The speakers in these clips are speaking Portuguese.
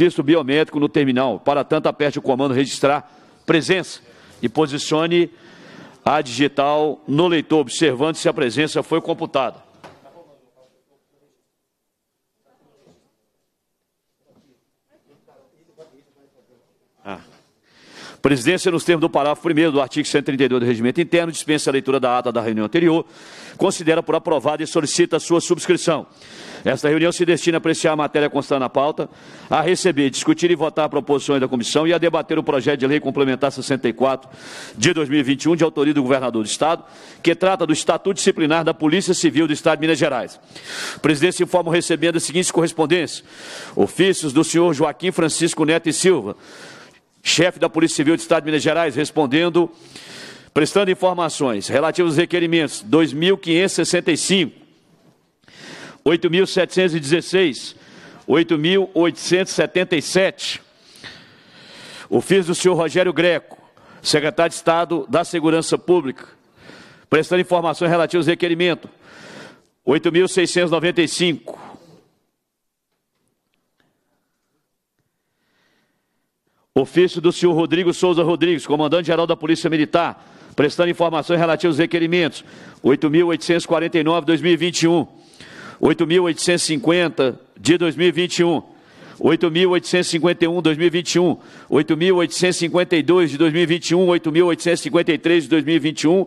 registro biométrico no terminal. Para tanto, aperte o comando registrar presença e posicione a digital no leitor, observando se a presença foi computada. Presidência, nos termos do parágrafo 1 do artigo 132 do Regimento Interno, dispensa a leitura da ata da reunião anterior, considera por aprovada e solicita a sua subscrição. Esta reunião se destina a apreciar a matéria constante na pauta, a receber, discutir e votar proposições da comissão e a debater o projeto de lei complementar 64 de 2021, de autoria do governador do Estado, que trata do Estatuto Disciplinar da Polícia Civil do Estado de Minas Gerais. Presidente, presidência informa recebendo as seguintes correspondências: ofícios do senhor Joaquim Francisco Neto e Silva chefe da Polícia Civil do Estado de Minas Gerais, respondendo, prestando informações relativas aos requerimentos 2.565, 8.716, 8.877. Ofício do senhor Rogério Greco, secretário de Estado da Segurança Pública, prestando informações relativas ao requerimento 8.695, Ofício do senhor Rodrigo Souza Rodrigues, comandante-geral da Polícia Militar, prestando informações relativas aos requerimentos 8.849-2021, 8.850 de 2021, 8.851 2021, 8.852 de 2021, 8.853 de 2021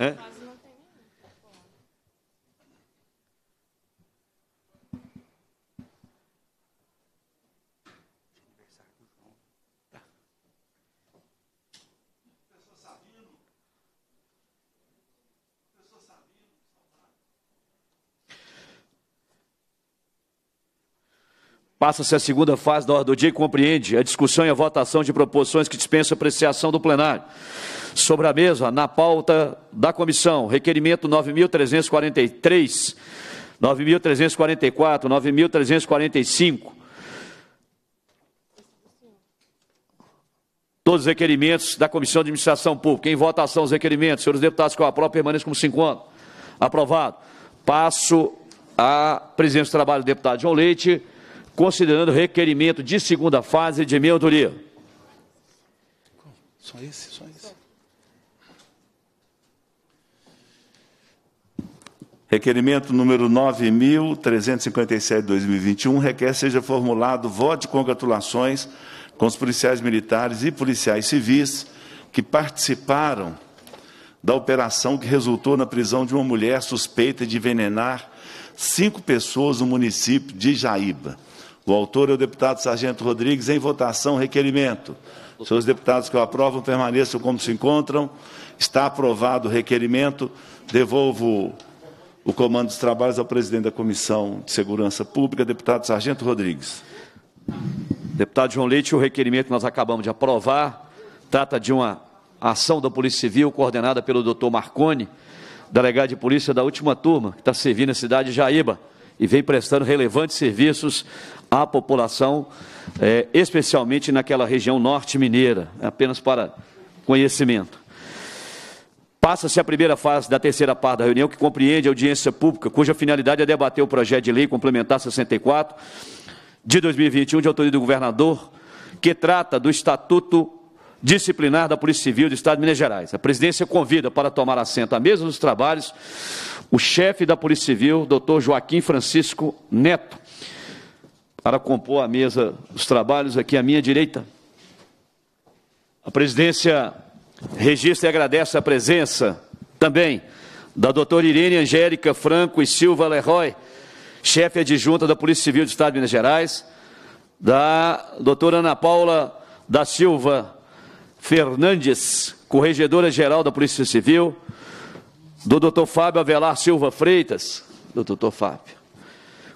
Hã? É? Passa-se a segunda fase da ordem do dia e compreende a discussão e a votação de proposições que dispensam apreciação do plenário sobre a mesa, na pauta da comissão, requerimento 9.343, 9.344, 9.345. Todos os requerimentos da Comissão de Administração Pública. Em votação, os requerimentos. Senhores deputados que eu aprovo, permaneçam como 50. Aprovado. Passo à presidência do trabalho do deputado João Leite, considerando requerimento de segunda fase de minha autoria. Só esse, só esse. Requerimento número 9.357, 2021, requer seja formulado voto de congratulações com os policiais militares e policiais civis que participaram da operação que resultou na prisão de uma mulher suspeita de envenenar cinco pessoas no município de Jaíba. O autor é o deputado Sargento Rodrigues. Em votação, requerimento. Senhores deputados que o aprovam, permaneçam como se encontram. Está aprovado o requerimento. Devolvo o comando dos trabalhos ao é presidente da Comissão de Segurança Pública, deputado Sargento Rodrigues. Deputado João Leite, o requerimento que nós acabamos de aprovar trata de uma ação da Polícia Civil coordenada pelo doutor Marconi, delegado de polícia da última turma, que está servindo a cidade de Jaíba e vem prestando relevantes serviços à população, é, especialmente naquela região norte mineira, é apenas para conhecimento. Passa-se a primeira fase da terceira parte da reunião, que compreende a audiência pública, cuja finalidade é debater o projeto de lei complementar 64 de 2021, de autoria do governador, que trata do Estatuto Disciplinar da Polícia Civil do Estado de Minas Gerais. A presidência convida para tomar assento à mesa dos trabalhos o chefe da Polícia Civil, doutor Joaquim Francisco Neto, para compor a mesa dos trabalhos aqui à minha direita. A presidência Registro e agradece a presença também da doutora Irene Angélica Franco e Silva Leroy, chefe adjunta da Polícia Civil do Estado de Minas Gerais, da doutora Ana Paula da Silva Fernandes, corregedora-geral da Polícia Civil, do doutor Fábio Avelar Silva Freitas, do doutor Fábio,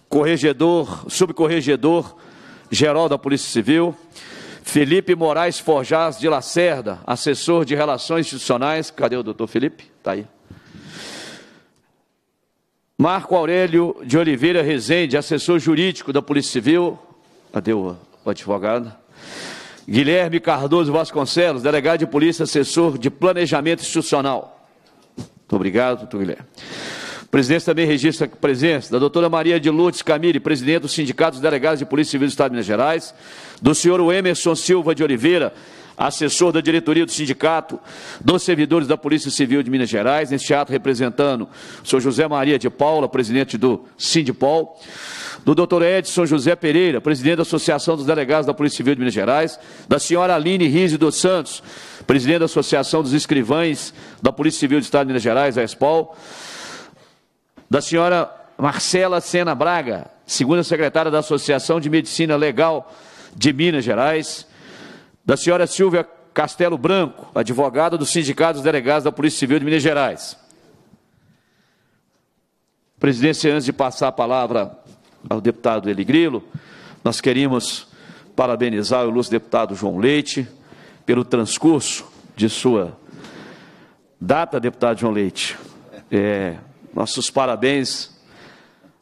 corregedor, subcorregedor-geral da Polícia Civil, Felipe Moraes Forjaz de Lacerda, assessor de Relações Institucionais. Cadê o doutor Felipe? Está aí. Marco Aurélio de Oliveira Rezende, assessor jurídico da Polícia Civil. Cadê o, o advogado? Guilherme Cardoso Vasconcelos, delegado de Polícia, assessor de Planejamento Institucional. Muito obrigado, doutor Guilherme presidente também registra a presença da doutora Maria de Lourdes Camille, presidente do Sindicato dos Delegados de Polícia Civil do Estado de Minas Gerais, do senhor Emerson Silva de Oliveira, assessor da diretoria do sindicato dos servidores da Polícia Civil de Minas Gerais, neste ato representando o senhor José Maria de Paula, presidente do Sindipol, do doutor Edson José Pereira, presidente da Associação dos Delegados da Polícia Civil de Minas Gerais, da senhora Aline Rizzi dos Santos, presidente da Associação dos Escrivães da Polícia Civil do Estado de Minas Gerais, a ESPOL, da senhora Marcela Sena Braga, segunda secretária da Associação de Medicina Legal de Minas Gerais, da senhora Silvia Castelo Branco, advogada do Sindicato dos Delegados da Polícia Civil de Minas Gerais. Presidência, antes de passar a palavra ao deputado Eli Grilo, nós queríamos parabenizar o ilustre deputado João Leite pelo transcurso de sua data, deputado João Leite. É, nossos parabéns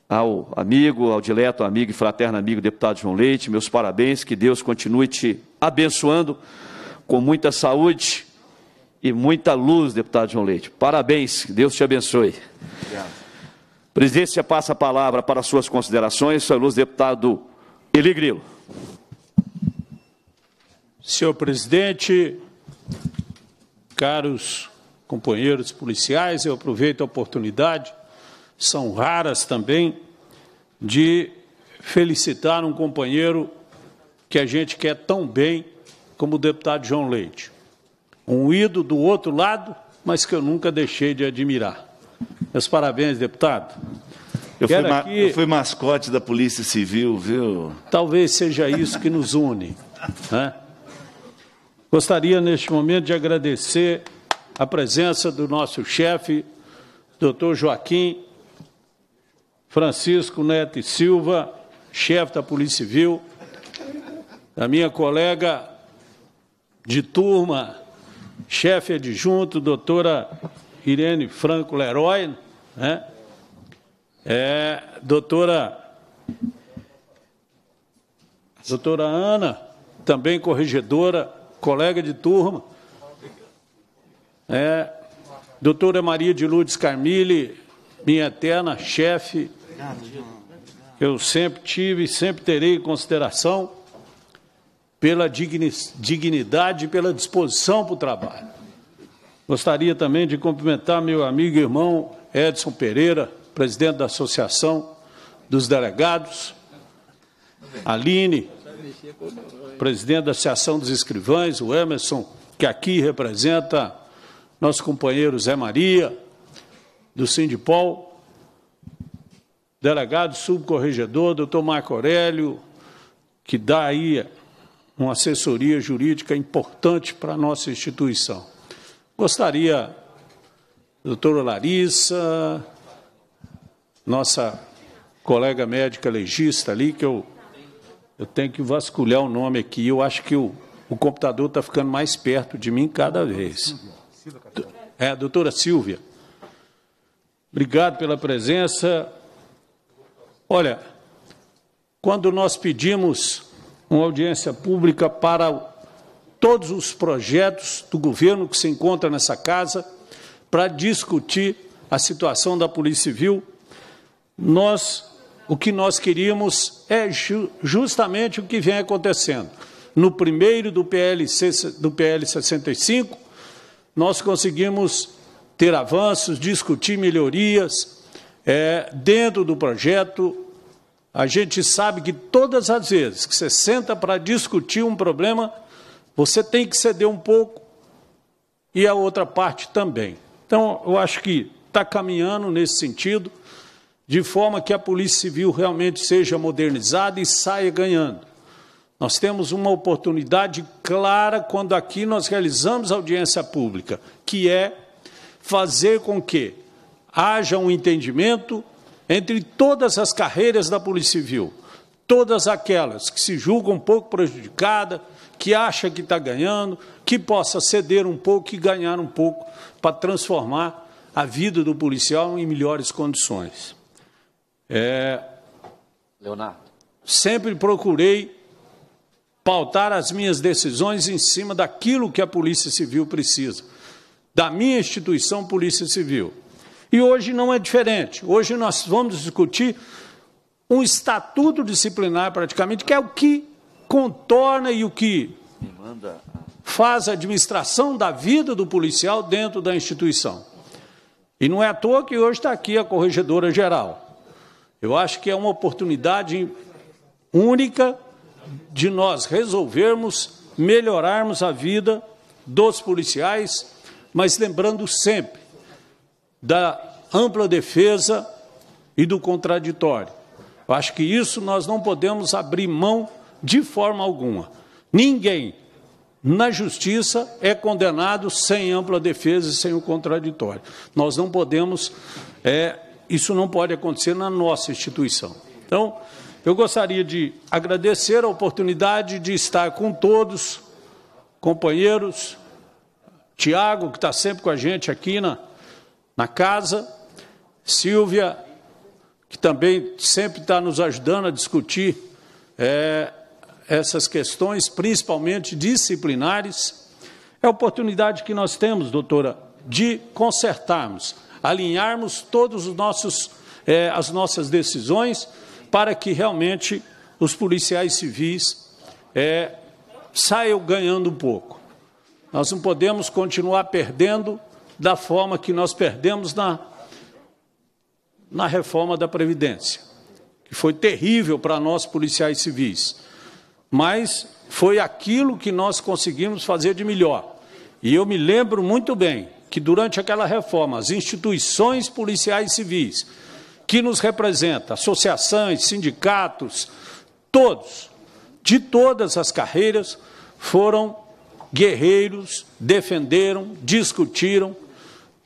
ao amigo, ao dileto amigo e fraterno amigo deputado João Leite, meus parabéns, que Deus continue te abençoando com muita saúde e muita luz, deputado João Leite. Parabéns, que Deus te abençoe. Obrigado. Presidência passa a palavra para suas considerações, senhor luz deputado Eli Grilo. Senhor presidente, caros companheiros policiais, eu aproveito a oportunidade, são raras também, de felicitar um companheiro que a gente quer tão bem como o deputado João Leite. Um ídolo do outro lado, mas que eu nunca deixei de admirar. Meus parabéns, deputado. Eu fui, aqui... eu fui, mascote da Polícia Civil, viu? Talvez seja isso que nos une. Né? Gostaria, neste momento, de agradecer a presença do nosso chefe, doutor Joaquim Francisco Neto e Silva, chefe da Polícia Civil, da minha colega de turma, chefe adjunto, doutora Irene Franco Leroy, né? É, doutora, doutora Ana, também corregedora, colega de turma, é, doutora Maria de Lourdes Carmille, minha eterna chefe, eu sempre tive e sempre terei consideração pela dignidade e pela disposição para o trabalho. Gostaria também de cumprimentar meu amigo e irmão Edson Pereira, presidente da Associação dos Delegados, Aline, presidente da Associação dos Escrivães, o Emerson, que aqui representa nosso companheiro Zé Maria, do Sindipol, delegado subcorregedor, doutor Marco Aurélio, que dá aí uma assessoria jurídica importante para a nossa instituição. Gostaria, doutora Larissa, nossa colega médica legista ali, que eu, eu tenho que vasculhar o nome aqui, eu acho que o, o computador está ficando mais perto de mim cada vez. É, a doutora Silvia. Obrigado pela presença. Olha, quando nós pedimos uma audiência pública para todos os projetos do governo que se encontra nessa casa, para discutir a situação da Polícia Civil, nós o que nós queríamos é ju justamente o que vem acontecendo. No primeiro do PL, do PL 65, nós conseguimos ter avanços, discutir melhorias é, dentro do projeto. A gente sabe que todas as vezes que você senta para discutir um problema, você tem que ceder um pouco e a outra parte também. Então, eu acho que está caminhando nesse sentido, de forma que a Polícia Civil realmente seja modernizada e saia ganhando. Nós temos uma oportunidade clara quando aqui nós realizamos audiência pública, que é fazer com que haja um entendimento entre todas as carreiras da Polícia Civil, todas aquelas que se julgam um pouco prejudicada, que acha que está ganhando, que possa ceder um pouco e ganhar um pouco para transformar a vida do policial em melhores condições. É... Leonardo. Sempre procurei pautar as minhas decisões em cima daquilo que a Polícia Civil precisa, da minha instituição Polícia Civil. E hoje não é diferente. Hoje nós vamos discutir um estatuto disciplinar, praticamente, que é o que contorna e o que faz a administração da vida do policial dentro da instituição. E não é à toa que hoje está aqui a Corregedora Geral. Eu acho que é uma oportunidade única de nós resolvermos melhorarmos a vida dos policiais, mas lembrando sempre da ampla defesa e do contraditório. Eu acho que isso nós não podemos abrir mão de forma alguma. Ninguém na justiça é condenado sem ampla defesa e sem o contraditório. Nós não podemos, é, isso não pode acontecer na nossa instituição. Então, eu gostaria de agradecer a oportunidade de estar com todos, companheiros, Tiago, que está sempre com a gente aqui na, na casa, Silvia, que também sempre está nos ajudando a discutir é, essas questões, principalmente disciplinares. É a oportunidade que nós temos, doutora, de consertarmos, alinharmos todos os nossos, é, as nossas decisões para que realmente os policiais civis é, saiam ganhando um pouco. Nós não podemos continuar perdendo da forma que nós perdemos na, na reforma da Previdência, que foi terrível para nós policiais civis, mas foi aquilo que nós conseguimos fazer de melhor. E eu me lembro muito bem que durante aquela reforma, as instituições policiais civis, que nos representa, associações, sindicatos, todos, de todas as carreiras, foram guerreiros, defenderam, discutiram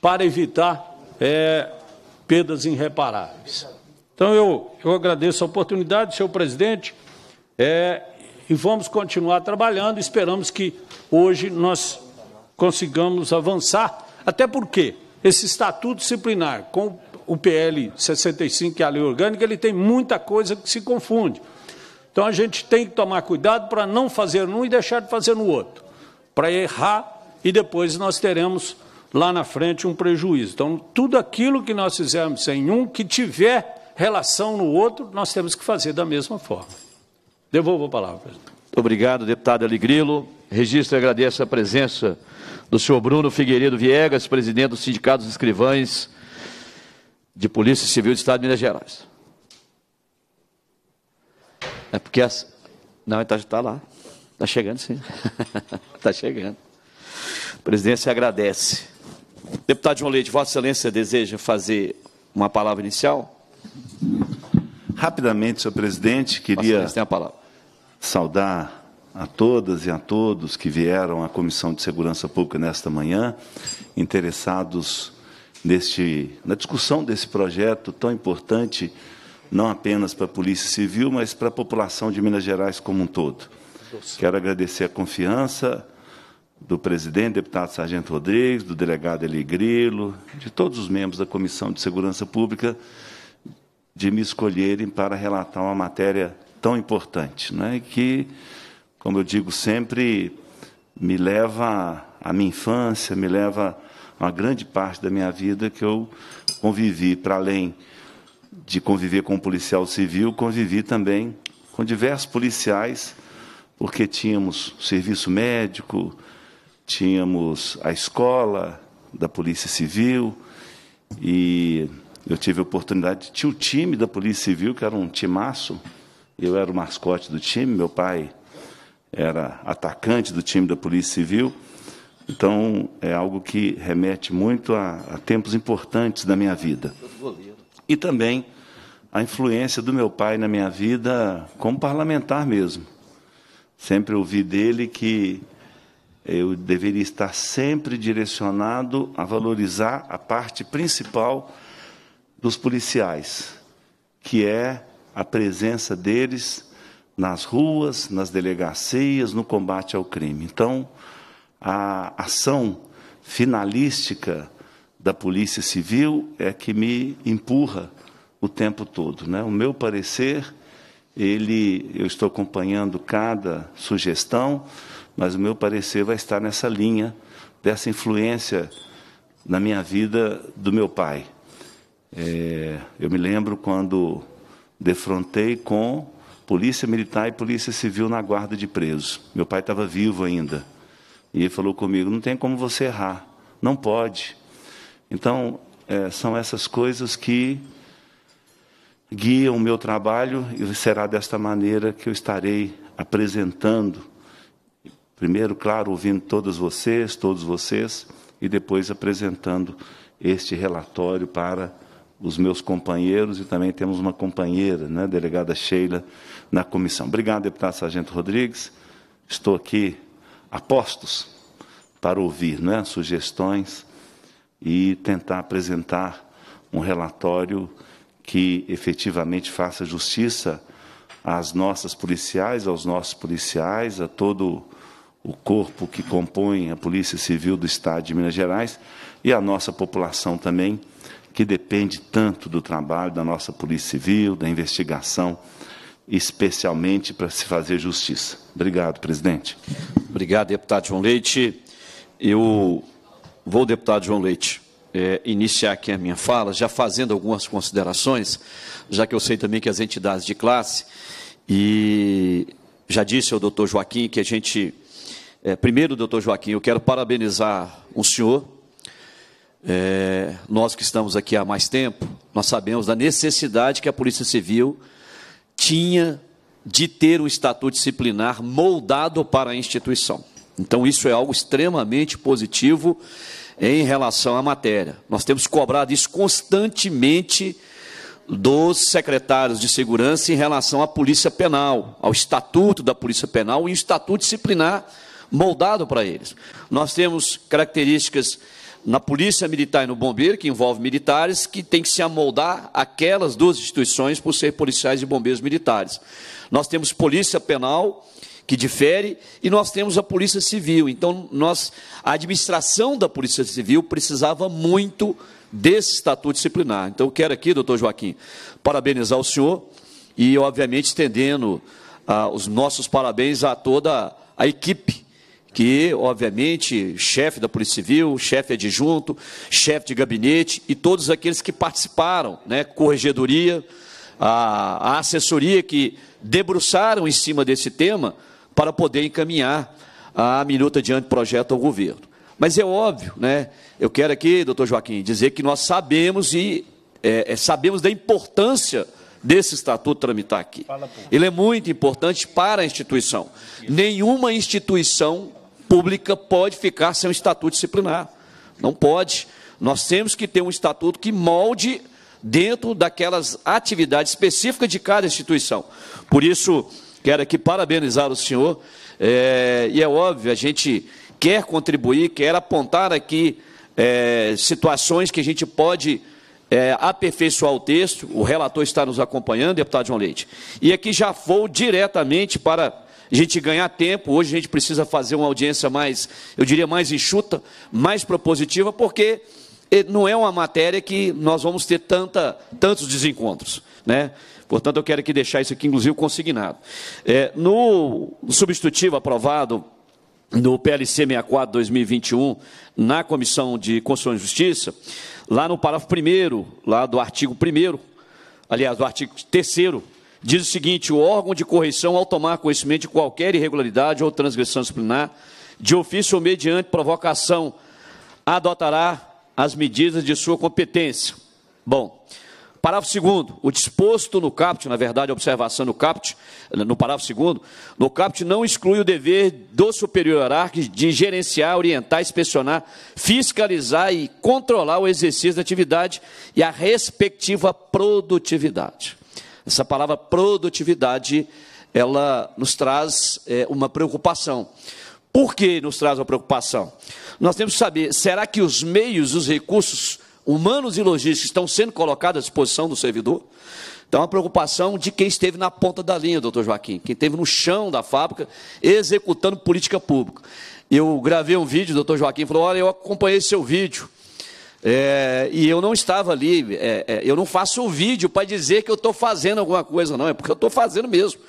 para evitar é, perdas irreparáveis. Então, eu, eu agradeço a oportunidade, senhor presidente, é, e vamos continuar trabalhando. Esperamos que hoje nós consigamos avançar, até porque esse estatuto disciplinar, com o PL 65, que é a lei orgânica, ele tem muita coisa que se confunde. Então a gente tem que tomar cuidado para não fazer num e deixar de fazer no outro, para errar e depois nós teremos lá na frente um prejuízo. Então tudo aquilo que nós fizermos em um que tiver relação no outro, nós temos que fazer da mesma forma. Devolvo a palavra, presidente. Muito obrigado, deputado Aligrilo. Registro e agradeço a presença do senhor Bruno Figueiredo Viegas, presidente do Sindicato dos Escrivães de Polícia Civil do Estado de Minas Gerais. É porque essa. Não, está então tá lá. Está chegando, sim. Está chegando. A presidência agradece. Deputado João Leite, Vossa Excelência deseja fazer uma palavra inicial? Rapidamente, senhor presidente, queria saudar a todas e a todos que vieram à Comissão de Segurança Pública nesta manhã, interessados neste, na discussão desse projeto tão importante, não apenas para a Polícia Civil, mas para a população de Minas Gerais como um todo. Quero agradecer a confiança do presidente, deputado Sargento Rodrigues, do delegado Eli Grilo, de todos os membros da Comissão de Segurança Pública, de me escolherem para relatar uma matéria tão importante, né, que, como eu digo sempre, me leva à minha infância, me leva uma grande parte da minha vida que eu convivi, para além de conviver com um policial civil, convivi também com diversos policiais, porque tínhamos serviço médico, tínhamos a escola da Polícia Civil e eu tive a oportunidade, tinha o time da Polícia Civil, que era um timaço, eu era o mascote do time, meu pai era atacante do time da Polícia Civil, então, é algo que remete muito a, a tempos importantes da minha vida. E também a influência do meu pai na minha vida como parlamentar mesmo. Sempre ouvi dele que eu deveria estar sempre direcionado a valorizar a parte principal dos policiais, que é a presença deles nas ruas, nas delegacias, no combate ao crime. Então, a ação finalística da Polícia Civil é que me empurra o tempo todo. Né? O meu parecer, ele, eu estou acompanhando cada sugestão, mas o meu parecer vai estar nessa linha dessa influência na minha vida do meu pai. É, eu me lembro quando defrontei com polícia militar e polícia civil na guarda de presos. Meu pai estava vivo ainda. E ele falou comigo: não tem como você errar, não pode. Então, é, são essas coisas que guiam o meu trabalho e será desta maneira que eu estarei apresentando. Primeiro, claro, ouvindo todos vocês, todos vocês, e depois apresentando este relatório para os meus companheiros e também temos uma companheira, né, delegada Sheila, na comissão. Obrigado, deputado Sargento Rodrigues. Estou aqui apostos para ouvir né, sugestões e tentar apresentar um relatório que efetivamente faça justiça às nossas policiais, aos nossos policiais, a todo o corpo que compõe a Polícia Civil do Estado de Minas Gerais e a nossa população também, que depende tanto do trabalho da nossa Polícia Civil, da investigação especialmente para se fazer justiça. Obrigado, presidente. Obrigado, deputado João Leite. Eu vou, deputado João Leite, é, iniciar aqui a minha fala, já fazendo algumas considerações, já que eu sei também que as entidades de classe, e já disse ao doutor Joaquim que a gente. É, primeiro, doutor Joaquim, eu quero parabenizar o senhor. É, nós que estamos aqui há mais tempo, nós sabemos da necessidade que a Polícia Civil tinha de ter um estatuto disciplinar moldado para a instituição. Então, isso é algo extremamente positivo em relação à matéria. Nós temos cobrado isso constantemente dos secretários de segurança em relação à Polícia Penal, ao estatuto da Polícia Penal e o estatuto disciplinar moldado para eles. Nós temos características na polícia militar e no bombeiro, que envolve militares, que tem que se amoldar aquelas duas instituições por ser policiais e bombeiros militares. Nós temos polícia penal, que difere, e nós temos a Polícia Civil. Então, nós, a administração da Polícia Civil precisava muito desse estatuto disciplinar. Então, eu quero aqui, doutor Joaquim, parabenizar o senhor e, obviamente, estendendo ah, os nossos parabéns a toda a equipe que, obviamente, chefe da Polícia Civil, chefe adjunto, chefe de gabinete e todos aqueles que participaram, né, corregedoria, a, a assessoria que debruçaram em cima desse tema para poder encaminhar a minuta do projeto ao governo. Mas é óbvio, né? Eu quero aqui, doutor Joaquim, dizer que nós sabemos e é, é sabemos da importância desse estatuto tramitar aqui. Ele é muito importante para a instituição. Nenhuma instituição pública pode ficar sem um estatuto disciplinar. Não pode. Nós temos que ter um estatuto que molde dentro daquelas atividades específicas de cada instituição. Por isso, quero aqui parabenizar o senhor. É, e é óbvio, a gente quer contribuir, quer apontar aqui é, situações que a gente pode é, aperfeiçoar o texto. O relator está nos acompanhando, deputado João Leite. E aqui já vou diretamente para a gente ganhar tempo. Hoje a gente precisa fazer uma audiência mais, eu diria, mais enxuta, mais propositiva, porque eh, não é uma matéria que nós vamos ter tanta, tantos desencontros. Né? Portanto, eu quero aqui deixar isso aqui, inclusive, consignado. É, no substitutivo aprovado no PLC 64 2021, na Comissão de Constituição e Justiça, lá no parágrafo 1, lá do artigo 1, aliás, do artigo 3 Diz o seguinte: o órgão de correição, ao tomar conhecimento de qualquer irregularidade ou transgressão disciplinar, de ofício ou mediante provocação, adotará as medidas de sua competência. Bom, parágrafo segundo, o disposto no caput, na verdade, a observação no caput, no parágrafo segundo, no caput não exclui o dever do superior hierárquico de gerenciar, orientar, inspecionar, fiscalizar e controlar o exercício da atividade e a respectiva produtividade. Essa palavra produtividade, ela nos traz é, uma preocupação. Por que nos traz uma preocupação? Nós temos que saber, será que os meios, os recursos humanos e logísticos estão sendo colocados à disposição do servidor? Então, é a preocupação de quem esteve na ponta da linha, doutor Joaquim, quem esteve no chão da fábrica, executando política pública. Eu gravei um vídeo, doutor Joaquim falou: olha, eu acompanhei seu vídeo. É, e eu não estava ali, é, é, eu não faço o vídeo para dizer que eu estou fazendo alguma coisa, não, é porque eu estou fazendo mesmo.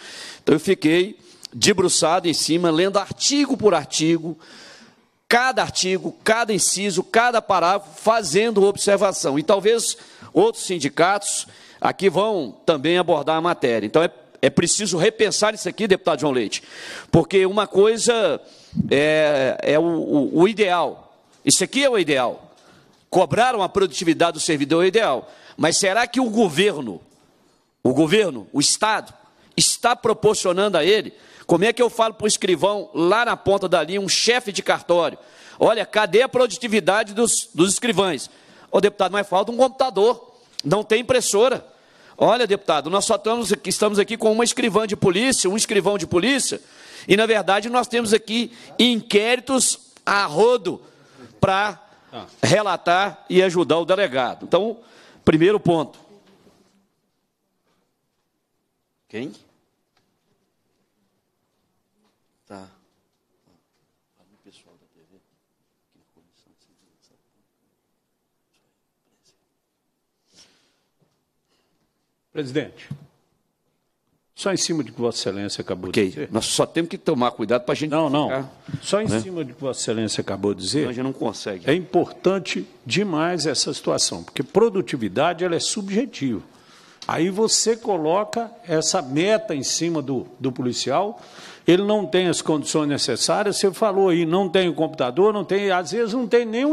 Então eu fiquei debruçado em cima, lendo artigo por artigo, cada artigo, cada inciso, cada parágrafo, fazendo observação. E talvez outros sindicatos aqui vão também abordar a matéria. Então é, é preciso repensar isso aqui, deputado João Leite, porque uma coisa é, é o, o, o ideal, isso aqui é o ideal cobraram a produtividade do servidor ideal. Mas será que o governo, o governo, o Estado, está proporcionando a ele? Como é que eu falo para o escrivão lá na ponta dali, um chefe de cartório? Olha, cadê a produtividade dos, dos escrivães? Ô deputado, mas falta um computador, não tem impressora. Olha, deputado, nós só estamos aqui, estamos aqui com uma escrivã de polícia, um escrivão de polícia, e na verdade nós temos aqui inquéritos a rodo para ah. relatar e ajudar o delegado. Então, primeiro ponto. Quem? Tá. Presidente. Só em cima de que Vossa Excelência acabou okay. de dizer. Nós só temos que tomar cuidado para a gente. Não, não. Ficar, só em né? cima de que Vossa Excelência acabou de dizer. Não, a gente não consegue. É importante demais essa situação, porque produtividade ela é subjetiva. Aí você coloca essa meta em cima do, do policial, ele não tem as condições necessárias, você falou aí, não tem o computador, não tem, às vezes não tem nem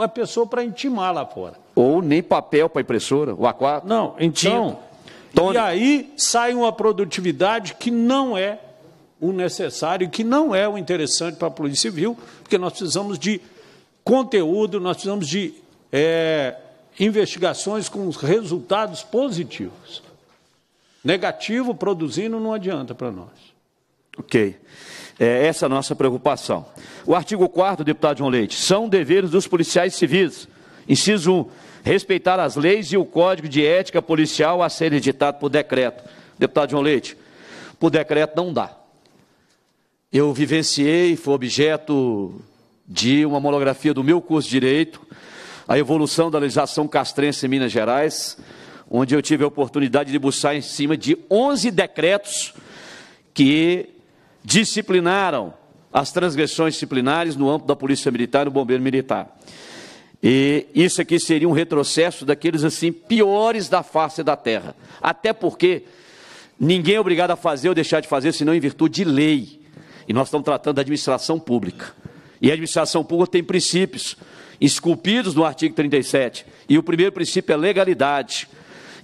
a pessoa para intimar lá fora. Ou nem papel para impressora, o A4. Não, então. E aí sai uma produtividade que não é o necessário, que não é o interessante para a Polícia Civil, porque nós precisamos de conteúdo, nós precisamos de é, investigações com resultados positivos. Negativo, produzindo, não adianta para nós. Ok. É, essa é a nossa preocupação. O artigo 4 deputado João Leite, são deveres dos policiais civis. Inciso 1 respeitar as leis e o código de ética policial a ser editado por decreto. Deputado João Leite, por decreto não dá. Eu vivenciei, foi objeto de uma monografia do meu curso de Direito, a evolução da legislação castrense em Minas Gerais, onde eu tive a oportunidade de buscar em cima de 11 decretos que disciplinaram as transgressões disciplinares no âmbito da Polícia Militar e do Bombeiro Militar. E isso aqui seria um retrocesso daqueles assim piores da face da terra. Até porque ninguém é obrigado a fazer ou deixar de fazer, senão em virtude de lei. E nós estamos tratando da administração pública. E a administração pública tem princípios esculpidos no artigo 37. E o primeiro princípio é legalidade.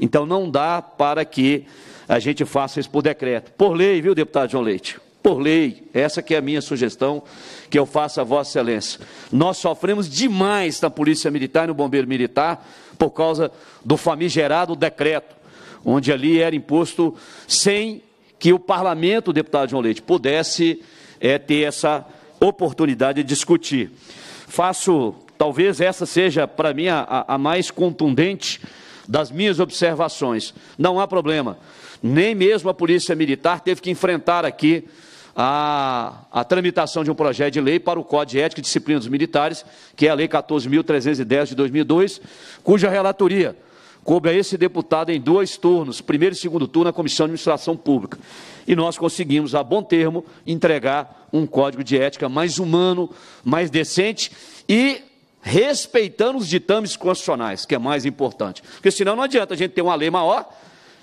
Então não dá para que a gente faça isso por decreto. Por lei, viu, deputado João Leite? por lei. Essa que é a minha sugestão que eu faço a Vossa Excelência. Nós sofremos demais na Polícia Militar e no Bombeiro Militar por causa do famigerado decreto, onde ali era imposto sem que o parlamento, o deputado João Leite, pudesse é, ter essa oportunidade de discutir. Faço, talvez essa seja para mim a, a mais contundente das minhas observações. Não há problema. Nem mesmo a Polícia Militar teve que enfrentar aqui a, a tramitação de um projeto de lei para o Código de Ética e Disciplina dos Militares, que é a Lei 14.310 de 2002, cuja relatoria coube a esse deputado em dois turnos, primeiro e segundo turno, na Comissão de Administração Pública. E nós conseguimos, a bom termo, entregar um código de ética mais humano, mais decente e respeitando os ditames constitucionais, que é mais importante. Porque senão não adianta a gente ter uma lei maior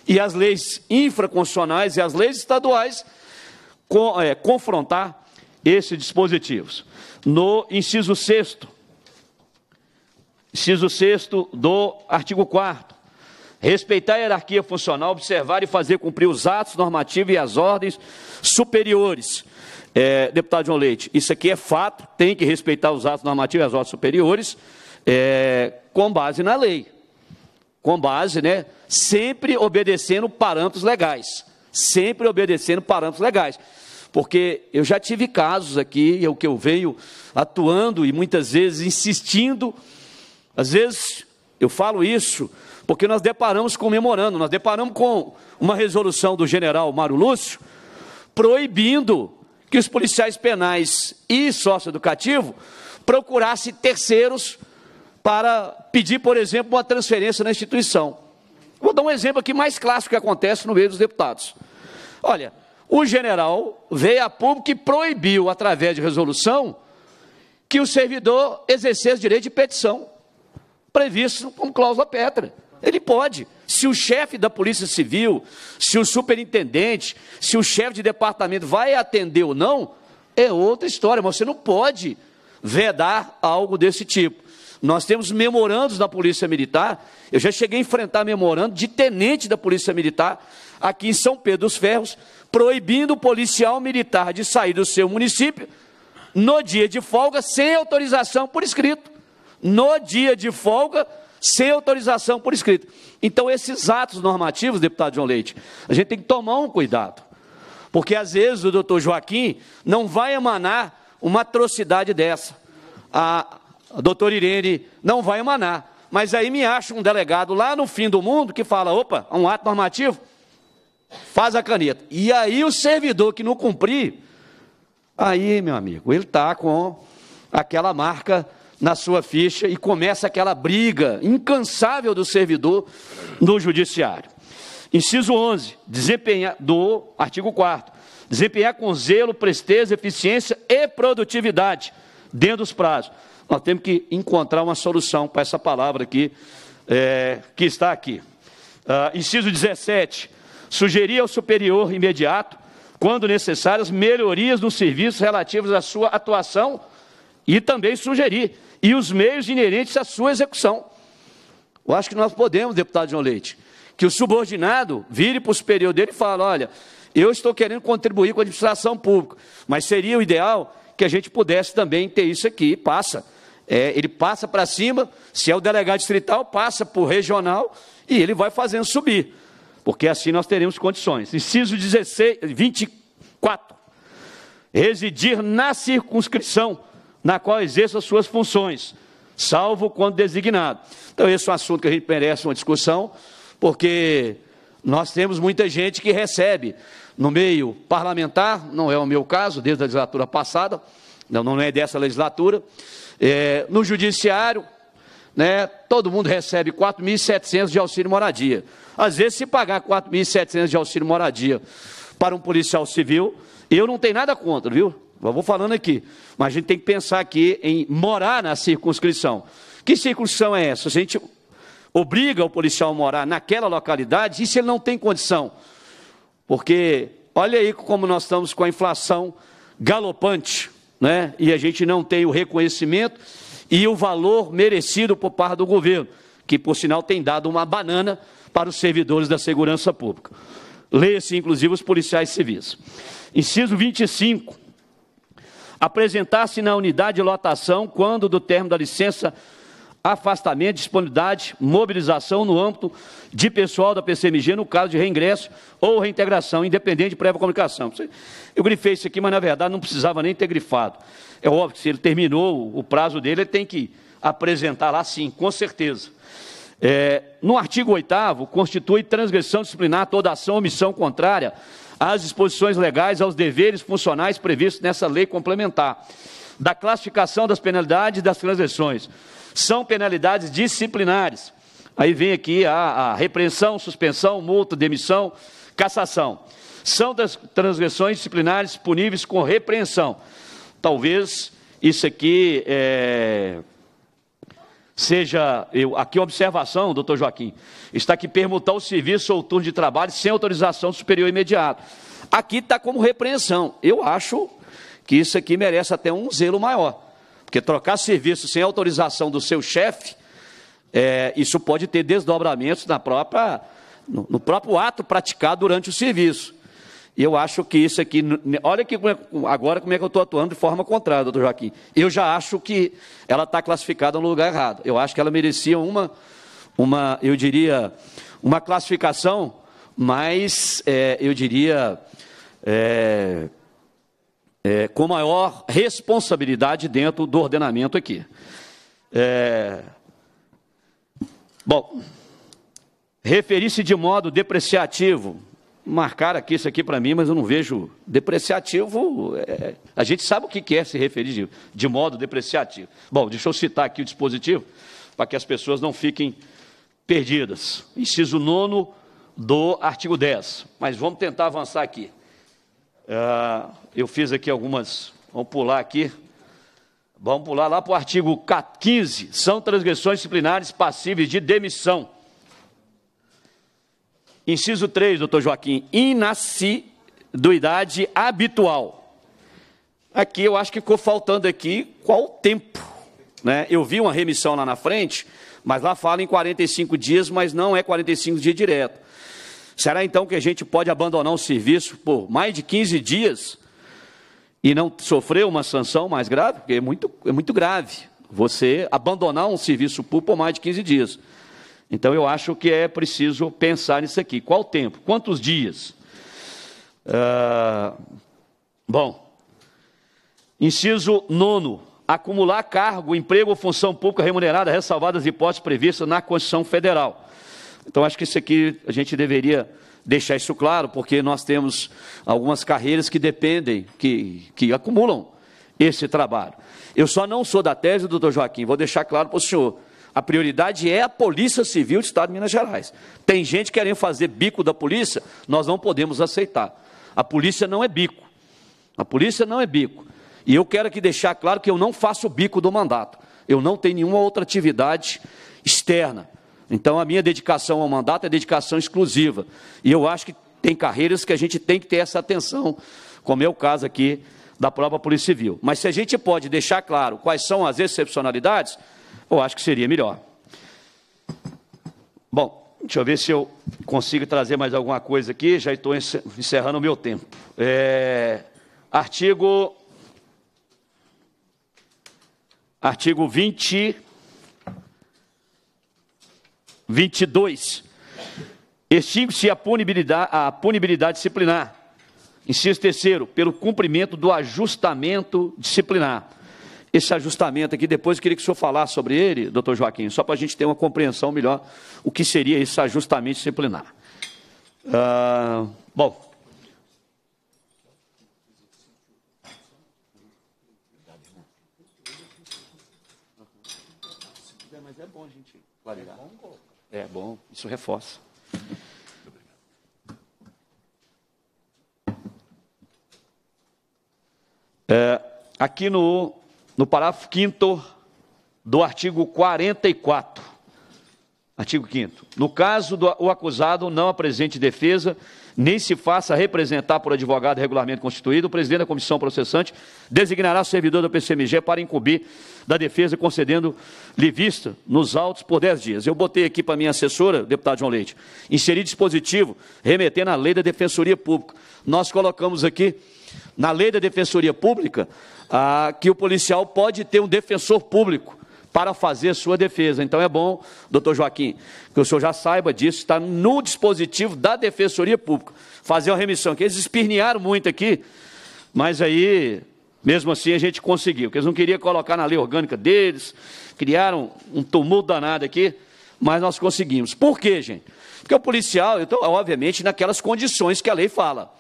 e as leis infraconstitucionais e as leis estaduais é, confrontar esses dispositivos. No inciso 6, inciso 6 do artigo 4 respeitar a hierarquia funcional, observar e fazer cumprir os atos normativos e as ordens superiores. É, deputado João Leite, isso aqui é fato, tem que respeitar os atos normativos e as ordens superiores, é, com base na lei. Com base, né? Sempre obedecendo parâmetros legais sempre obedecendo parâmetros legais. Porque eu já tive casos aqui, é o que eu venho atuando e muitas vezes insistindo. Às vezes eu falo isso porque nós deparamos com um memorando, nós deparamos com uma resolução do general Mário Lúcio proibindo que os policiais penais e sócio educativo procurassem terceiros para pedir, por exemplo, uma transferência na instituição. Vou dar um exemplo aqui mais clássico que acontece no meio dos deputados. Olha, o general veio a público e proibiu, através de resolução, que o servidor exercesse direito de petição, previsto como cláusula Petra. Ele pode. Se o chefe da Polícia Civil, se o superintendente, se o chefe de departamento vai atender ou não, é outra história, mas você não pode vedar algo desse tipo. Nós temos memorandos da Polícia Militar. Eu já cheguei a enfrentar memorando de tenente da Polícia Militar aqui em São Pedro dos Ferros, proibindo o policial militar de sair do seu município no dia de folga sem autorização por escrito. No dia de folga sem autorização por escrito. Então, esses atos normativos, deputado João Leite, a gente tem que tomar um cuidado. Porque às vezes o doutor Joaquim não vai emanar uma atrocidade dessa. A, doutora Irene não vai emanar. Mas aí me acha um delegado lá no fim do mundo que fala: opa, um ato normativo, faz a caneta. E aí o servidor que não cumprir, aí, meu amigo, ele está com aquela marca na sua ficha e começa aquela briga incansável do servidor no judiciário. Inciso 11, desempenhar do artigo 4 desempenhar com zelo, presteza, eficiência e produtividade dentro dos prazos. Nós temos que encontrar uma solução para essa palavra aqui, é, que está aqui. Ah, inciso 17, Sugerir ao superior imediato, quando necessárias, melhorias nos serviços relativos à sua atuação e também sugerir, e os meios inerentes à sua execução. Eu acho que nós podemos, deputado João Leite, que o subordinado vire para o superior dele e fale: olha, eu estou querendo contribuir com a administração pública, mas seria o ideal que a gente pudesse também ter isso aqui. Passa. É, ele passa para cima, se é o delegado distrital, passa para o regional e ele vai fazendo subir porque assim nós teremos condições. Inciso 16, 24. Residir na circunscrição na qual exerça suas funções, salvo quando designado. Então, esse é um assunto que a gente merece uma discussão, porque nós temos muita gente que recebe no meio parlamentar, não é o meu caso, desde a legislatura passada, não, não é dessa legislatura, é, no judiciário, né, todo mundo recebe 4.700 de auxílio moradia. Às vezes, se pagar 4.700 de auxílio moradia para um policial civil, eu não tenho nada contra, viu? Eu vou falando aqui. Mas a gente tem que pensar aqui em morar na circunscrição. Que circunscrição é essa? A gente obriga o policial a morar naquela localidade e se ele não tem condição? Porque olha aí como nós estamos com a inflação galopante, né? E a gente não tem o reconhecimento e o valor merecido por parte do governo, que por sinal tem dado uma banana para os servidores da segurança pública. Leia-se, inclusive, os policiais civis. Inciso 25. Apresentar-se na unidade de lotação quando do termo da licença afastamento, disponibilidade, mobilização no âmbito de pessoal da PCMG, no caso de reingresso ou reintegração, independente de prévia comunicação. Eu grifei isso aqui, mas na verdade não precisava nem ter grifado. É óbvio que se ele terminou o prazo dele, ele tem que apresentar lá sim, com certeza. É, no artigo 8 constitui transgressão disciplinar toda ação ou omissão contrária às disposições legais, aos deveres funcionais previstos nessa lei complementar, da classificação das penalidades e das transgressões. São penalidades disciplinares. Aí vem aqui a, a repreensão, suspensão, multa, demissão, cassação. São das transgressões disciplinares puníveis com repreensão. Talvez isso aqui é, seja, eu, aqui observação, doutor Joaquim, está que permutar o serviço ou o turno de trabalho sem autorização superior imediata. Aqui está como repreensão. Eu acho que isso aqui merece até um zelo maior, porque trocar serviço sem autorização do seu chefe, é, isso pode ter desdobramentos na própria, no, no próprio ato praticado durante o serviço. E eu acho que isso aqui. Olha que é, agora como é que eu estou atuando de forma contrária, doutor Joaquim. Eu já acho que ela está classificada no lugar errado. Eu acho que ela merecia uma, uma eu diria, uma classificação, mas é, eu diria. É, é, com maior responsabilidade dentro do ordenamento aqui. É... Bom, referir-se de modo depreciativo marcar aqui isso aqui para mim, mas eu não vejo depreciativo. É, a gente sabe o que quer é se referir de, de, modo depreciativo. Bom, deixa eu citar aqui o dispositivo para que as pessoas não fiquem perdidas. Inciso 9 do artigo 10. Mas vamos tentar avançar aqui. Uh, eu fiz aqui algumas. Vamos pular aqui. Vamos pular lá para o artigo 15. São transgressões disciplinares passíveis de demissão Inciso 3, doutor Joaquim, inasciduidade habitual. Aqui eu acho que ficou faltando aqui qual o tempo. Né? Eu vi uma remissão lá na frente, mas lá fala em 45 dias, mas não é 45 dias direto. Será então que a gente pode abandonar o serviço por mais de 15 dias e não sofrer uma sanção mais grave? Porque é muito, é muito grave você abandonar um serviço público por mais de 15 dias. Então eu acho que é preciso pensar nisso aqui. Qual tempo? Quantos dias? Ah, bom, inciso nono. Acumular cargo, emprego ou função pública remunerada, ressalvadas as hipóteses previstas na Constituição Federal. Então, acho que isso aqui a gente deveria deixar isso claro, porque nós temos algumas carreiras que dependem, que, que acumulam esse trabalho. Eu só não sou da tese, doutor Joaquim, vou deixar claro para o senhor, a prioridade é a Polícia Civil do Estado de Minas Gerais. Tem gente querendo fazer bico da polícia, nós não podemos aceitar. A polícia não é bico. A polícia não é bico. E eu quero aqui deixar claro que eu não faço bico do mandato. Eu não tenho nenhuma outra atividade externa. Então, a minha dedicação ao mandato é dedicação exclusiva. E eu acho que tem carreiras que a gente tem que ter essa atenção, como é o caso aqui da própria Polícia Civil. Mas se a gente pode deixar claro quais são as excepcionalidades, eu acho que seria melhor. Bom, deixa eu ver se eu consigo trazer mais alguma coisa aqui, já estou encerrando o meu tempo. É, artigo. Artigo 20. 22. Extingue-se a punibilidade, a punibilidade disciplinar. Inciso terceiro, pelo cumprimento do ajustamento disciplinar esse ajustamento aqui. Depois eu queria que o senhor falasse sobre ele, doutor Joaquim, só para a gente ter uma compreensão melhor o que seria esse ajustamento disciplinar. Ah, bom. Mas é bom a gente É bom, isso reforça. É, aqui no no parágrafo 5 do artigo 44. Artigo 5 No caso do o acusado não apresente defesa, nem se faça representar por advogado regularmente constituído, o presidente da comissão processante designará servidor da PCMG para incumbir da defesa, concedendo-lhe vista nos autos por 10 dias. Eu botei aqui para minha assessora, deputado João Leite, inserir dispositivo remetendo à lei da defensoria pública. Nós colocamos aqui, na lei da defensoria pública, ah, que o policial pode ter um defensor público para fazer sua defesa. Então é bom, doutor Joaquim, que o senhor já saiba disso, está no dispositivo da Defensoria Pública, fazer uma remissão, que eles espirnearam muito aqui, mas aí, mesmo assim, a gente conseguiu, porque eles não queriam colocar na lei orgânica deles, criaram um tumulto danado aqui, mas nós conseguimos. Por quê, gente? Porque o policial, então, obviamente, naquelas condições que a lei fala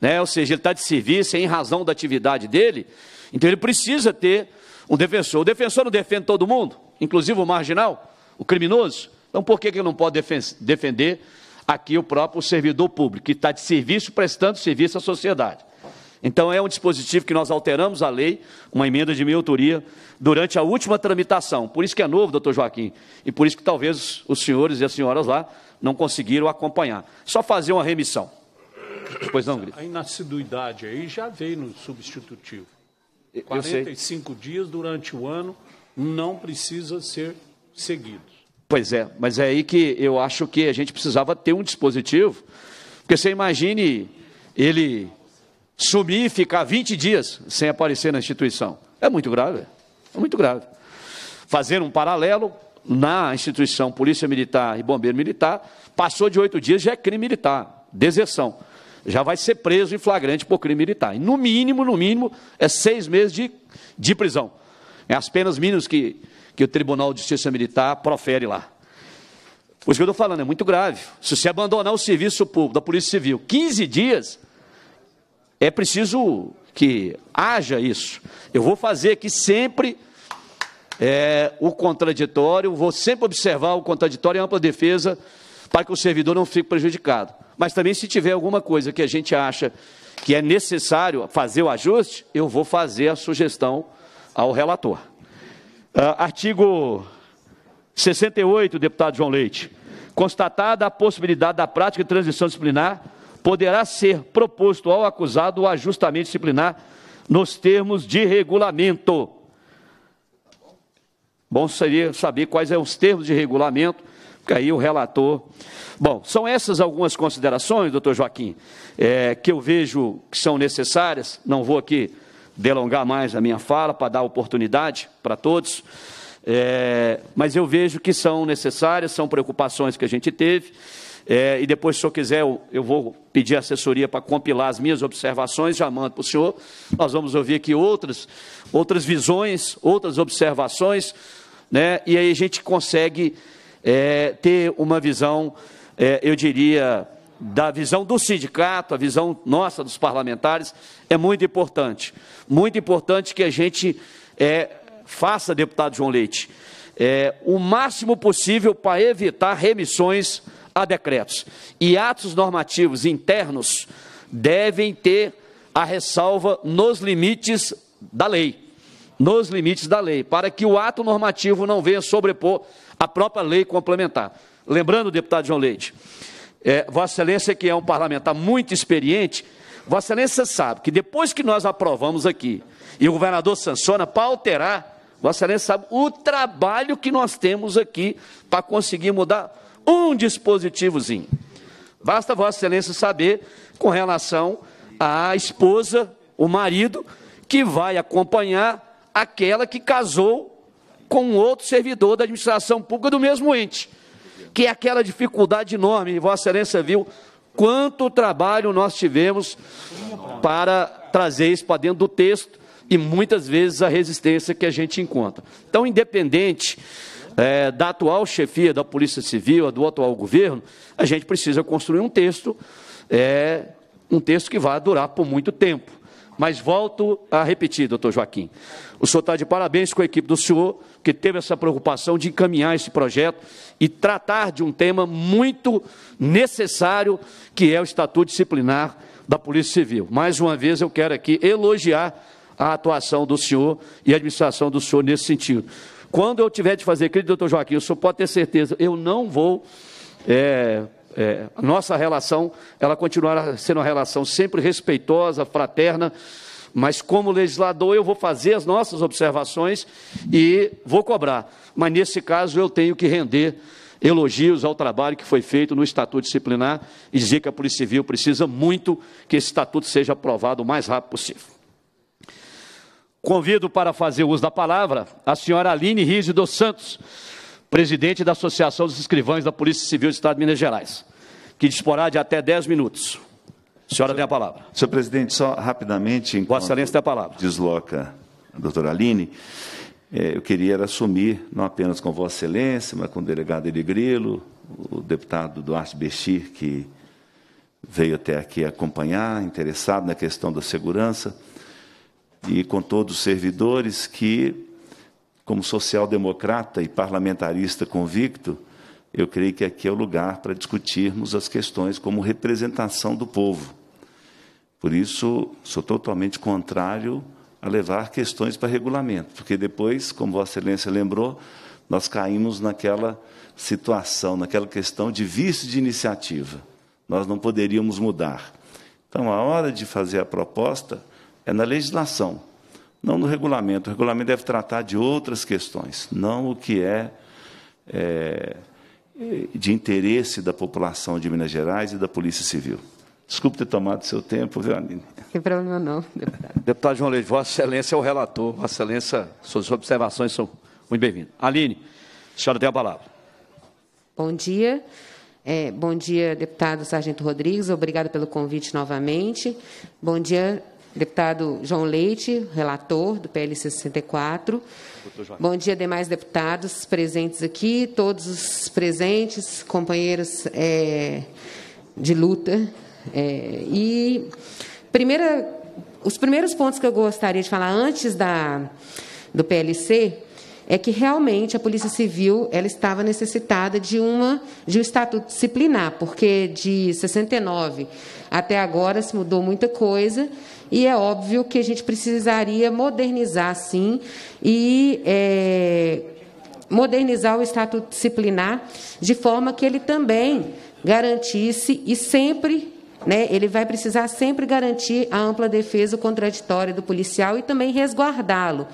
né? ou seja, ele está de serviço é em razão da atividade dele, então ele precisa ter um defensor. O defensor não defende todo mundo, inclusive o marginal, o criminoso. Então por que, que ele não pode defen defender aqui o próprio servidor público, que está de serviço prestando serviço à sociedade? Então é um dispositivo que nós alteramos a lei, uma emenda de minha autoria, durante a última tramitação. Por isso que é novo, doutor Joaquim, e por isso que talvez os senhores e as senhoras lá não conseguiram acompanhar. Só fazer uma remissão. Pois não, A inassiduidade aí já veio no substitutivo. 45 dias durante o ano não precisa ser seguido. Pois é, mas é aí que eu acho que a gente precisava ter um dispositivo, porque você imagine ele sumir e ficar 20 dias sem aparecer na instituição. É muito grave, é muito grave. Fazer um paralelo na instituição Polícia Militar e Bombeiro Militar, passou de oito dias, já é crime militar, deserção já vai ser preso em flagrante por crime militar. E no mínimo, no mínimo, é seis meses de, de prisão. É as penas mínimas que, que o Tribunal de Justiça Militar profere lá. Por isso que eu estou falando, é muito grave. Se você abandonar o serviço público da Polícia Civil 15 dias, é preciso que haja isso. Eu vou fazer aqui sempre é, o contraditório, vou sempre observar o contraditório e ampla defesa para que o servidor não fique prejudicado. Mas também, se tiver alguma coisa que a gente acha que é necessário fazer o ajuste, eu vou fazer a sugestão ao relator. Uh, artigo 68, deputado João Leite. Constatada a possibilidade da prática de transição disciplinar, poderá ser proposto ao acusado o ajustamento disciplinar nos termos de regulamento. Bom seria saber quais são os termos de regulamento Fica aí o relator. Bom, são essas algumas considerações, doutor Joaquim, é, que eu vejo que são necessárias. Não vou aqui delongar mais a minha fala para dar oportunidade para todos. É, mas eu vejo que são necessárias, são preocupações que a gente teve. É, e depois, se o senhor quiser, eu, eu vou pedir assessoria para compilar as minhas observações, já mando para o senhor. Nós vamos ouvir aqui outras, outras visões, outras observações, né? e aí a gente consegue é, ter uma visão, é, eu diria, da visão do sindicato, a visão nossa dos parlamentares, é muito importante. Muito importante que a gente é, faça, deputado João Leite, é, o máximo possível para evitar remissões a decretos. E atos normativos internos devem ter a ressalva nos limites da lei nos limites da lei, para que o ato normativo não venha sobrepor a própria lei complementar. Lembrando, deputado João Leite, é, Vossa Excelência, que é um parlamentar muito experiente, Vossa Excelência sabe que depois que nós aprovamos aqui e o governador sanciona para alterar, Vossa Excelência sabe o trabalho que nós temos aqui para conseguir mudar um dispositivozinho. Basta Vossa Excelência saber com relação à esposa, o marido, que vai acompanhar aquela que casou com outro servidor da administração pública do mesmo ente, que é aquela dificuldade enorme, Vossa Excelência viu quanto trabalho nós tivemos para trazer isso para dentro do texto e muitas vezes a resistência que a gente encontra. Então, independente é, da atual chefia da Polícia Civil, do atual governo, a gente precisa construir um texto, é, um texto que vá durar por muito tempo. Mas volto a repetir, doutor Joaquim. O senhor está de parabéns com a equipe do senhor, que teve essa preocupação de encaminhar esse projeto e tratar de um tema muito necessário, que é o Estatuto Disciplinar da Polícia Civil. Mais uma vez, eu quero aqui elogiar a atuação do senhor e a administração do senhor nesse sentido. Quando eu tiver de fazer, querido doutor Joaquim, o senhor pode ter certeza, eu não vou. É, é, nossa relação, ela continuará sendo uma relação sempre respeitosa, fraterna, mas como legislador eu vou fazer as nossas observações e vou cobrar. Mas nesse caso eu tenho que render elogios ao trabalho que foi feito no Estatuto Disciplinar e dizer que a Polícia Civil precisa muito que esse Estatuto seja aprovado o mais rápido possível. Convido para fazer uso da palavra a senhora Aline Rizzi dos Santos, presidente da Associação dos Escrivães da Polícia Civil do Estado de Minas Gerais, que disporá de até 10 minutos. A senhora senhor, tem a palavra. Senhor presidente, só rapidamente. Vossa Excelência tem a palavra. Desloca a doutora Aline. É, eu queria assumir, não apenas com Vossa Excelência, mas com o delegado Eligrilo, o deputado Duarte Bechir, que veio até aqui acompanhar, interessado na questão da segurança, e com todos os servidores que como social-democrata e parlamentarista convicto, eu creio que aqui é o lugar para discutirmos as questões como representação do povo. Por isso, sou totalmente contrário a levar questões para regulamento, porque depois, como Vossa Excelência lembrou, nós caímos naquela situação, naquela questão de vício de iniciativa. Nós não poderíamos mudar. Então, a hora de fazer a proposta é na legislação não no regulamento. O regulamento deve tratar de outras questões, não o que é, é de interesse da população de Minas Gerais e da Polícia Civil. Desculpe ter tomado seu tempo, viu, Aline? Sem problema não, deputado. Deputado João Leite, Vossa Excelência é o relator. Vossa Excelência, suas observações são muito bem-vindas. Aline, a senhora tem a palavra. Bom dia. É, bom dia, deputado Sargento Rodrigues. Obrigado pelo convite novamente. Bom dia, Deputado João Leite, relator do PL 64. Bom dia, demais deputados presentes aqui, todos os presentes, companheiros é, de luta. É, e primeira, os primeiros pontos que eu gostaria de falar antes da, do PLC é que realmente a Polícia Civil ela estava necessitada de uma de um estatuto disciplinar, porque de 69 até agora se mudou muita coisa e é óbvio que a gente precisaria modernizar, sim, e é, modernizar o estatuto disciplinar de forma que ele também garantisse e sempre né, ele vai precisar sempre garantir a ampla defesa contraditória do policial e também resguardá-lo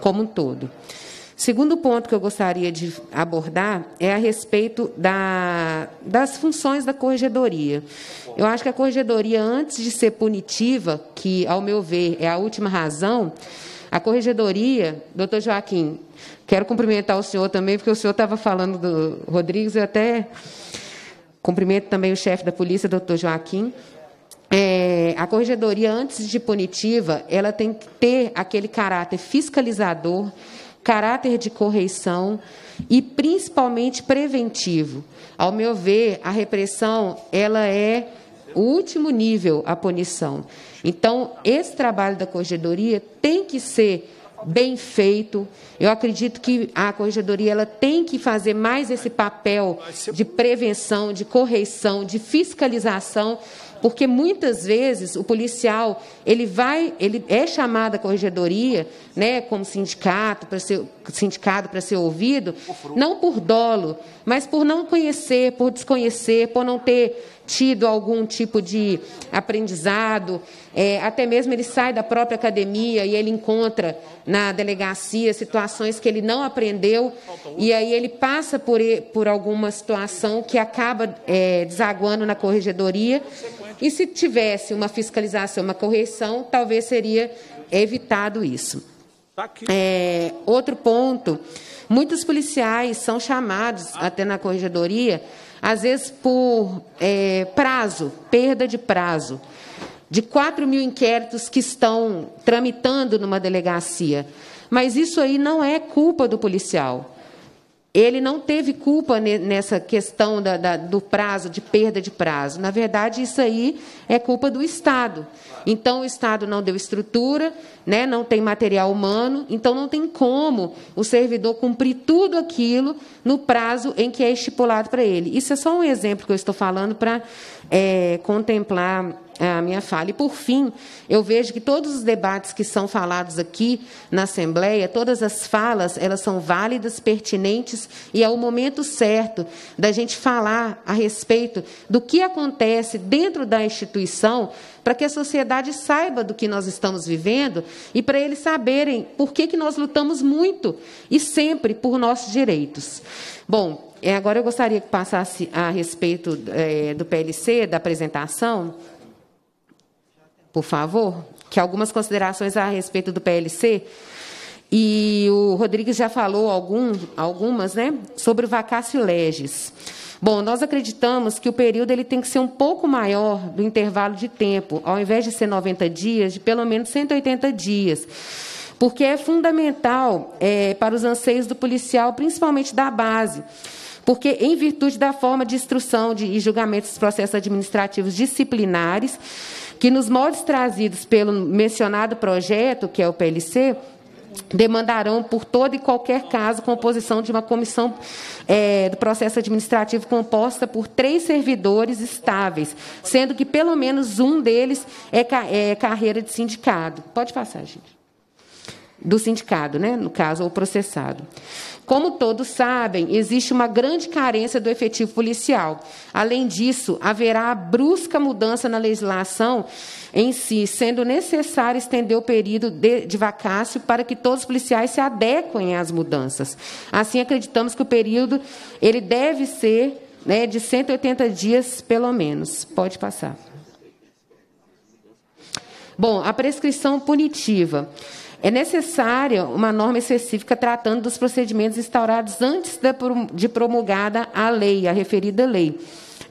como um todo. Segundo ponto que eu gostaria de abordar é a respeito da, das funções da corregedoria. Eu acho que a corregedoria, antes de ser punitiva, que, ao meu ver, é a última razão, a corregedoria, doutor Joaquim, quero cumprimentar o senhor também, porque o senhor estava falando do Rodrigues, eu até cumprimento também o chefe da polícia, doutor Joaquim. É, a corregedoria, antes de punitiva, ela tem que ter aquele caráter fiscalizador caráter de correição e principalmente preventivo. Ao meu ver, a repressão ela é o último nível a punição. Então, esse trabalho da corregedoria tem que ser bem feito. Eu acredito que a corregedoria ela tem que fazer mais esse papel de prevenção, de correição, de fiscalização porque muitas vezes o policial ele vai, ele é chamado à corregedoria, né, como sindicato para ser sindicado para ser ouvido, não por dolo, mas por não conhecer, por desconhecer, por não ter tido algum tipo de aprendizado. É, até mesmo ele sai da própria academia e ele encontra na delegacia situações que ele não aprendeu e aí ele passa por, por alguma situação que acaba é, desaguando na corregedoria. E se tivesse uma fiscalização, uma correção, talvez seria evitado isso. Tá é, outro ponto, muitos policiais são chamados até na corregedoria, às vezes por é, prazo, perda de prazo, de 4 mil inquéritos que estão tramitando numa delegacia. Mas isso aí não é culpa do policial ele não teve culpa nessa questão da, da, do prazo, de perda de prazo. Na verdade, isso aí é culpa do Estado. Então, o Estado não deu estrutura, né, não tem material humano, então não tem como o servidor cumprir tudo aquilo no prazo em que é estipulado para ele. Isso é só um exemplo que eu estou falando para é, contemplar a minha fala. E, por fim, eu vejo que todos os debates que são falados aqui na Assembleia, todas as falas, elas são válidas, pertinentes e é o momento certo da gente falar a respeito do que acontece dentro da instituição para que a sociedade saiba do que nós estamos vivendo e para eles saberem por que, que nós lutamos muito e sempre por nossos direitos. Bom, é, agora eu gostaria que passasse a respeito é, do PLC, da apresentação, por favor, que algumas considerações a respeito do PLC e o Rodrigues já falou algum, algumas, né, sobre o vacácio legis. Bom, nós acreditamos que o período ele tem que ser um pouco maior do intervalo de tempo, ao invés de ser 90 dias, de pelo menos 180 dias. Porque é fundamental é, para os anseios do policial, principalmente da base. Porque, em virtude da forma de instrução de, e julgamento dos processos administrativos disciplinares, que nos moldes trazidos pelo mencionado projeto, que é o PLC, demandarão por todo e qualquer caso composição de uma comissão é, do processo administrativo composta por três servidores estáveis, sendo que pelo menos um deles é, ca é carreira de sindicado. Pode passar, gente. Do sindicado, né? No caso, ou processado. Como todos sabem, existe uma grande carência do efetivo policial. Além disso, haverá brusca mudança na legislação em si, sendo necessário estender o período de, de vacácio para que todos os policiais se adequem às mudanças. Assim, acreditamos que o período ele deve ser né, de 180 dias, pelo menos. Pode passar. Bom, a prescrição punitiva. É necessária uma norma específica tratando dos procedimentos instaurados antes de promulgada a lei, a referida lei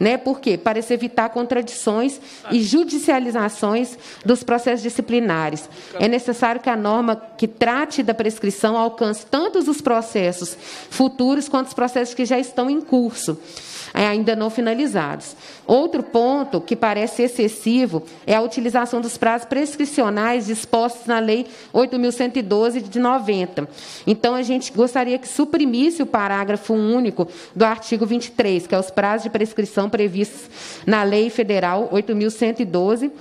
né? Por quê? Para se evitar contradições e judicializações dos processos disciplinares. É necessário que a norma que trate da prescrição alcance tanto os processos futuros quanto os processos que já estão em curso, é, ainda não finalizados. Outro ponto que parece excessivo é a utilização dos prazos prescricionais dispostos na Lei 8.112 de 90. Então, a gente gostaria que suprimisse o parágrafo único do artigo 23, que é os prazos de prescrição previstos na Lei Federal 8.112,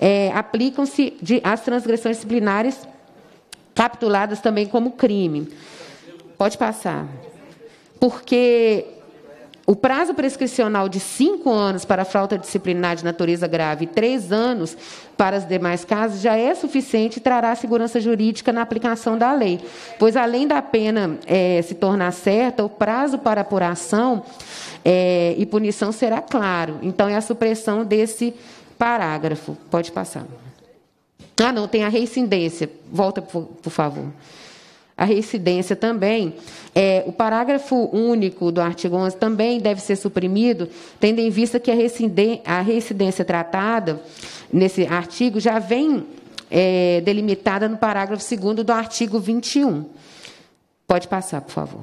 é, aplicam-se às transgressões disciplinares capituladas também como crime. Pode passar. Porque o prazo prescricional de cinco anos para falta disciplinar de natureza grave e três anos para os demais casos já é suficiente e trará segurança jurídica na aplicação da lei, pois além da pena é, se tornar certa, o prazo para apuração é, e punição será claro. Então, é a supressão desse parágrafo. Pode passar. Ah, não, tem a reincidência. Volta, por, por favor. A reincidência também, é, o parágrafo único do artigo 11 também deve ser suprimido, tendo em vista que a reincidência, a reincidência tratada nesse artigo já vem é, delimitada no parágrafo 2 do artigo 21. Pode passar, por favor.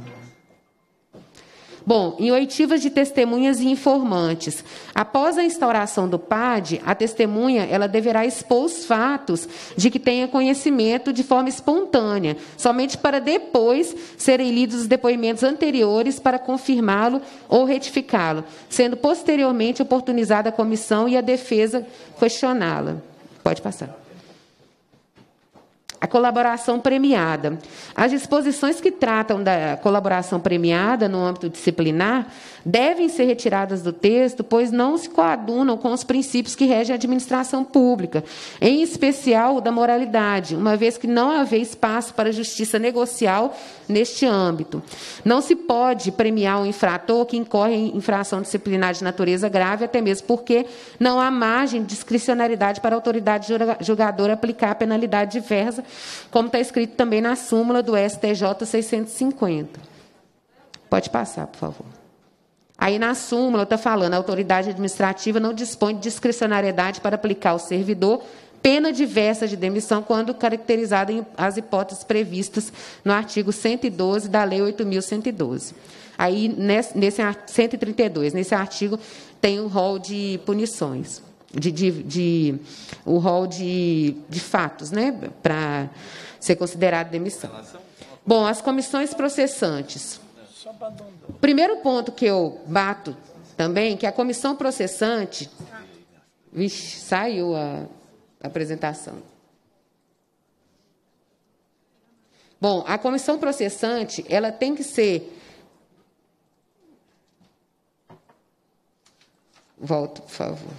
Bom, em oitivas de testemunhas e informantes. Após a instauração do PAD, a testemunha ela deverá expor os fatos de que tenha conhecimento de forma espontânea, somente para depois serem lidos os depoimentos anteriores para confirmá-lo ou retificá-lo, sendo posteriormente oportunizada a comissão e a defesa questioná-la. Pode passar. A colaboração premiada. As disposições que tratam da colaboração premiada no âmbito disciplinar devem ser retiradas do texto, pois não se coadunam com os princípios que regem a administração pública, em especial o da moralidade, uma vez que não haver espaço para justiça negocial neste âmbito. Não se pode premiar um infrator que incorre em infração disciplinar de natureza grave, até mesmo porque não há margem de discricionariedade para a autoridade julgadora aplicar a penalidade diversa, como está escrito também na súmula do STJ 650. Pode passar, por favor. Aí na súmula está falando, a autoridade administrativa não dispõe de discricionariedade para aplicar ao servidor pena diversa de demissão quando caracterizada em as hipóteses previstas no artigo 112 da Lei 8.112. Aí, nesse, nesse 132, nesse artigo, tem o um rol de punições, de, de, de o rol de, de fatos, né, para ser considerado demissão. Bom, as comissões processantes. Primeiro ponto que eu bato também, que a comissão processante. Vixe, saiu a apresentação. Bom, a comissão processante, ela tem que ser. Volto, por favor.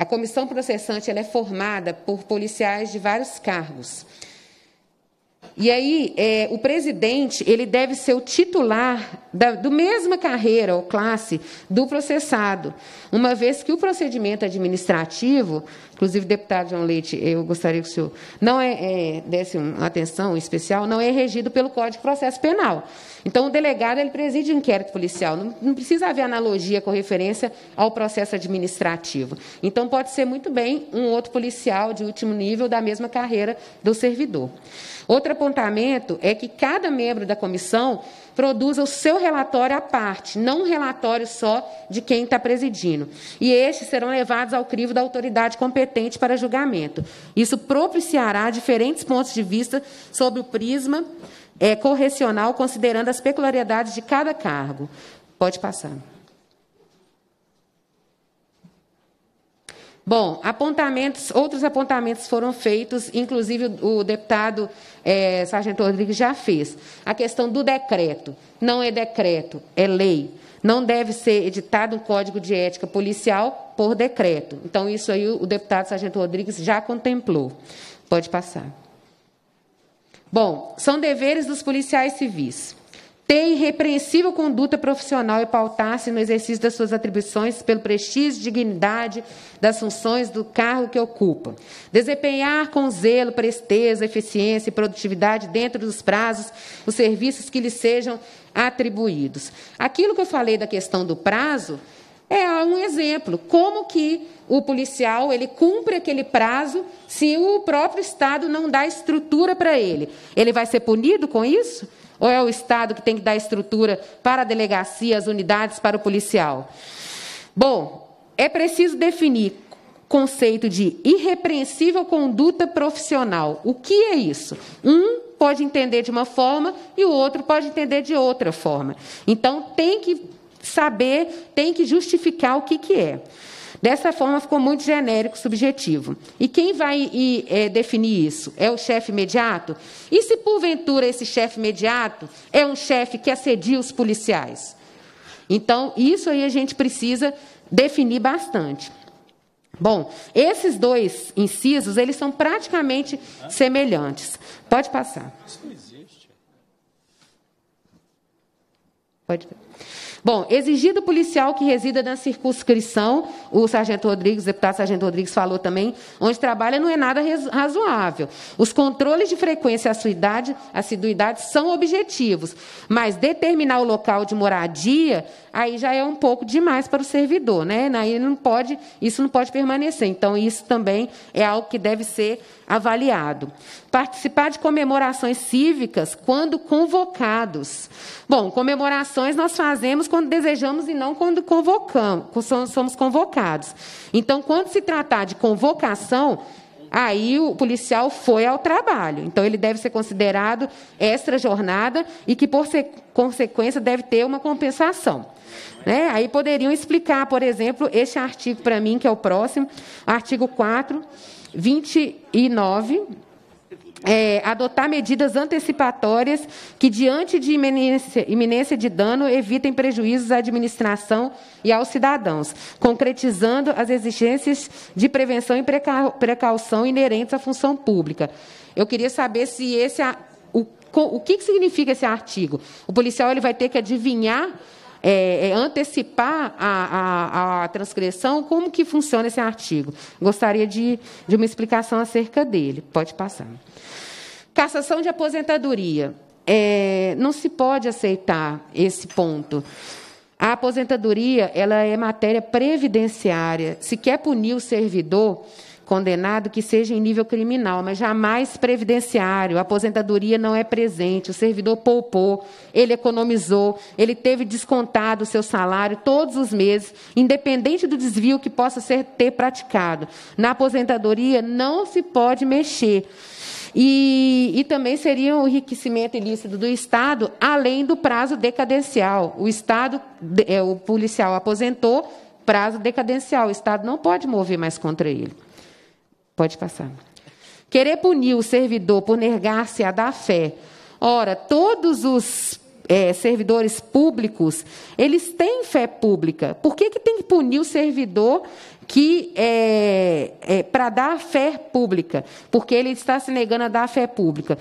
A comissão processante é formada por policiais de vários cargos. E aí, é, o presidente ele deve ser o titular da do mesma carreira ou classe do processado, uma vez que o procedimento administrativo Inclusive, deputado João Leite, eu gostaria que o senhor não é, é, desse uma atenção especial, não é regido pelo Código de Processo Penal. Então, o delegado ele preside o inquérito policial. Não, não precisa haver analogia com referência ao processo administrativo. Então, pode ser muito bem um outro policial de último nível da mesma carreira do servidor. Outro apontamento é que cada membro da comissão produza o seu relatório à parte, não um relatório só de quem está presidindo. E estes serão levados ao crivo da autoridade competente para julgamento. Isso propiciará diferentes pontos de vista sobre o prisma é, correcional, considerando as peculiaridades de cada cargo. Pode passar. Bom, apontamentos, outros apontamentos foram feitos, inclusive o deputado é, Sargento Rodrigues já fez. A questão do decreto. Não é decreto, é lei. Não deve ser editado um código de ética policial por decreto. Então, isso aí o deputado Sargento Rodrigues já contemplou. Pode passar. Bom, são deveres dos policiais civis ter irrepreensível conduta profissional e pautar-se no exercício das suas atribuições pelo prestígio e dignidade das funções do cargo que ocupa. Desempenhar com zelo, presteza, eficiência e produtividade dentro dos prazos os serviços que lhe sejam atribuídos. Aquilo que eu falei da questão do prazo é um exemplo. Como que o policial ele cumpre aquele prazo se o próprio Estado não dá estrutura para ele? Ele vai ser punido com isso? Ou é o Estado que tem que dar estrutura para a delegacia, as unidades, para o policial? Bom, é preciso definir conceito de irrepreensível conduta profissional. O que é isso? Um pode entender de uma forma e o outro pode entender de outra forma. Então, tem que saber, tem que justificar o que, que é. Dessa forma, ficou muito genérico, subjetivo. E quem vai e, é, definir isso? É o chefe imediato? E se, porventura, esse chefe imediato é um chefe que assedia os policiais? Então, isso aí a gente precisa definir bastante. Bom, esses dois incisos, eles são praticamente Hã? semelhantes. Pode passar. Isso não existe. Pode passar. Bom, exigido policial que resida na circunscrição, o sargento Rodrigues, o deputado sargento Rodrigues falou também, onde trabalha não é nada razoável. Os controles de frequência à sua idade, assiduidade, são objetivos, mas determinar o local de moradia, aí já é um pouco demais para o servidor, né? Aí não pode, isso não pode permanecer. Então, isso também é algo que deve ser avaliado. Participar de comemorações cívicas quando convocados. Bom, comemorações nós fazemos quando desejamos e não quando convocamos, somos convocados. Então, quando se tratar de convocação, aí o policial foi ao trabalho. Então, ele deve ser considerado extra jornada e que, por consequência, deve ter uma compensação. Né? Aí poderiam explicar, por exemplo, este artigo para mim, que é o próximo, artigo 4 29, é, adotar medidas antecipatórias que, diante de iminência, iminência, de dano, evitem prejuízos à administração e aos cidadãos, concretizando as exigências de prevenção e precaução inerentes à função pública. Eu queria saber se esse. O, o que significa esse artigo? O policial ele vai ter que adivinhar é, é, antecipar a, a, a, transgressão, como que funciona esse artigo? Gostaria de, de uma explicação acerca dele. Pode passar. Cassação de aposentadoria. É, não se pode aceitar esse ponto. A aposentadoria ela é matéria previdenciária. Se quer punir o servidor, condenado que seja em nível criminal, mas jamais previdenciário. A aposentadoria não é presente, o servidor poupou, ele economizou, ele teve descontado o seu salário todos os meses, independente do desvio que possa ser ter praticado. Na aposentadoria não se pode mexer. E, e, também seria o um enriquecimento ilícito do Estado, além do prazo decadencial. O Estado, é, o policial aposentou, prazo decadencial. O Estado não pode mover mais contra ele. Pode passar. Querer punir o servidor por negar-se a dar fé. Ora, todos os é, servidores públicos, eles têm fé pública. Por que, que tem que punir o servidor que é, é para dar fé pública? Porque ele está se negando a dar fé pública.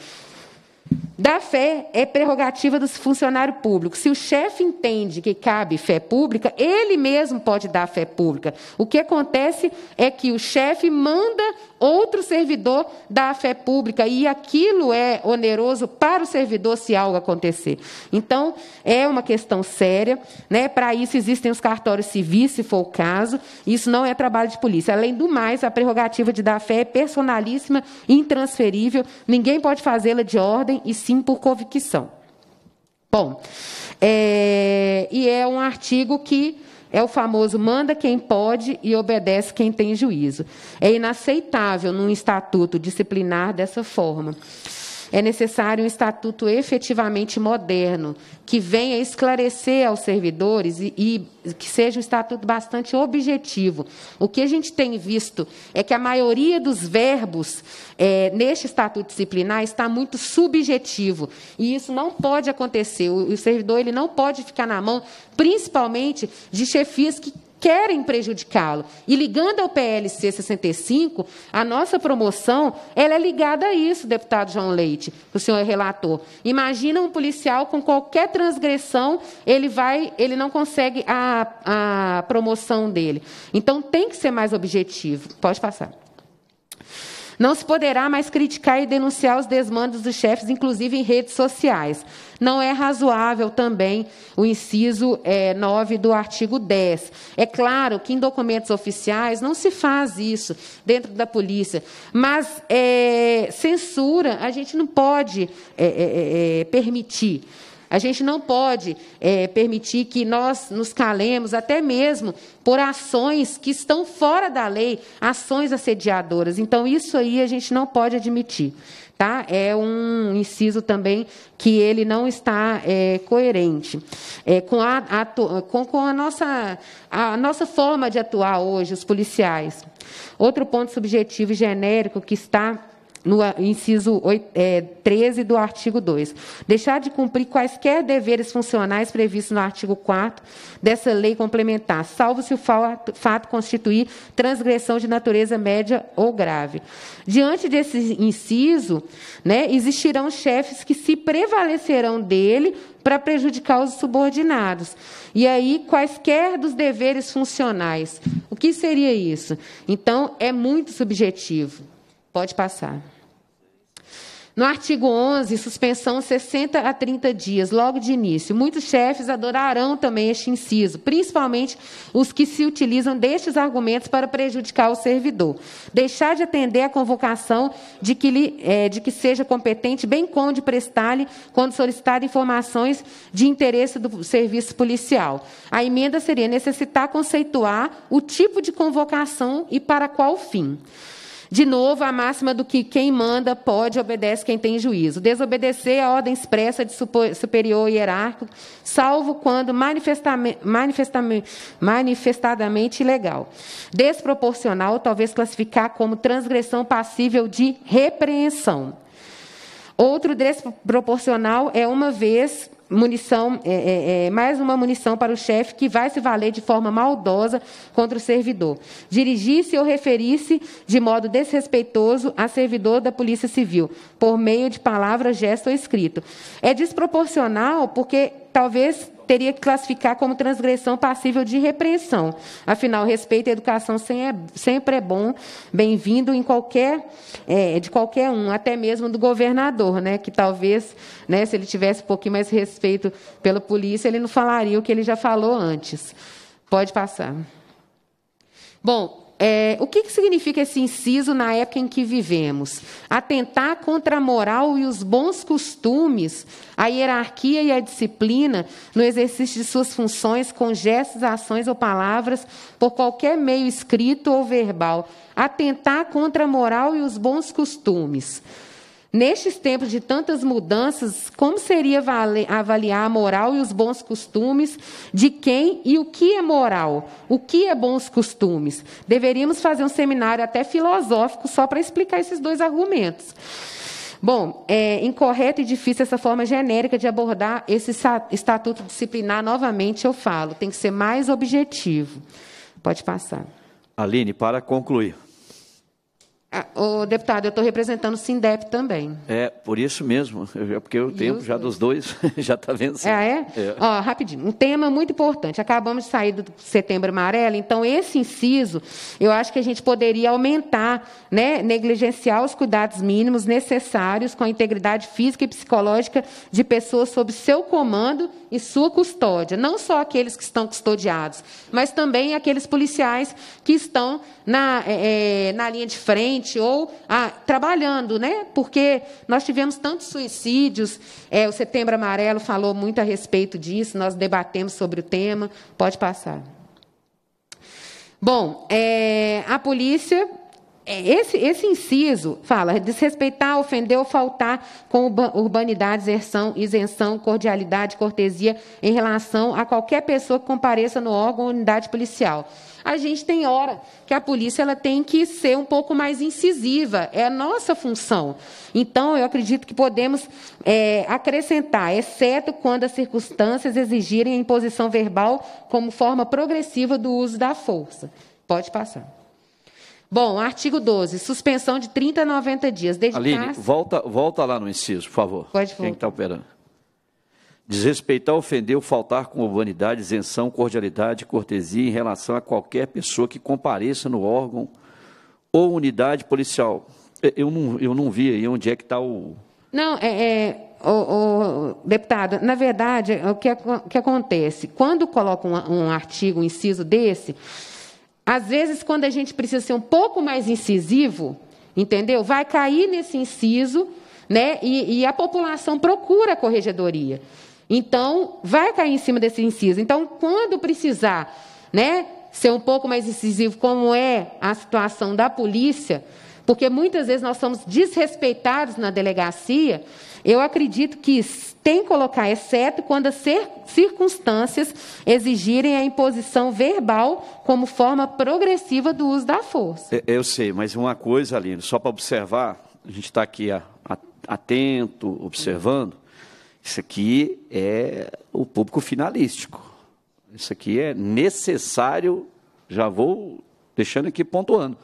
Da fé é prerrogativa do funcionário público. Se o chefe entende que cabe fé pública, ele mesmo pode dar fé pública. O que acontece é que o chefe manda outro servidor da fé pública e aquilo é oneroso para o servidor se algo acontecer. Então, é uma questão séria, né? Para isso existem os cartórios civis, se for o caso. Isso não é trabalho de polícia. Além do mais, a prerrogativa de dar fé é personalíssima, intransferível. Ninguém pode fazê-la de ordem e sim por convicção. Bom, é, e é um artigo que é o famoso manda quem pode e obedece quem tem juízo. É inaceitável num estatuto disciplinar dessa forma. É necessário um estatuto efetivamente moderno, que venha esclarecer aos servidores e, e que seja um estatuto bastante objetivo. O que a gente tem visto é que a maioria dos verbos é, neste estatuto disciplinar está muito subjetivo. E isso não pode acontecer. O, o servidor ele não pode ficar na mão, principalmente de chefias que querem prejudicá-lo. E ligando ao PLC 65, a nossa promoção ela é ligada a isso, deputado João Leite, o senhor é relator. Imagina um policial com qualquer transgressão, ele vai, ele não consegue a, a promoção dele. Então tem que ser mais objetivo. Pode passar. Não se poderá mais criticar e denunciar os desmandos dos chefes, inclusive em redes sociais. Não é razoável também o inciso é, 9 do artigo 10. É claro que em documentos oficiais não se faz isso dentro da polícia, mas é, censura a gente não pode é, é, é, é permitir. A gente não pode é, permitir que nós nos calemos, até mesmo por ações que estão fora da lei, ações assediadoras. Então, isso aí a gente não pode admitir. Tá? É um inciso também que ele não está é, coerente é, com, a, a, com, com a, nossa, a nossa forma de atuar hoje, os policiais. Outro ponto subjetivo e genérico que está no inciso 8, é, 13 do artigo 2. Deixar de cumprir quaisquer deveres funcionais previstos no artigo 4 dessa lei complementar, salvo se o fato constituir transgressão de natureza média ou grave. Diante desse inciso, né, existirão chefes que se prevalecerão dele para prejudicar os subordinados. E aí, quaisquer dos deveres funcionais. O que seria isso? Então, é muito subjetivo. Pode passar. No artigo 11, suspensão 60 a 30 dias, logo de início. Muitos chefes adorarão também este inciso, principalmente os que se utilizam destes argumentos para prejudicar o servidor. Deixar de atender a convocação de que, lhe, é, de que seja competente, bem como de prestar-lhe quando solicitar informações de interesse do serviço policial. A emenda seria necessitar conceituar o tipo de convocação e para qual fim. De novo, a máxima do que quem manda pode obedece quem tem juízo. Desobedecer a ordem expressa de superior hierárquico, salvo quando manifestadamente ilegal. Desproporcional, talvez classificar como transgressão passível de repreensão. Outro desproporcional é uma vez munição, é, é, é, mais uma munição para o chefe que vai se valer de forma maldosa contra o servidor. Dirigir-se ou referir-se de modo desrespeitoso a servidor da Polícia Civil, por meio de palavra, gesto ou escrito. É desproporcional porque talvez teria que classificar como transgressão passível de repreensão. Afinal, respeito à educação é, sempre é bom, bem-vindo em qualquer é, de qualquer um, até mesmo do governador, né? Que talvez, né, se ele tivesse um pouquinho mais respeito pela polícia, ele não falaria o que ele já falou antes. Pode passar. Bom, é, o que, que, significa esse inciso na época em que vivemos? Atentar contra a moral e os bons costumes, a hierarquia e a disciplina no exercício de suas funções com gestos, ações ou palavras, por qualquer meio escrito ou verbal. Atentar contra a moral e os bons costumes. Nestes tempos de tantas mudanças, como seria avaliar a moral e os bons costumes de quem e o que é moral, o que é bons costumes? Deveríamos fazer um seminário até filosófico só para explicar esses dois argumentos. Bom, é incorreta e difícil essa forma genérica de abordar esse estatuto disciplinar. Novamente, eu falo, tem que ser mais objetivo. Pode passar. Aline, para concluir. O ah, deputado, eu estou representando o Sindep também. É, por isso mesmo, é porque o tempo já dos dois já está vencendo. Ah, é? é. Ó, rapidinho, um tema muito importante. Acabamos de sair do setembro amarelo, então esse inciso, eu acho que a gente poderia aumentar, né, negligenciar os cuidados mínimos necessários com a integridade física e psicológica de pessoas sob seu comando e sua custódia. Não só aqueles que estão custodiados, mas também aqueles policiais que estão na, é, é na linha de frente ou ah, trabalhando, né? Porque nós tivemos tantos suicídios. É, o Setembro Amarelo falou muito a respeito disso. Nós debatemos sobre o tema. Pode passar. Bom, é, a polícia é, esse, esse inciso fala desrespeitar, ofender ou faltar com urbanidade, isenção, isenção, cordialidade, cortesia em relação a qualquer pessoa que compareça no órgão ou unidade policial. A gente tem hora que a polícia ela tem que ser um pouco mais incisiva, é a nossa função. Então, eu acredito que podemos é, acrescentar, exceto quando as circunstâncias exigirem a imposição verbal como forma progressiva do uso da força. Pode passar. Bom, artigo 12, suspensão de 30 a 90 dias. Aline, volta, volta lá no inciso, por favor. Pode Quem está operando? Desrespeitar, ofender ou faltar com urbanidade, isenção, cordialidade, cortesia em relação a qualquer pessoa que compareça no órgão ou unidade policial. É, eu não, eu não vi aí onde é que está o... Não, é, é o, o, deputado, na verdade, é o que, que acontece? Quando coloca um, um, artigo, um inciso desse, às vezes, quando a gente precisa ser um pouco mais incisivo, entendeu? Vai cair nesse inciso, né? E, e a população procura a corregedoria. Então, vai cair em cima desse inciso. Então, quando precisar, né? Ser um pouco mais incisivo, como é a situação da polícia, porque muitas vezes nós somos desrespeitados na delegacia. Eu acredito que tem que colocar, exceto quando as circunstâncias exigirem a imposição verbal como forma progressiva do uso da força. Eu, sei, mas uma coisa, Aline, só para observar, a gente está aqui atento, observando, isso aqui é o público finalístico. Isso aqui é necessário, já vou deixando aqui pontuando.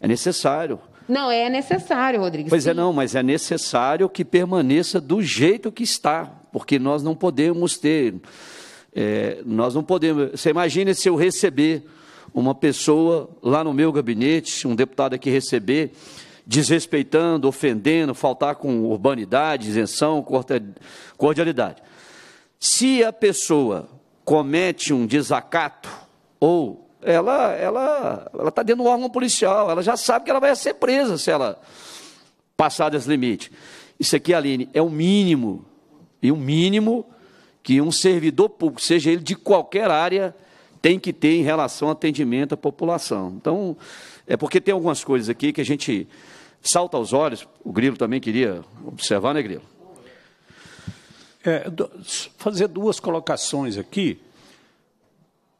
É necessário não, é necessário, Rodrigues. Pois é, sim. é, não, mas é necessário que permaneça do jeito que está, porque nós não podemos ter. É, nós não podemos. Você imagina se eu receber uma pessoa lá no meu gabinete, um deputado aqui receber, desrespeitando, ofendendo, faltar com urbanidade, isenção, cordialidade. Se a pessoa comete um desacato ou ela ela ela está dentro do órgão policial, ela já sabe que ela vai ser presa se ela passar desse limite. Isso aqui, Aline, é o mínimo, e o mínimo que um servidor público, seja ele de qualquer área, tem que ter em relação ao atendimento à população. Então, é porque tem algumas coisas aqui que a gente salta aos olhos, o Grilo também queria observar, né, Grilo? É, fazer duas colocações aqui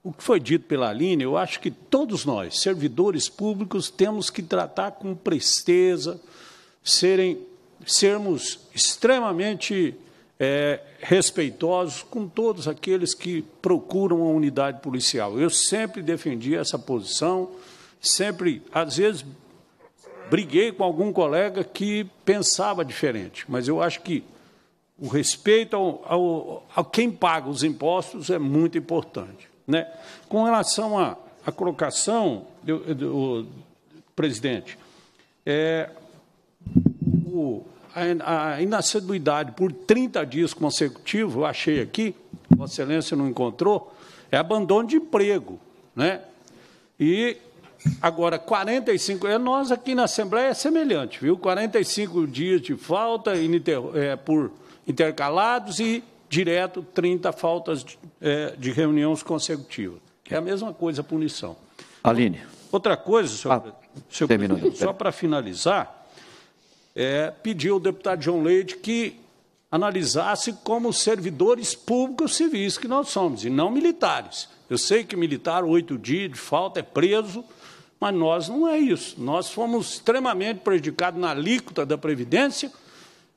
o que foi dito pela Aline, eu acho que todos nós, servidores públicos, temos que tratar com presteza, serem, sermos extremamente é, respeitosos com todos aqueles que procuram a unidade policial. Eu sempre defendi essa posição, sempre, às vezes, briguei com algum colega que pensava diferente, mas eu acho que o respeito ao, ao, a quem paga os impostos é muito importante. Né? Com relação à, à colocação, do, do, do presidente, é, o, a, a inassiduidade por 30 dias consecutivos, eu achei aqui, Vossa Excelência não encontrou, é abandono de emprego. Né? E Agora, 45, é, nós aqui na Assembleia é semelhante, viu? 45 dias de falta é, por intercalados e direto 30 faltas de, é, de reuniões consecutivas. É a mesma coisa a punição. Aline. Outra coisa, senhor, ah, senhor presidente, só para finalizar, é, pediu ao deputado João Leite que analisasse como servidores públicos civis que nós somos, e não militares. Eu sei que militar, oito dias de falta, é preso, mas nós não é isso. Nós fomos extremamente prejudicados na alíquota da Previdência,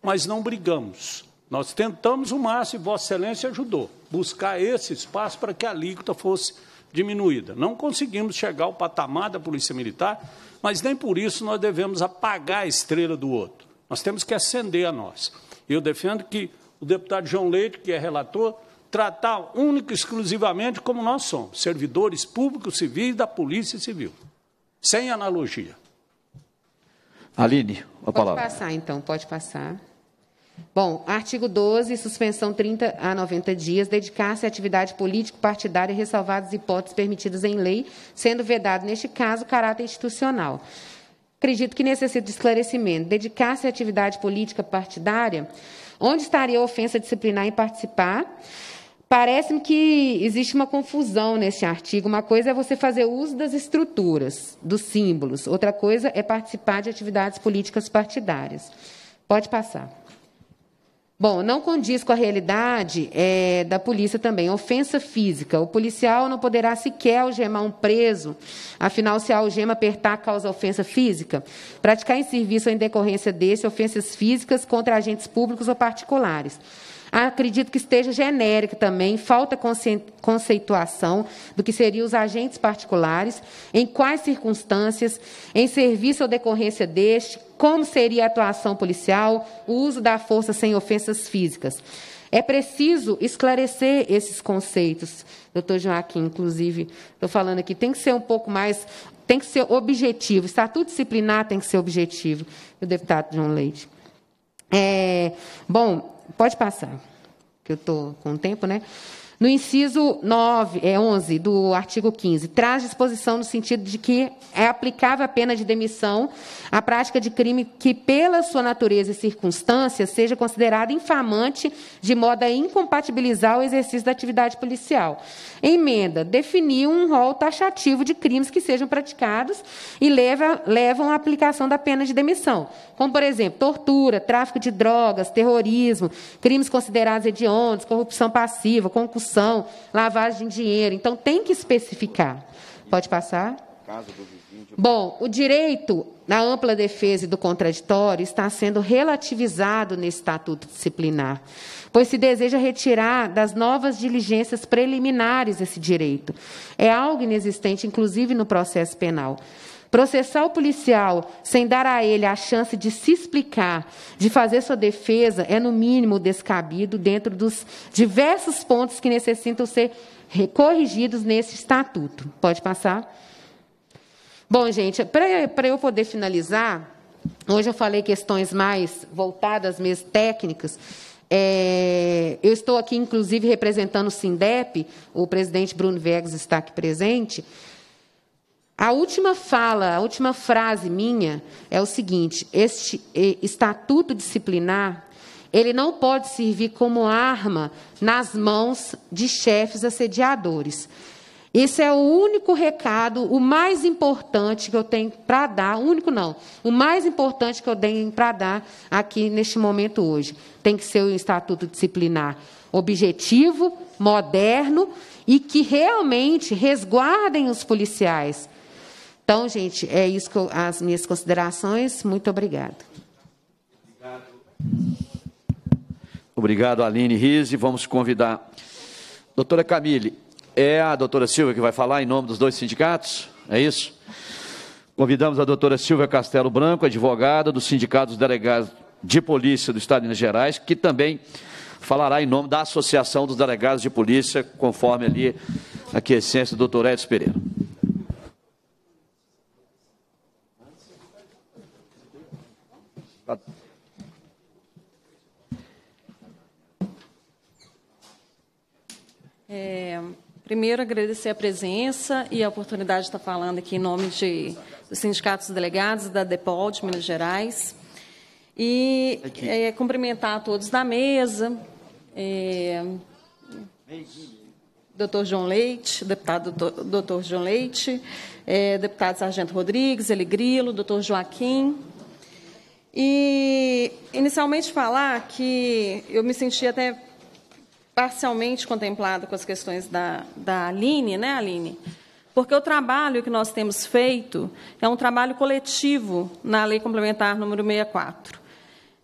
mas não brigamos. Nós tentamos o máximo, e Vossa Excelência ajudou, buscar esse espaço para que a alíquota fosse diminuída. Não conseguimos chegar ao patamar da Polícia Militar, mas nem por isso nós devemos apagar a estrela do outro. Nós temos que acender a nós. Eu defendo que o deputado João Leite, que é relator, tratar única e exclusivamente como nós somos, servidores públicos civis da Polícia Civil, sem analogia. Aline, a pode palavra. Pode passar, então, pode passar. Bom, artigo 12, suspensão 30 a 90 dias, dedicar-se à atividade político-partidária, as hipóteses permitidas em lei, sendo vedado, neste caso, caráter institucional. Acredito que necessita de esclarecimento. Dedicar-se à atividade política partidária, onde estaria a ofensa disciplinar em participar? Parece-me que existe uma confusão neste artigo. Uma coisa é você fazer uso das estruturas, dos símbolos. Outra coisa é participar de atividades políticas partidárias. Pode passar. Bom, não condiz com a realidade é, da polícia também. Ofensa física. O policial não poderá sequer algemar um preso, afinal, se a algema apertar causa ofensa física. Praticar em serviço ou em decorrência desse ofensas físicas contra agentes públicos ou particulares. Acredito que esteja genérica também, falta conceituação do que seriam os agentes particulares, em quais circunstâncias, em serviço ou decorrência deste, como seria a atuação policial, o uso da força sem ofensas físicas. É preciso esclarecer esses conceitos. Doutor Joaquim, inclusive, estou falando aqui, tem que ser um pouco mais, tem que ser objetivo. Estatuto disciplinar tem que ser objetivo, O deputado João Leite. É, bom, pode passar, que eu estou com tempo, né? No inciso 9, é 11 do artigo 15, traz disposição no sentido de que é aplicável a pena de demissão à prática de crime que, pela sua natureza e circunstância, seja considerada infamante de modo a incompatibilizar o exercício da atividade policial. Emenda, definir um rol taxativo de crimes que sejam praticados e leva, levam à aplicação da pena de demissão, como, por exemplo, tortura, tráfico de drogas, terrorismo, crimes considerados hediondos, corrupção passiva, concussão corrupção, lavagem de dinheiro. Então tem que especificar. Pode passar? Bom, o direito da ampla defesa e do contraditório está sendo relativizado nesse estatuto disciplinar, pois se deseja retirar das novas diligências preliminares esse direito. É algo inexistente, inclusive no processo penal. Processar o policial sem dar a ele a chance de se explicar, de fazer sua defesa, é no mínimo descabido dentro dos diversos pontos que necessitam ser corrigidos nesse estatuto. Pode passar? Bom, gente, para eu poder finalizar, hoje eu falei questões mais voltadas mesmo técnicas. É, eu estou aqui, inclusive, representando o SINDEP, o presidente Bruno Vegas está aqui presente. A última fala, a última frase minha é o seguinte: este estatuto disciplinar, ele não pode servir como arma nas mãos de chefes assediadores. Isso é o único recado, o mais importante que eu tenho para dar, único não, o mais importante que eu tenho para dar aqui neste momento hoje. Tem que ser um estatuto disciplinar objetivo, moderno e que realmente resguardem os policiais então, gente, é isso que eu, as minhas considerações. Muito obrigada. Obrigado, Aline Rize. Vamos convidar. Doutora Camille, é a doutora Silva que vai falar em nome dos dois sindicatos? É isso? Convidamos a doutora Silvia Castelo Branco, advogada do Sindicato dos Delegados de Polícia do Estado de Minas Gerais, que também falará em nome da Associação dos Delegados de Polícia, conforme ali aqui a essência do doutor Edson Pereira. É, primeiro, agradecer a presença e a oportunidade de estar falando aqui em nome de, dos sindicatos delegados da DEPOL de Minas Gerais. E é, cumprimentar a todos da mesa, é, doutor João Leite, deputado doutor, João Leite, é, deputado Sargento Rodrigues, Elegrilo, Grilo, doutor Joaquim. E, inicialmente, falar que eu me senti até parcialmente contemplado com as questões da, da Aline, né, Aline? Porque o trabalho que nós temos feito é um trabalho coletivo na Lei Complementar número 64.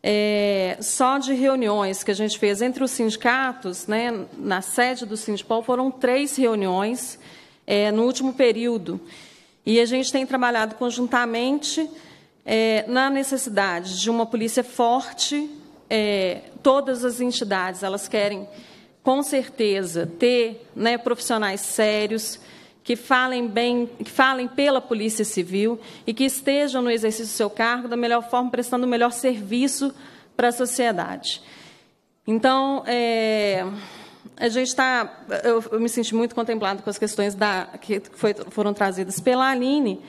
É, só de reuniões que a gente fez entre os sindicatos, né, na sede do Sindipol, foram três reuniões é, no último período. E a gente tem trabalhado conjuntamente é, na necessidade de uma polícia forte. É, todas as entidades elas querem com certeza, ter né, profissionais sérios que falem bem, que falem pela Polícia Civil e que estejam no exercício do seu cargo da melhor forma, prestando o melhor serviço para a sociedade. Então, é, a gente está, eu, eu, me senti muito contemplado com as questões da, que foi, foram trazidas pela Aline,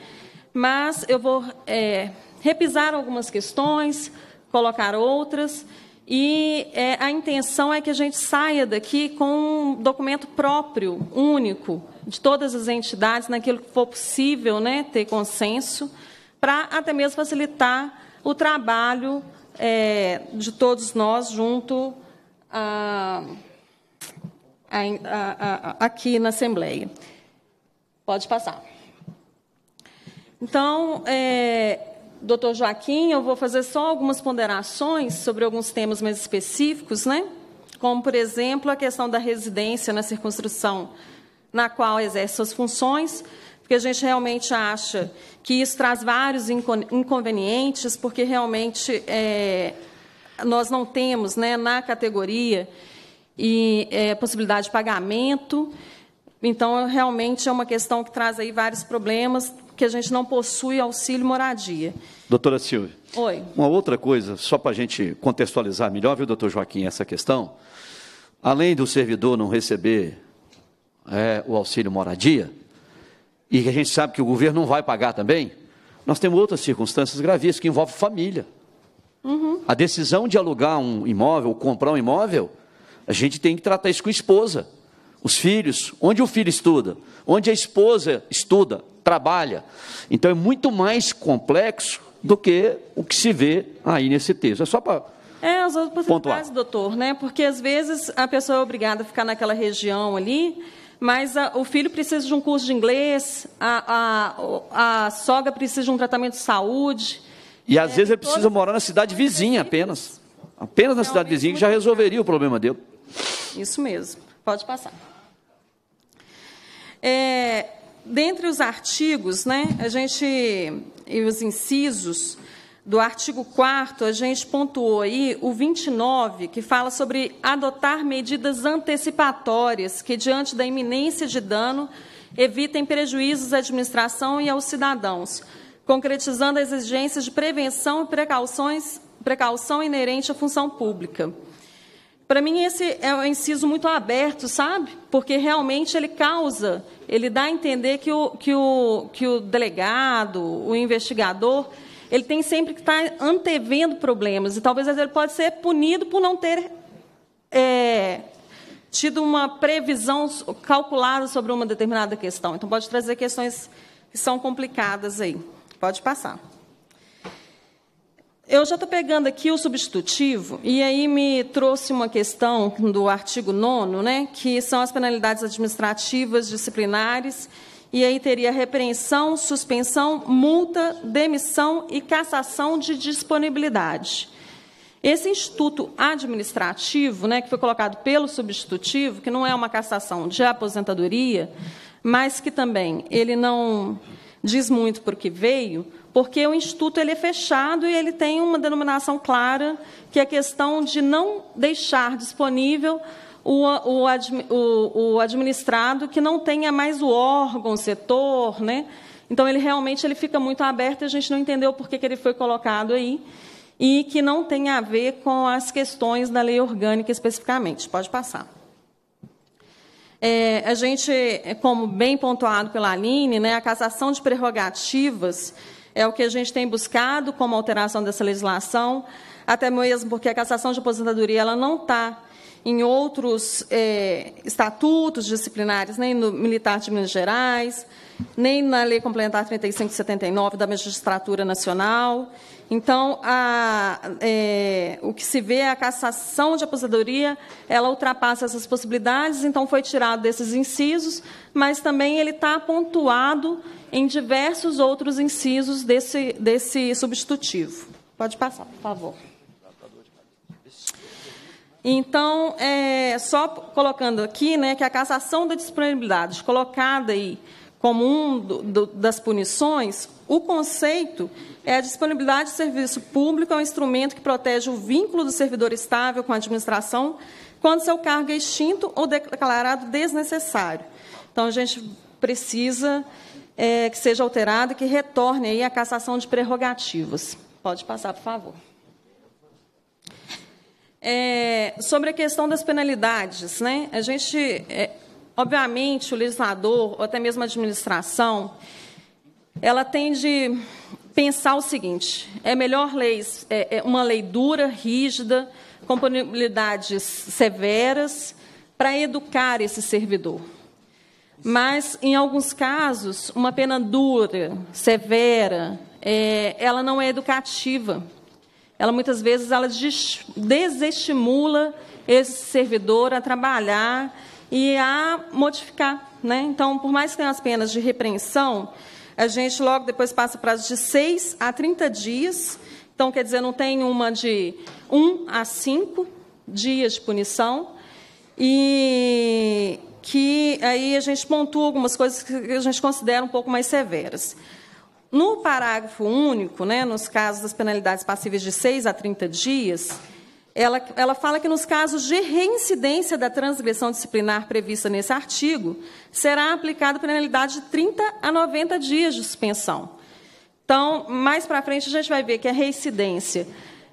mas eu vou é, repisar algumas questões, colocar outras. E é, a intenção é que a gente saia daqui com um documento próprio, único, de todas as entidades, naquilo que for possível né, ter consenso, para até mesmo facilitar o trabalho é, de todos nós junto a, a, a, aqui na Assembleia. Pode passar. Então, é, doutor Joaquim, eu vou fazer só algumas ponderações sobre alguns temas mais específicos, né? como, por exemplo, a questão da residência na circunstrução na qual exerce suas funções, porque a gente realmente acha que isso traz vários inconvenientes, porque realmente é, nós não temos né, na categoria e é, possibilidade de pagamento. Então, realmente é uma questão que traz aí vários problemas, que a gente não possui auxílio moradia. Doutora Silvia. Oi. Uma outra coisa, só para a gente contextualizar melhor, viu, doutor Joaquim, essa questão. Além do servidor não receber é, o auxílio moradia, e que a gente sabe que o governo não vai pagar também, nós temos outras circunstâncias gravíssimas que envolvem família. Uhum. A decisão de alugar um imóvel, comprar um imóvel, a gente tem que tratar isso com a esposa, os filhos, onde o filho estuda, onde a esposa estuda, trabalha. Então é muito mais complexo do que o que se vê aí nesse texto. É só para é, as outras possibilidades, doutor, né? Porque às vezes a pessoa é obrigada a ficar naquela região ali, mas a, o filho precisa de um curso de inglês, a, a, a sogra precisa de um tratamento de saúde. E às é, vezes ele precisa morar na cidade vizinha apenas. Apenas na cidade é vizinha, que já resolveria o problema dele. Isso mesmo. Pode passar. É, dentre os artigos, né, a gente, e os incisos do artigo 4 a gente pontuou aí o 29, que fala sobre adotar medidas antecipatórias que, diante da iminência de dano, evitem prejuízos à administração e aos cidadãos, concretizando as exigências de prevenção e precauções, precaução inerente à função pública. Para mim, esse é um inciso muito aberto, sabe? Porque realmente ele causa, ele dá a entender que o, que o, que o delegado, o investigador, ele tem sempre que estar tá antevendo problemas. E talvez ele pode ser punido por não ter é, tido uma previsão calculada sobre uma determinada questão. Então, pode trazer questões que são complicadas aí. Pode passar. Eu já estou pegando aqui o substitutivo, e aí me trouxe uma questão do artigo 9, né, que são as penalidades administrativas disciplinares, e aí teria repreensão, suspensão, multa, demissão e cassação de disponibilidade. Esse instituto administrativo, né, que foi colocado pelo substitutivo, que não é uma cassação de aposentadoria, mas que também ele não diz muito por que veio, porque o instituto ele é fechado e ele tem uma denominação clara, que é a questão de não deixar disponível o, o, o, o administrado que não tenha mais o órgão, o setor, né? Então ele realmente ele fica muito aberto e a gente não entendeu por que, que ele foi colocado aí e que não tem a ver com as questões da lei orgânica especificamente. Pode passar. É, a gente, como bem pontuado pela Aline, né, a cassação de prerrogativas é o que a gente tem buscado como alteração dessa legislação, até mesmo porque a cassação de aposentadoria ela não está em outros é, estatutos disciplinares, nem no Militar de Minas Gerais, nem na Lei Complementar 3579 da Magistratura Nacional. Então, a, é, o que se vê é a cassação de aposentadoria, ela ultrapassa essas possibilidades, então foi tirado desses incisos, mas também ele está pontuado em diversos outros incisos desse, desse substitutivo. Pode passar, por favor. Então, é, só colocando aqui né, que a cassação da disponibilidade colocada aí como um do, do, das punições, o conceito é a disponibilidade de serviço público é um instrumento que protege o vínculo do servidor estável com a administração quando seu cargo é extinto ou declarado desnecessário. Então, a gente precisa é, que seja alterado e que retorne aí a cassação de prerrogativas. Pode passar, por favor. É, sobre a questão das penalidades, né? A gente, é, obviamente, o legislador ou até mesmo a administração, ela tem de pensar o seguinte: é melhor leis, é, é, uma lei dura, rígida, com penalidades severas para educar esse servidor. Mas, em alguns casos, uma pena dura, severa, é, ela não é educativa. Ela, muitas vezes, ela desestimula esse servidor a trabalhar e a modificar. Né? Então, por mais que tenha as penas de repreensão, a gente logo depois passa prazo de 6 a 30 dias. Então, quer dizer, não tem uma de 1 um a 5 dias de punição. E que aí a gente pontua algumas coisas que a gente considera um pouco mais severas. No parágrafo único, né, nos casos das penalidades passíveis de 6 a 30 dias, ela, ela fala que nos casos de reincidência da transgressão disciplinar prevista nesse artigo, será aplicada penalidade de 30 a 90 dias de suspensão. Então, mais para frente, a gente vai ver que a reincidência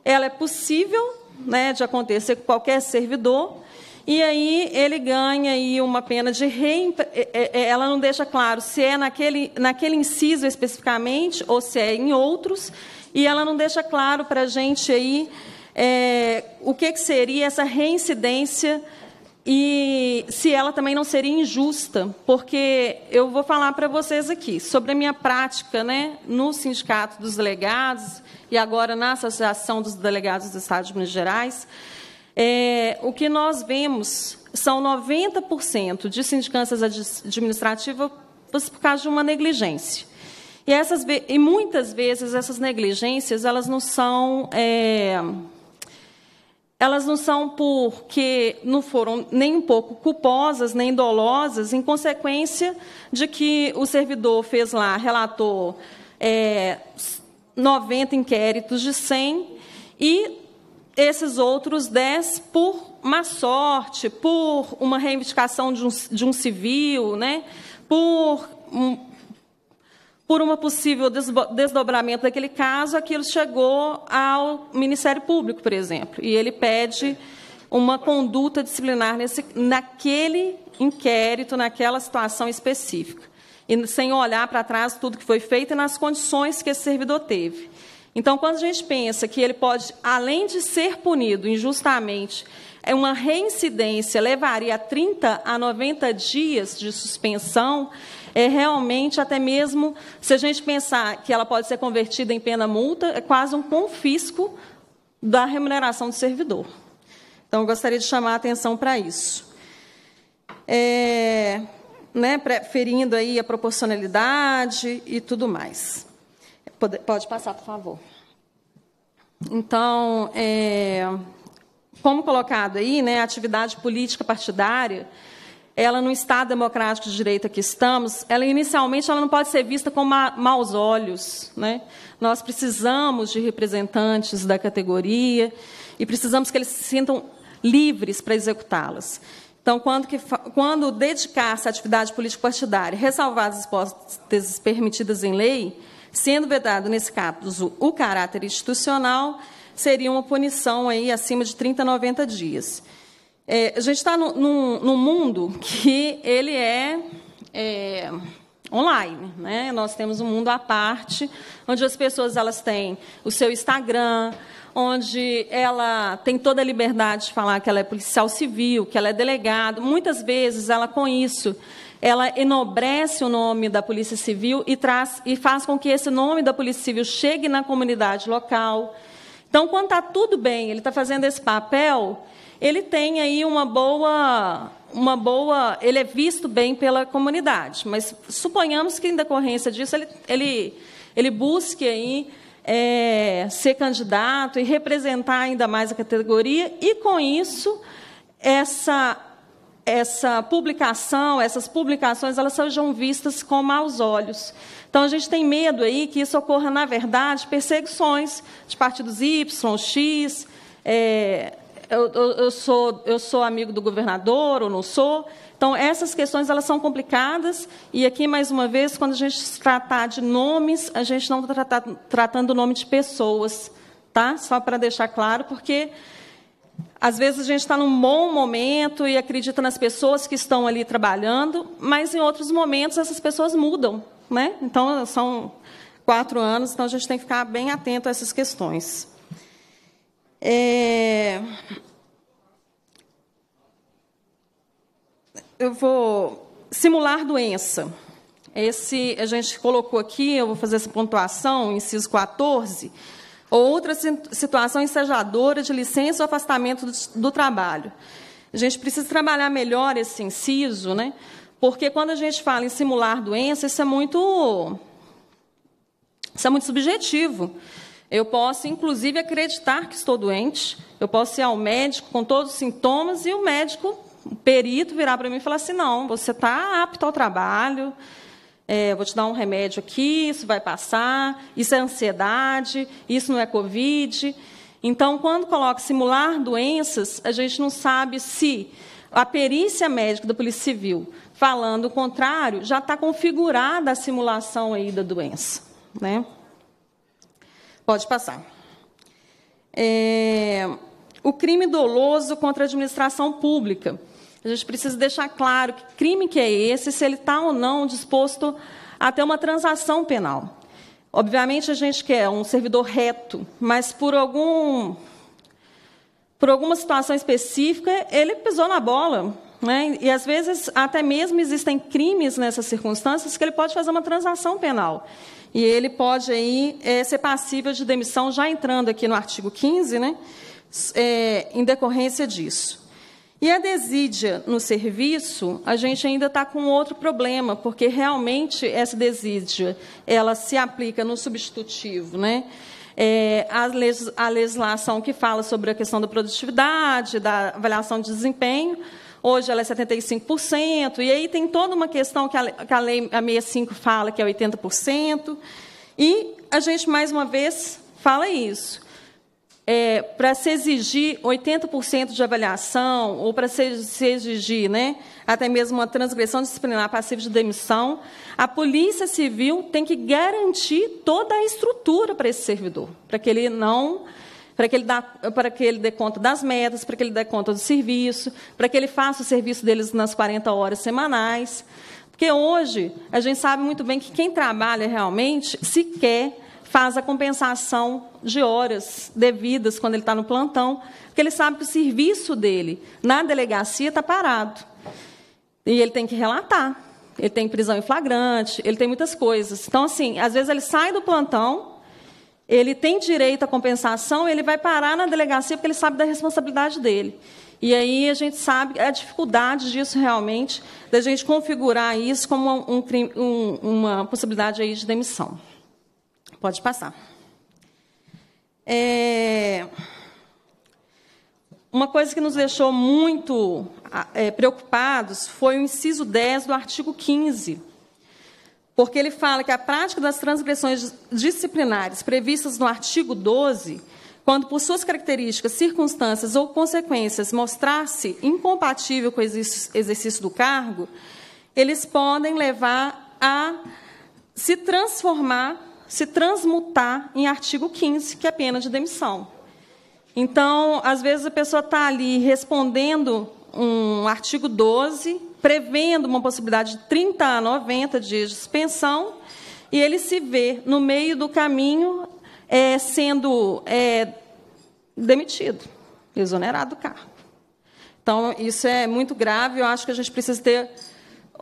ela é possível né, de acontecer com qualquer servidor, e aí ele ganha aí uma pena de re... É, é, é, ela não deixa claro se é naquele, naquele inciso especificamente ou se é em outros. E ela não deixa claro para a gente aí é, o que, que seria essa reincidência e se ela também não seria injusta, porque eu vou falar para vocês aqui sobre a minha prática né, no Sindicato dos Delegados e agora na Associação dos Delegados do Estado de Minas Gerais é, o que nós vemos são 90% de sindicâncias administrativas por causa de uma negligência. E, essas, e muitas vezes essas negligências elas não são é, elas não são porque não foram nem um pouco culposas, nem dolosas, em consequência de que o servidor fez lá, relatou é, 90 inquéritos de 100 e esses outros dez por má sorte, por uma reivindicação de um, de um civil, né? por, um, por uma possível desdobramento daquele caso, aquilo chegou ao Ministério Público, por exemplo, e ele pede uma conduta disciplinar nesse, naquele inquérito, naquela situação específica, e sem olhar para trás tudo que foi feito e nas condições que esse servidor teve. Então, quando a gente pensa que ele pode, além de ser punido injustamente, é uma reincidência levaria 30 a 90 dias de suspensão, é realmente até mesmo, se a gente pensar que ela pode ser convertida em pena multa, é quase um confisco da remuneração do servidor. Então, eu gostaria de chamar a atenção para isso. É, né, preferindo aí a proporcionalidade e tudo mais. Pode, pode passar, por favor. Então, é, como colocado aí, né, a atividade política partidária, ela no Estado democrático de direito que estamos, ela inicialmente ela não pode ser vista com ma maus olhos, né? Nós precisamos de representantes da categoria e precisamos que eles se sintam livres para executá-las. Então, quando, quando dedicar-se à atividade político-partidária, ressalvar as hipóteses permitidas em lei, Sendo vedado nesse caso o caráter institucional, seria uma punição aí acima de 30 a 90 dias. É, a gente está num, num, mundo que ele é, é online, né? Nós temos um mundo à parte, onde as pessoas elas têm o seu Instagram, onde ela tem toda a liberdade de falar que ela é policial civil, que ela é delegado. Muitas vezes ela com isso ela enobrece o nome da Polícia Civil e, traz, e faz com que esse nome da Polícia Civil chegue na comunidade local. Então, quando está tudo bem, ele está fazendo esse papel, ele tem aí uma boa, uma boa, ele é visto bem pela comunidade. Mas suponhamos que em decorrência disso ele, ele, ele busque aí é, ser candidato e representar ainda mais a categoria e com isso essa essa publicação, essas publicações, elas sejam vistas com maus olhos. Então, a gente tem medo aí que isso ocorra, na verdade, perseguições de partidos Y, X. É, eu, eu, eu, sou, eu sou amigo do governador ou não sou. Então, essas questões elas são complicadas. E aqui, mais uma vez, quando a gente tratar de nomes, a gente não está tratando o nome de pessoas. Tá? Só para deixar claro, porque às vezes a gente está num bom momento e acredita nas pessoas que estão ali trabalhando, mas em outros momentos essas pessoas mudam, né? Então são quatro anos, então a gente tem que ficar bem atento a essas questões. É... Eu vou simular doença. Esse a gente colocou aqui, eu vou fazer essa pontuação, inciso 14 ou outra situação ensejadora de licença ou afastamento do, do trabalho. A gente precisa trabalhar melhor esse inciso, né? porque quando a gente fala em simular doença, isso é muito, isso é muito subjetivo. Eu posso, inclusive, acreditar que estou doente, eu posso ir ao médico com todos os sintomas e o médico, o perito, virar para mim e falar assim: não, você está apto ao trabalho, é, vou te dar um remédio aqui, isso vai passar, isso é ansiedade, isso não é Covid. Então, quando coloca simular doenças, a gente não sabe se a perícia médica da Polícia Civil, falando o contrário, já está configurada a simulação aí da doença. Né? Pode passar. É, o crime doloso contra a administração pública. A gente precisa deixar claro que crime que é esse, se ele está ou não disposto a ter uma transação penal. Obviamente a gente quer um servidor reto, mas por algum por alguma situação específica ele pisou na bola, né? E às vezes até mesmo existem crimes nessas circunstâncias que ele pode fazer uma transação penal e ele pode aí é, ser passível de demissão já entrando aqui no artigo 15, né? É, em decorrência disso. E a desídia no serviço, a gente ainda está com outro problema, porque realmente essa desídia, ela se aplica no substitutivo, né? É, a, a legislação que fala sobre a questão da produtividade, da avaliação de desempenho, hoje ela é 75%, e aí tem toda uma questão que a, que a lei a 65 fala que é 80%, e a gente, mais uma vez, fala isso é, para se exigir 80% de avaliação, ou para se, se exigir né, até mesmo uma transgressão disciplinar passiva de demissão, a Polícia Civil tem que garantir toda a estrutura para esse servidor, para que ele não. Para que, ele dá, para que ele dê conta das metas, para que ele dê conta do serviço, para que ele faça o serviço deles nas 40 horas semanais. Porque hoje, a gente sabe muito bem que quem trabalha realmente se quer faz a compensação de horas devidas quando ele está no plantão, porque ele sabe que o serviço dele na delegacia está parado. E ele tem que relatar. Ele tem prisão em flagrante, ele tem muitas coisas. Então, assim, às vezes ele sai do plantão, ele tem direito à compensação, ele vai parar na delegacia porque ele sabe da responsabilidade dele. E aí a gente sabe a dificuldade disso realmente, da gente configurar isso como um, um, uma possibilidade aí de demissão. Pode passar. É... Uma coisa que nos deixou muito ah, é, preocupados foi o inciso 10 do artigo 15, porque ele fala que a prática das transgressões disciplinares previstas no artigo 12, quando por suas características, circunstâncias ou consequências mostrar-se incompatível com o exercício do cargo, eles podem levar a se transformar se transmutar em artigo 15, que é pena de demissão. Então, às vezes a pessoa está ali respondendo um artigo 12, prevendo uma possibilidade de 30 a 90 dias de suspensão, e ele se vê no meio do caminho é, sendo é, demitido, exonerado do cargo. Então, isso é muito grave, eu acho que a gente precisa ter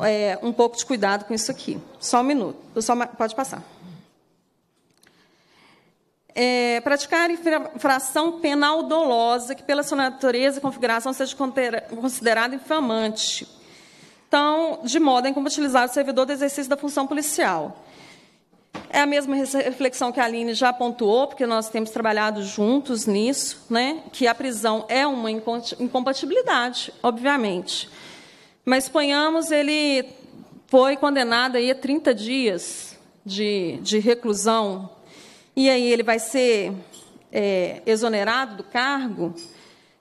é, um pouco de cuidado com isso aqui. Só um minuto, só, pode passar é, praticar infração penal dolosa, que pela sua natureza e configuração seja considerada infamante. Então, de modo a é incompatibilizar o servidor do exercício da função policial. É a mesma reflexão que a Aline já pontuou, porque nós temos trabalhado juntos nisso, né? que a prisão é uma incompatibilidade, obviamente. Mas ponhamos, ele foi condenado aí a 30 dias de, de reclusão e aí ele vai ser é, exonerado do cargo,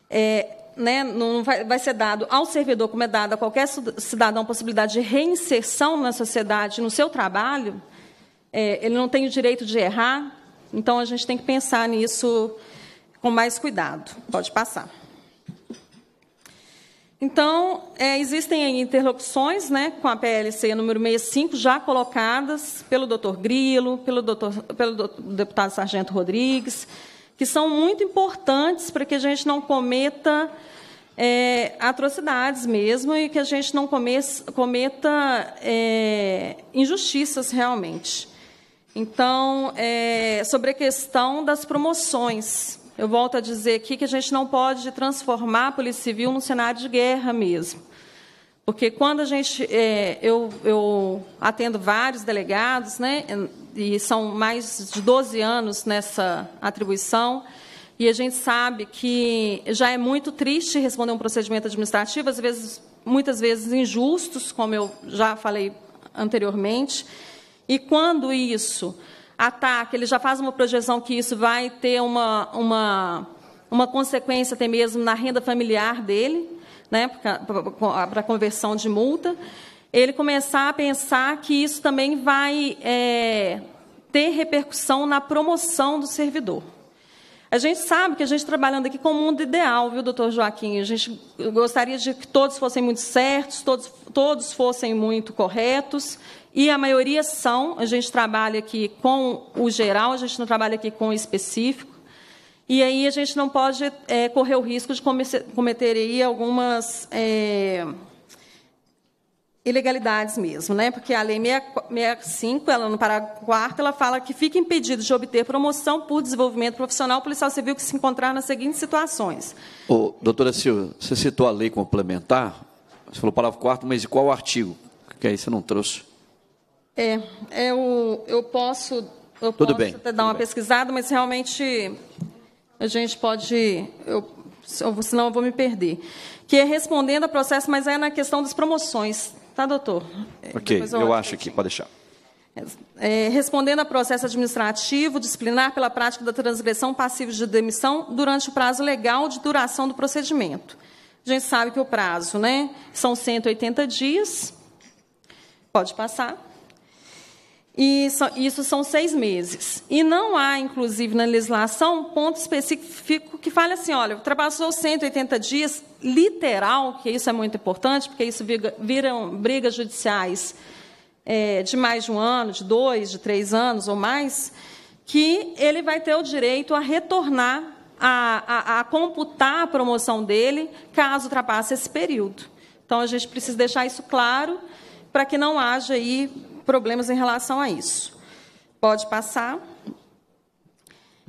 é, né, não vai, vai, ser dado ao servidor, como é dado a qualquer cidadão, a possibilidade de reinserção na sociedade, no seu trabalho, é, ele não tem o direito de errar, então a gente tem que pensar nisso com mais cuidado. Pode passar. Então, é, existem interlocuções né, com a PLC número 65, já colocadas pelo doutor Grilo, pelo, doutor, pelo doutor, deputado Sargento Rodrigues, que são muito importantes para que a gente não cometa é, atrocidades mesmo e que a gente não comece, cometa é, injustiças realmente. Então, é, sobre a questão das promoções, eu volto a dizer aqui que a gente não pode transformar a Polícia Civil num cenário de guerra mesmo. Porque quando a gente. É, eu, eu, atendo vários delegados, né, e são mais de 12 anos nessa atribuição, e a gente sabe que já é muito triste responder um procedimento administrativo, às vezes, muitas vezes injustos, como eu já falei anteriormente. E quando isso ataque, ele já faz uma projeção que isso vai ter uma, uma, uma consequência até mesmo na renda familiar dele, né, para conversão de multa. Ele começar a pensar que isso também vai é, ter repercussão na promoção do servidor. A gente sabe que a gente trabalhando aqui com o mundo ideal, viu, doutor Joaquim? A gente gostaria de que todos fossem muito certos, todos, todos fossem muito corretos, e a maioria são, a gente trabalha aqui com o geral, a gente não trabalha aqui com o específico, e aí a gente não pode é, correr o risco de cometer aí algumas é, ilegalidades mesmo, né? Porque a lei 65, ela no parágrafo 4 ela fala que fica impedido de obter promoção por desenvolvimento profissional policial civil que se encontrar nas seguintes situações. Ô, doutora Silva, você citou a lei complementar, você falou parágrafo 4 mas de qual artigo? Que aí você não trouxe. É, eu, é eu posso, eu Tudo posso bem. dar Tudo uma bem. pesquisada, mas realmente a gente pode. Eu, senão eu vou me perder. Que é respondendo ao processo, mas é na questão das promoções, tá, doutor? É, ok, eu, eu acho que pode deixar. É, respondendo a processo administrativo disciplinar pela prática da transgressão passiva de demissão durante o prazo legal de duração do procedimento. A gente sabe que o prazo né, são 180 dias. Pode passar. E isso são seis meses. E não há, inclusive, na legislação, um ponto específico que fale assim: olha, ultrapassou 180 dias, literal, que isso é muito importante, porque isso viram brigas judiciais é, de mais de um ano, de dois, de três anos ou mais, que ele vai ter o direito a retornar, a, a, a computar a promoção dele, caso ultrapasse esse período. Então, a gente precisa deixar isso claro para que não haja aí problemas em relação a isso. Pode passar.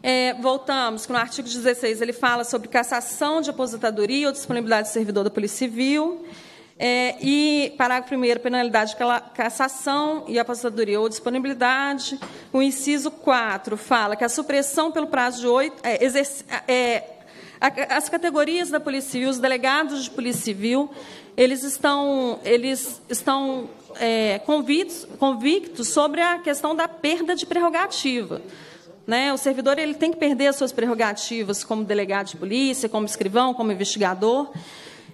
É, voltamos, que no artigo 16 ele fala sobre cassação de aposentadoria ou disponibilidade de servidor da Polícia Civil. É, e, parágrafo 1, penalidade de cassação e aposentadoria ou disponibilidade. O inciso 4 fala que a supressão pelo prazo de oito. É, exerce, é, as categorias da Polícia Civil, os delegados de Polícia Civil, eles estão, eles estão é, convictos, convictos sobre a questão da perda de prerrogativa. Né? O servidor ele tem que perder as suas prerrogativas como delegado de polícia, como escrivão, como investigador.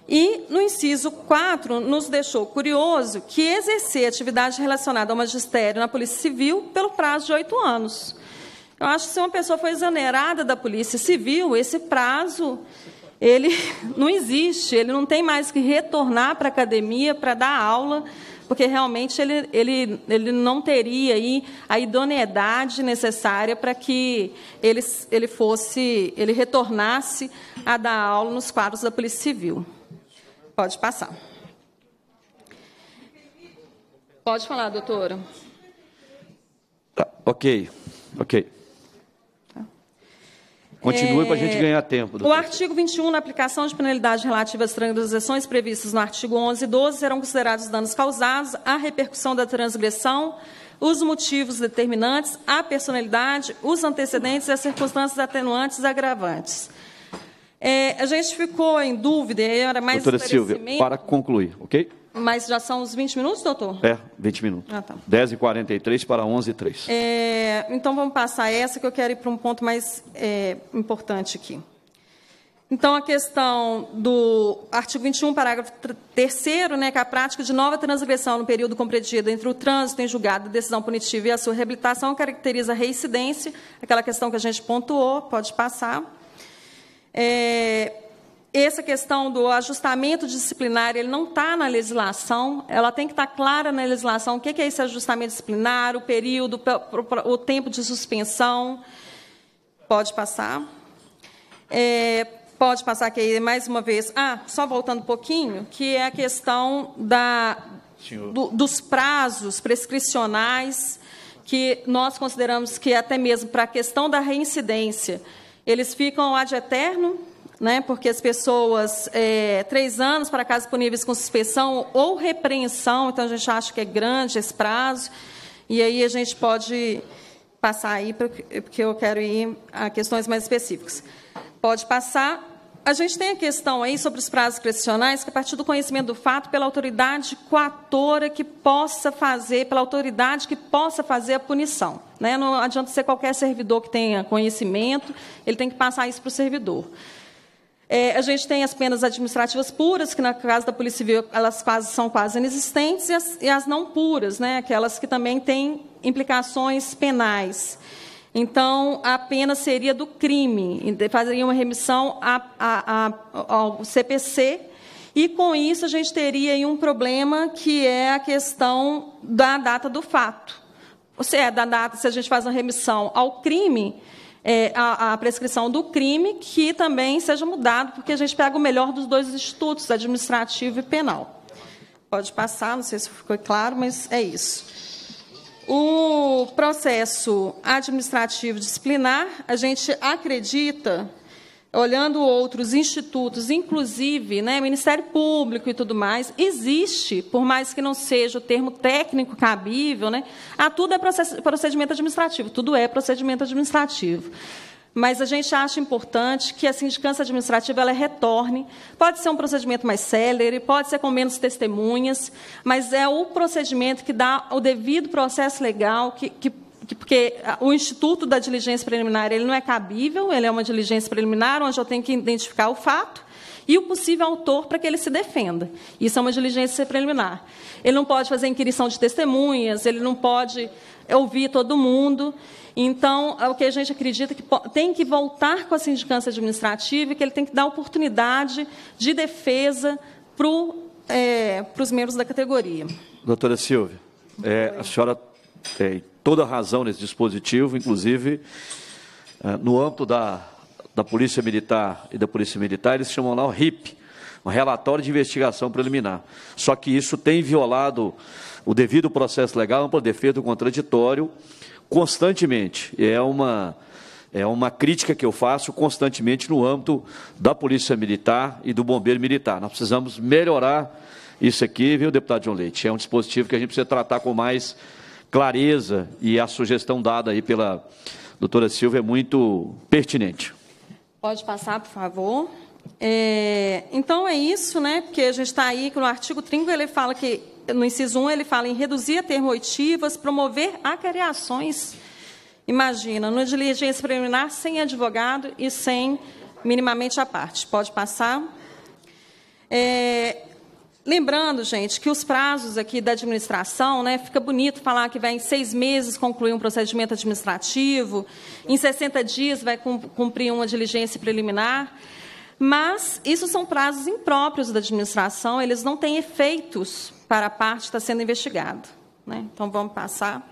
E no inciso 4, nos deixou curioso que exercer atividade relacionada ao magistério na Polícia Civil pelo prazo de oito anos. Eu acho que se uma pessoa foi exonerada da Polícia Civil, esse prazo ele não existe, ele não tem mais que retornar para a academia para dar aula porque realmente ele, ele, ele não teria aí a idoneidade necessária para que ele, ele fosse, ele retornasse a dar aula nos quadros da Polícia Civil. Pode passar. Pode falar, doutora. Tá, ok, ok. Continue é... para a gente ganhar tempo. Doutor. O artigo 21, na aplicação de penalidade relativa às transgressões previstas no artigo 11 e 12, serão considerados danos causados à repercussão da transgressão, os motivos determinantes, a personalidade, os antecedentes e as circunstâncias atenuantes e agravantes. É, a gente ficou em dúvida, era mais Doutora Silvia, para concluir, ok? Mas já são os 20 minutos, doutor? É, 20 minutos. Ah, tá. 10h43 para 11h03. É, então vamos passar essa, que eu quero ir para um ponto mais é, importante aqui. Então, a questão do artigo 21, parágrafo 3 né, que é a prática de nova transgressão no período compreendido entre o trânsito em julgado, decisão punitiva e a sua reabilitação caracteriza a reincidência, aquela questão que a gente pontuou, pode passar. É, essa questão do ajustamento disciplinar, ele não está na legislação, ela tem que estar tá clara na legislação o que, que é esse ajustamento disciplinar, o período, o tempo de suspensão. Pode passar. É, pode passar aqui mais uma vez. Ah, só voltando um pouquinho, que é a questão da, do, dos prazos prescricionais, que nós consideramos que é até mesmo para a questão da reincidência, eles ficam ad eterno, né, porque as pessoas, é, três anos para casos puníveis com suspensão ou repreensão, então a gente acha que é grande esse prazo, e aí a gente pode passar aí, porque eu quero ir a questões mais específicas. Pode passar. A gente tem a questão aí sobre os prazos crescionais, que é a partir do conhecimento do fato, pela autoridade coatora que possa fazer, pela autoridade que possa fazer a punição. Né? Não adianta ser qualquer servidor que tenha conhecimento, ele tem que passar isso para o servidor. É, a gente tem as penas administrativas puras, que, na casa da Polícia Civil, elas quase, são quase inexistentes, e as, e as não puras, né? aquelas que também têm implicações penais. Então, a pena seria do crime, fazeria uma remissão a, a, a, ao CPC, e com isso a gente teria um problema que é a questão da data do fato. Ou seja, é da data, se a gente faz uma remissão ao crime, é, a, a, prescrição do crime que também seja mudado, porque a gente pega o melhor dos dois institutos, administrativo e penal. Pode passar, não sei se ficou claro, mas é isso. O processo administrativo disciplinar, a gente acredita olhando outros institutos, inclusive né, Ministério Público e tudo mais, existe, por mais que não seja o termo técnico cabível, né, a tudo é procedimento administrativo, tudo é procedimento administrativo. Mas a gente acha importante que a sindicância administrativa ela retorne. Pode ser um procedimento mais célere, pode ser com menos testemunhas, mas é o procedimento que dá o devido processo legal, que, que porque ah, o instituto da diligência preliminar ele não é cabível, ele é uma diligência preliminar onde eu tenho que identificar o fato e o possível autor para que ele se defenda. Isso é uma diligência preliminar. Ele não pode fazer inquirição de testemunhas, ele não pode ouvir todo mundo. Então, é o que a gente acredita que tem que voltar com a sindicância administrativa e que ele tem que dar oportunidade de defesa para é, eh, os membros da categoria. Doutora Silvia, é, a senhora é, toda razão nesse dispositivo, inclusive eh, no âmbito da, da Polícia Militar e da Polícia Militar, eles chamam lá o RIP, um relatório de investigação preliminar. Só que isso tem violado o devido processo legal, ampla defesa do contraditório, constantemente. É uma, é uma crítica que eu faço constantemente no âmbito da Polícia Militar e do Bombeiro Militar. Nós precisamos melhorar isso aqui, viu, deputado João Leite? É um dispositivo que a gente precisa tratar com mais clareza e a sugestão dada aí pela doutora Silva é muito pertinente. Pode passar, por favor. É, então é isso, né? Porque a gente está aí que no artigo 30 ele fala que, no inciso 1, ele fala em reduzir a termoitivas, promover acariações. Imagina, no diligência preliminar sem advogado e sem minimamente à parte. Pode passar. É, Lembrando, gente, que os prazos aqui da administração, né, fica bonito falar que vai em seis meses concluir um procedimento administrativo, em 60 dias vai cumprir uma diligência preliminar, mas isso são prazos impróprios da administração, eles não têm efeitos para a parte que está sendo investigada. Né? Então, vamos passar.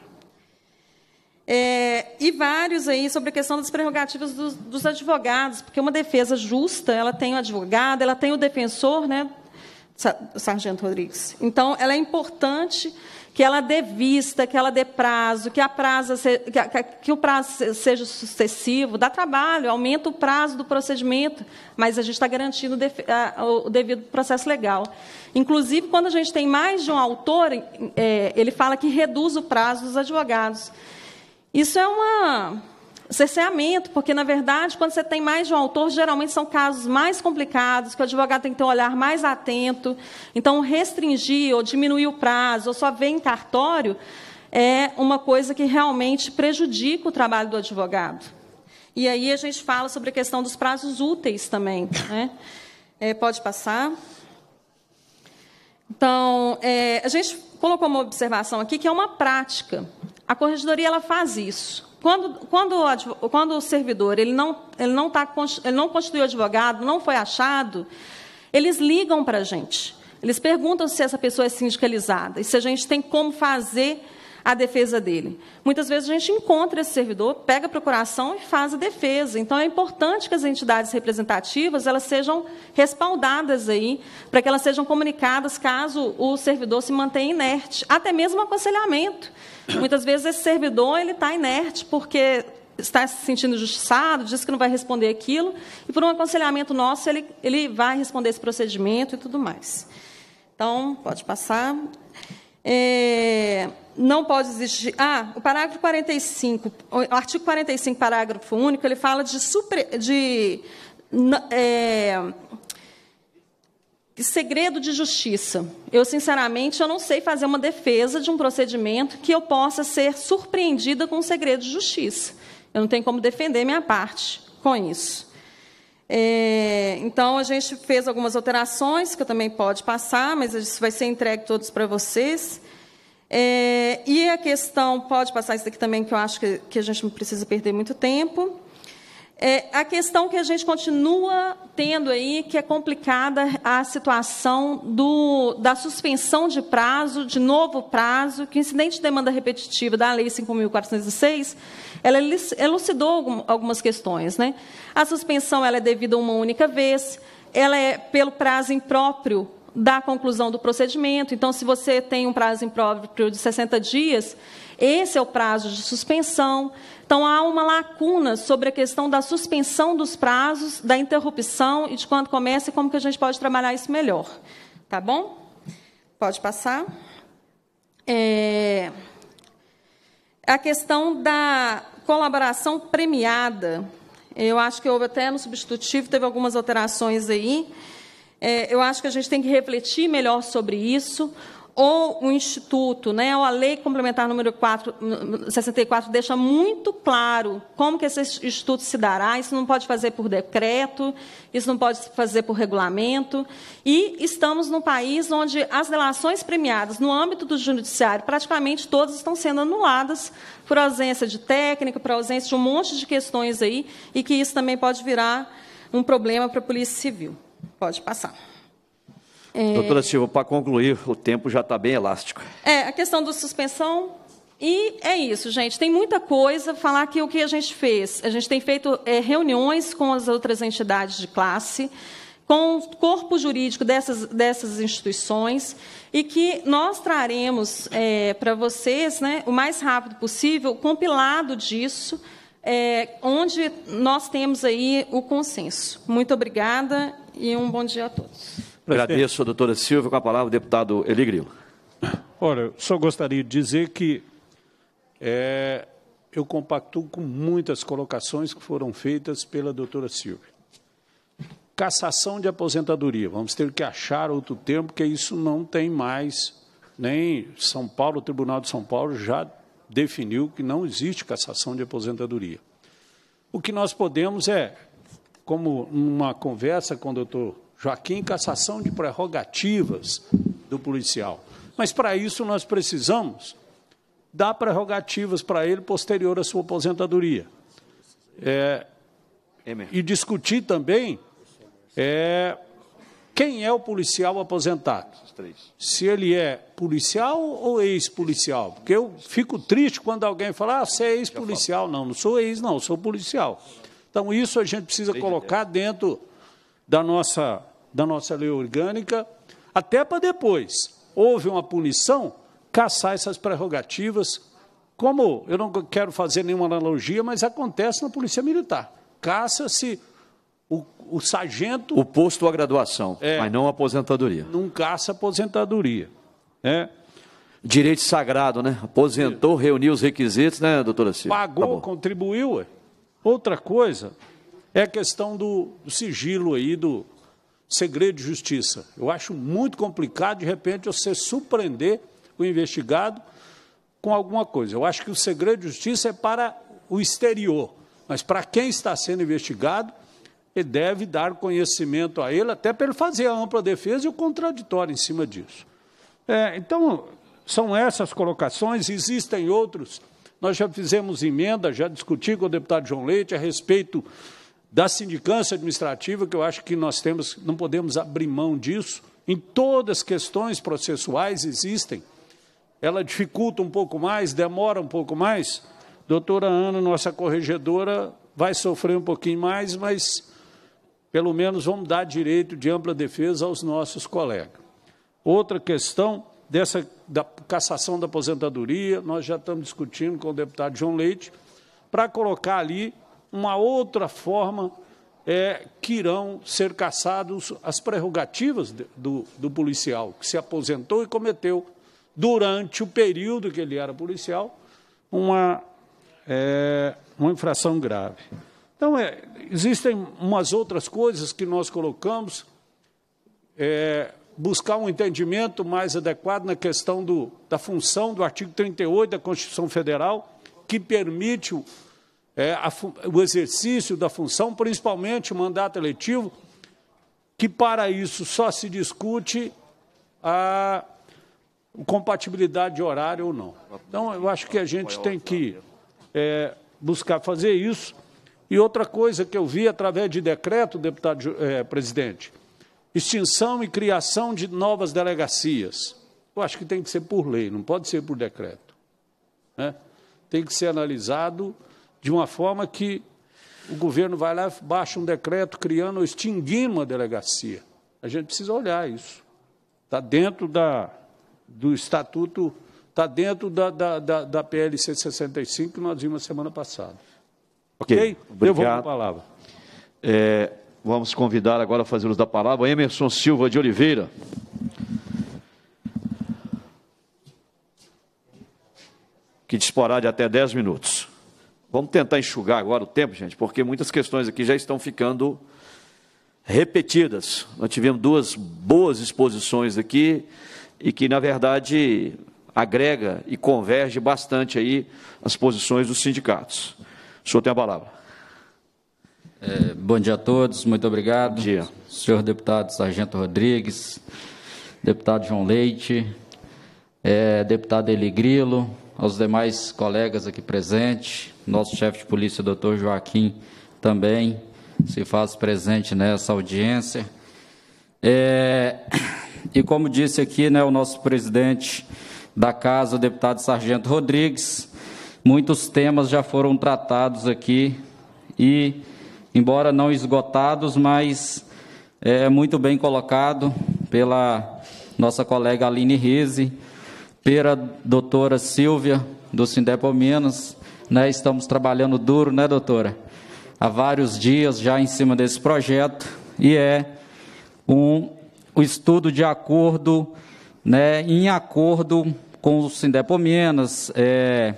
É, e vários aí sobre a questão das prerrogativas dos, dos advogados, porque uma defesa justa, ela tem o advogado, ela tem o defensor, né, Sargento Rodrigues. Então, ela é importante que ela dê vista, que ela dê prazo, que, prazo se, que, que, o prazo seja sucessivo, dá trabalho, aumenta o prazo do procedimento, mas a gente está garantindo o, devido processo legal. Inclusive, quando a gente tem mais de um autor, é, ele fala que reduz o prazo dos advogados. Isso é uma cerceamento, porque na verdade, quando você tem mais de um autor, geralmente são casos mais complicados, que o advogado tem que ter um olhar mais atento. Então, restringir ou diminuir o prazo, ou só ver em cartório, é uma coisa que realmente prejudica o trabalho do advogado. E aí a gente fala sobre a questão dos prazos úteis também. Né? É, pode passar. Então, é, a gente colocou uma observação aqui que é uma prática. A corregedoria ela faz isso. Quando, quando, o, quando o servidor ele não, ele, não tá, ele não constituiu advogado, não foi achado, eles ligam para a gente. Eles perguntam se essa pessoa é sindicalizada e se a gente tem como fazer a defesa dele. Muitas vezes a gente encontra esse servidor, pega a procuração e faz a defesa. Então é importante que as entidades representativas elas sejam respaldadas aí, para que elas sejam comunicadas caso o servidor se mantenha inerte, até mesmo aconselhamento. Muitas vezes esse servidor ele está inerte porque está se sentindo injustiçado, diz que não vai responder aquilo, e por um aconselhamento nosso ele, ele vai responder esse procedimento e tudo mais. Então, pode passar. É, não pode existir. Ah, o parágrafo 45, o artigo 45, parágrafo único, ele fala de, super, de é, Segredo de justiça. Eu, sinceramente, eu não sei fazer uma defesa de um procedimento que eu possa ser surpreendida com um segredo de justiça. Eu não tenho como defender minha parte com isso. É, então, a gente fez algumas alterações, que eu também pode passar, mas isso vai ser entregue todos para vocês. É, e a questão, pode passar isso daqui também, que eu acho que, que a gente não precisa perder muito tempo. É, a questão que a gente continua tendo aí, que é complicada a situação do, da suspensão de prazo, de novo prazo, que o incidente de demanda repetitiva da Lei 5.406, ela elucidou algumas questões. Né? A suspensão ela é devida uma única vez, ela é pelo prazo impróprio da conclusão do procedimento. Então, se você tem um prazo impróprio de 60 dias, esse é o prazo de suspensão. Então, há uma lacuna sobre a questão da suspensão dos prazos, da interrupção e de quando começa e como que a gente pode trabalhar isso melhor. Tá bom? Pode passar. É... A questão da colaboração premiada. Eu acho que houve até no substitutivo, teve algumas alterações aí. É, eu acho que a gente tem que refletir melhor sobre isso, ou o instituto, né, ou a lei complementar número 4, 64 deixa muito claro como que esse instituto se dará. Isso não pode fazer por decreto, isso não pode fazer por regulamento. E estamos num país onde as delações premiadas no âmbito do judiciário, praticamente todas estão sendo anuladas por ausência de técnica, por ausência de um monte de questões aí, e que isso também pode virar um problema para a Polícia Civil. Pode passar. É... Doutora Silva, para concluir, o tempo já está bem elástico. É, a questão da suspensão. E é isso, gente. Tem muita coisa. Falar que o que a gente fez. A gente tem feito é, reuniões com as outras entidades de classe, com o corpo jurídico dessas, dessas instituições, e que nós traremos é, para vocês, né, o mais rápido possível, o compilado disso. É, onde nós temos aí o consenso. Muito obrigada e um bom dia a todos. Agradeço a doutora Silva. Com a palavra, o deputado Eli Olha, Ora, só gostaria de dizer que é, eu compactuo com muitas colocações que foram feitas pela doutora Silvia. Cassação de aposentadoria. Vamos ter que achar outro tempo porque isso não tem mais. Nem São Paulo, o Tribunal de São Paulo já definiu que não existe cassação de aposentadoria. O que nós podemos é, como numa conversa com o doutor Joaquim, cassação de prerrogativas do policial. Mas para isso nós precisamos dar prerrogativas para ele posterior à sua aposentadoria. É, e discutir também é, quem é o policial aposentado? Se ele é policial ou ex-policial? Porque eu fico triste quando alguém fala, ah, você é ex-policial. Não, não sou ex, não, sou policial. Então, isso a gente precisa colocar dentro da nossa, da nossa lei orgânica, até para depois houve uma punição, caçar essas prerrogativas, como eu não quero fazer nenhuma analogia, mas acontece na Polícia Militar. Caça-se o, o, sargento. O posto a graduação, é, mas não a aposentadoria. Não caça aposentadoria. é Direito sagrado, né? Aposentou, é. reuniu os requisitos, né, doutora Silva? Pagou, tá contribuiu. Outra coisa, é a questão do, do sigilo aí, do segredo de justiça. Eu acho muito complicado, de repente, você surpreender o investigado com alguma coisa. Eu acho que o segredo de justiça é para o exterior, mas para quem está sendo investigado, ele deve dar conhecimento a ele, até para ele fazer a ampla defesa e o contraditório em cima disso. É, então, são essas colocações, existem outros. Nós já fizemos emenda, já discuti com o deputado João Leite a respeito da sindicância administrativa, que eu acho que nós temos, não podemos abrir mão disso. Em todas as questões processuais existem. Ela dificulta um pouco mais, demora um pouco mais. Doutora Ana, nossa corregedora, vai sofrer um pouquinho mais, mas pelo menos vamos dar direito de ampla defesa aos nossos colegas. Outra questão dessa da cassação da aposentadoria, nós já estamos discutindo com o deputado João Leite para colocar ali uma outra forma é que irão ser caçados as prerrogativas do, do policial, que se aposentou e cometeu, durante o período que ele era policial, uma, é, uma infração grave. Então, é, existem umas outras coisas que nós colocamos, é, buscar um entendimento mais adequado na questão do, da função do artigo 38 da Constituição Federal, que permite é, a, o exercício da função, principalmente o mandato eletivo, que para isso só se discute a compatibilidade de horário ou não. Então, eu acho que a gente tem que é, buscar fazer isso. E outra coisa que eu vi através de decreto, deputado é, presidente, extinção e criação de novas delegacias. Eu acho que tem que ser por lei, não pode ser por decreto. Né? Tem que ser analisado de uma forma que o governo vai lá, baixa um decreto criando ou extinguindo uma delegacia. A gente precisa olhar isso. Está dentro da, do estatuto, está dentro da, da, da, da PLC 65 que nós vimos semana passada. Ok? okay? Devolvo a palavra. É, vamos convidar agora a fazer uso da palavra Emerson Silva de Oliveira. Que disporá de até 10 minutos. Vamos tentar enxugar agora o tempo, gente, porque muitas questões aqui já estão ficando repetidas. Nós tivemos duas boas exposições aqui e que, na verdade, agrega e converge bastante aí as posições dos sindicatos. O senhor tem a palavra. É, bom dia a todos, muito obrigado. Bom dia. Senhor deputado Sargento Rodrigues, deputado João Leite, é, deputado Eli Grilo, aos demais colegas aqui presentes, nosso chefe de polícia, doutor Joaquim, também se faz presente nessa audiência. É, e como disse aqui, né, o nosso presidente da casa, o deputado Sargento Rodrigues, muitos temas já foram tratados aqui e, embora não esgotados, mas é muito bem colocado pela nossa colega Aline Rize, pela doutora Silvia, do Sindepo Minas. Né? Estamos trabalhando duro, né, doutora? Há vários dias já em cima desse projeto e é um, um estudo de acordo, né, em acordo com o Sindepo Minas, é,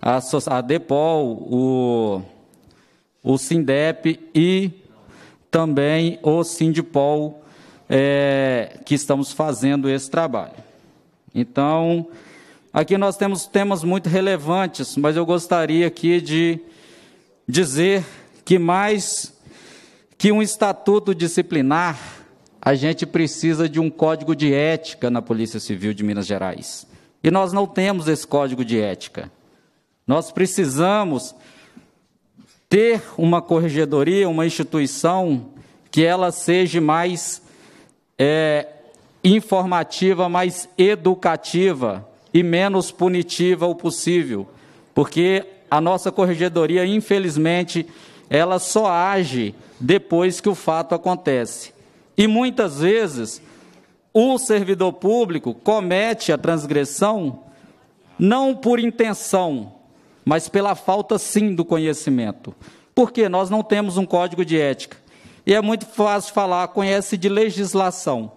a, a Depol, o, o Sindep e também o Sindipol, é, que estamos fazendo esse trabalho. Então, aqui nós temos temas muito relevantes, mas eu gostaria aqui de dizer que mais que um estatuto disciplinar, a gente precisa de um código de ética na Polícia Civil de Minas Gerais. E nós não temos esse código de ética. Nós precisamos ter uma corregedoria, uma instituição que ela seja mais é, informativa, mais educativa e menos punitiva o possível, porque a nossa corregedoria, infelizmente, ela só age depois que o fato acontece. E muitas vezes o servidor público comete a transgressão não por intenção, mas pela falta sim do conhecimento. Porque nós não temos um código de ética. E é muito fácil falar, conhece de legislação.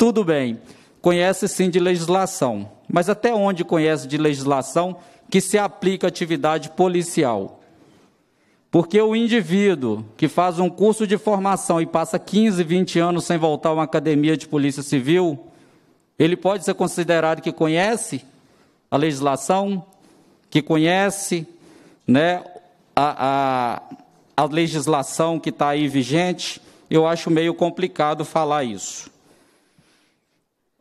Tudo bem, conhece sim de legislação, mas até onde conhece de legislação que se aplica à atividade policial? Porque o indivíduo que faz um curso de formação e passa 15, 20 anos sem voltar a uma academia de polícia civil, ele pode ser considerado que conhece a legislação, que conhece né, a, a, a legislação que está aí vigente. Eu acho meio complicado falar isso.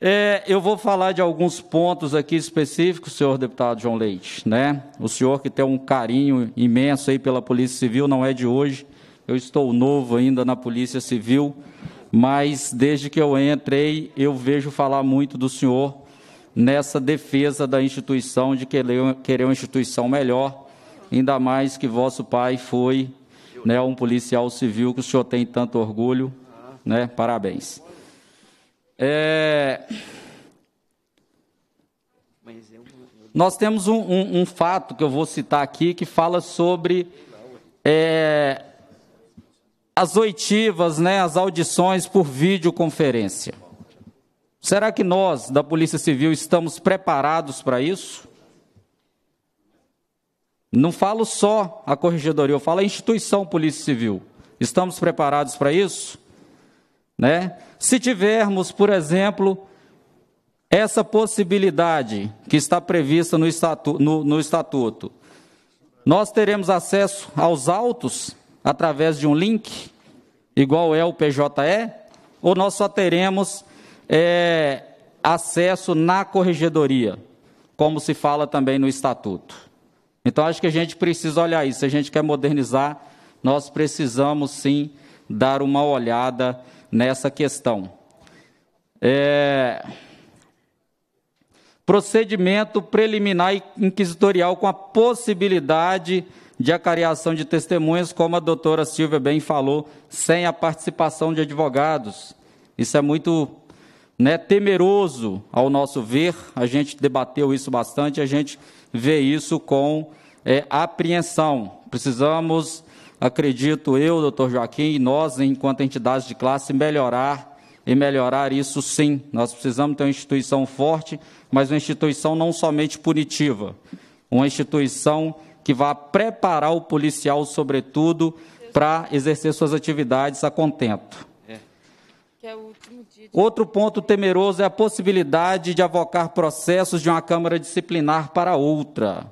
É, eu vou falar de alguns pontos aqui específicos, senhor deputado João Leite, né? O senhor que tem um carinho imenso aí pela Polícia Civil, não é de hoje. Eu estou novo ainda na Polícia Civil, mas desde que eu entrei, eu vejo falar muito do senhor nessa defesa da instituição, de querer, querer uma instituição melhor, ainda mais que vosso pai foi né, um policial civil que o senhor tem tanto orgulho, né? Parabéns. É... Nós temos um, um, um, fato que eu vou citar aqui que fala sobre é, as oitivas, né, as audições por videoconferência. Será que nós, da Polícia Civil, estamos preparados para isso? Não falo só a corregedoria, eu falo a instituição Polícia Civil. Estamos preparados para isso? Né? Se tivermos, por exemplo, essa possibilidade que está prevista no, estatuto, no, no estatuto nós teremos acesso aos autos através de um link, igual é o PJE, ou nós só teremos é, acesso na corregedoria, como se fala também no estatuto. Então acho que a gente precisa olhar isso. Se a gente quer modernizar, nós precisamos sim dar uma olhada nessa questão. É... Procedimento preliminar inquisitorial com a possibilidade de acariação de testemunhas, como a doutora Silvia bem falou, sem a participação de advogados. Isso é muito né, temeroso ao nosso ver, a gente debateu isso bastante, a gente vê isso com é, apreensão. Precisamos acredito eu, doutor Joaquim, e nós, enquanto entidades de classe, melhorar e melhorar isso sim. Nós precisamos ter uma instituição forte, mas uma instituição não somente punitiva, uma instituição que vá preparar o policial, sobretudo, para exercer suas atividades a contento. É, é de... Outro ponto temeroso é a possibilidade de avocar processos de uma Câmara disciplinar para outra.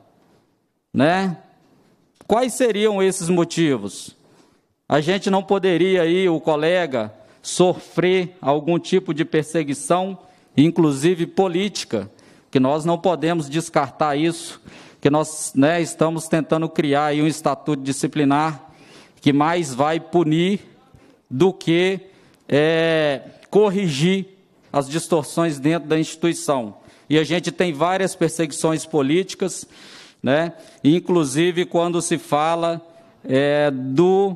Né? Quais seriam esses motivos? A gente não poderia aí, o colega, sofrer algum tipo de perseguição, inclusive política, que nós não podemos descartar isso, que nós né, estamos tentando criar aí um estatuto disciplinar que mais vai punir do que é, corrigir as distorções dentro da instituição. E a gente tem várias perseguições políticas, né? Inclusive quando se fala é, do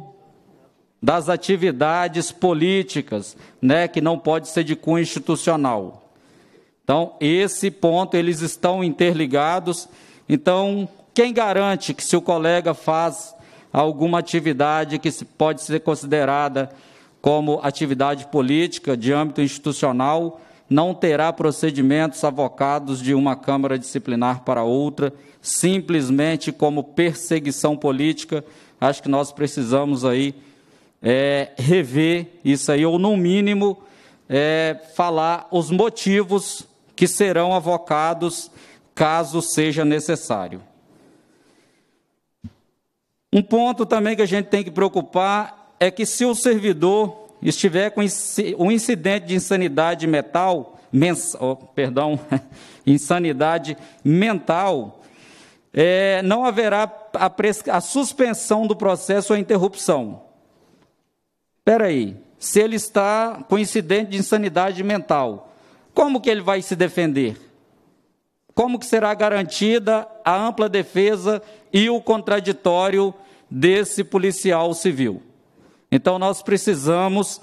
das atividades políticas, né, que não pode ser de cunho institucional. Então, esse ponto eles estão interligados. Então, quem garante que se o colega faz alguma atividade que pode ser considerada como atividade política de âmbito institucional, não terá procedimentos avocados de uma Câmara disciplinar para outra, simplesmente como perseguição política. Acho que nós precisamos aí é, rever isso aí, ou no mínimo é, falar os motivos que serão avocados caso seja necessário. Um ponto também que a gente tem que preocupar é que se o servidor estiver com um incidente de insanidade mental, mens, oh, perdão, insanidade mental, é, não haverá a, a, suspensão do processo ou interrupção. Espera aí, se ele está com incidente de insanidade mental, como que ele vai se defender? Como que será garantida a ampla defesa e o contraditório desse policial civil? Então nós precisamos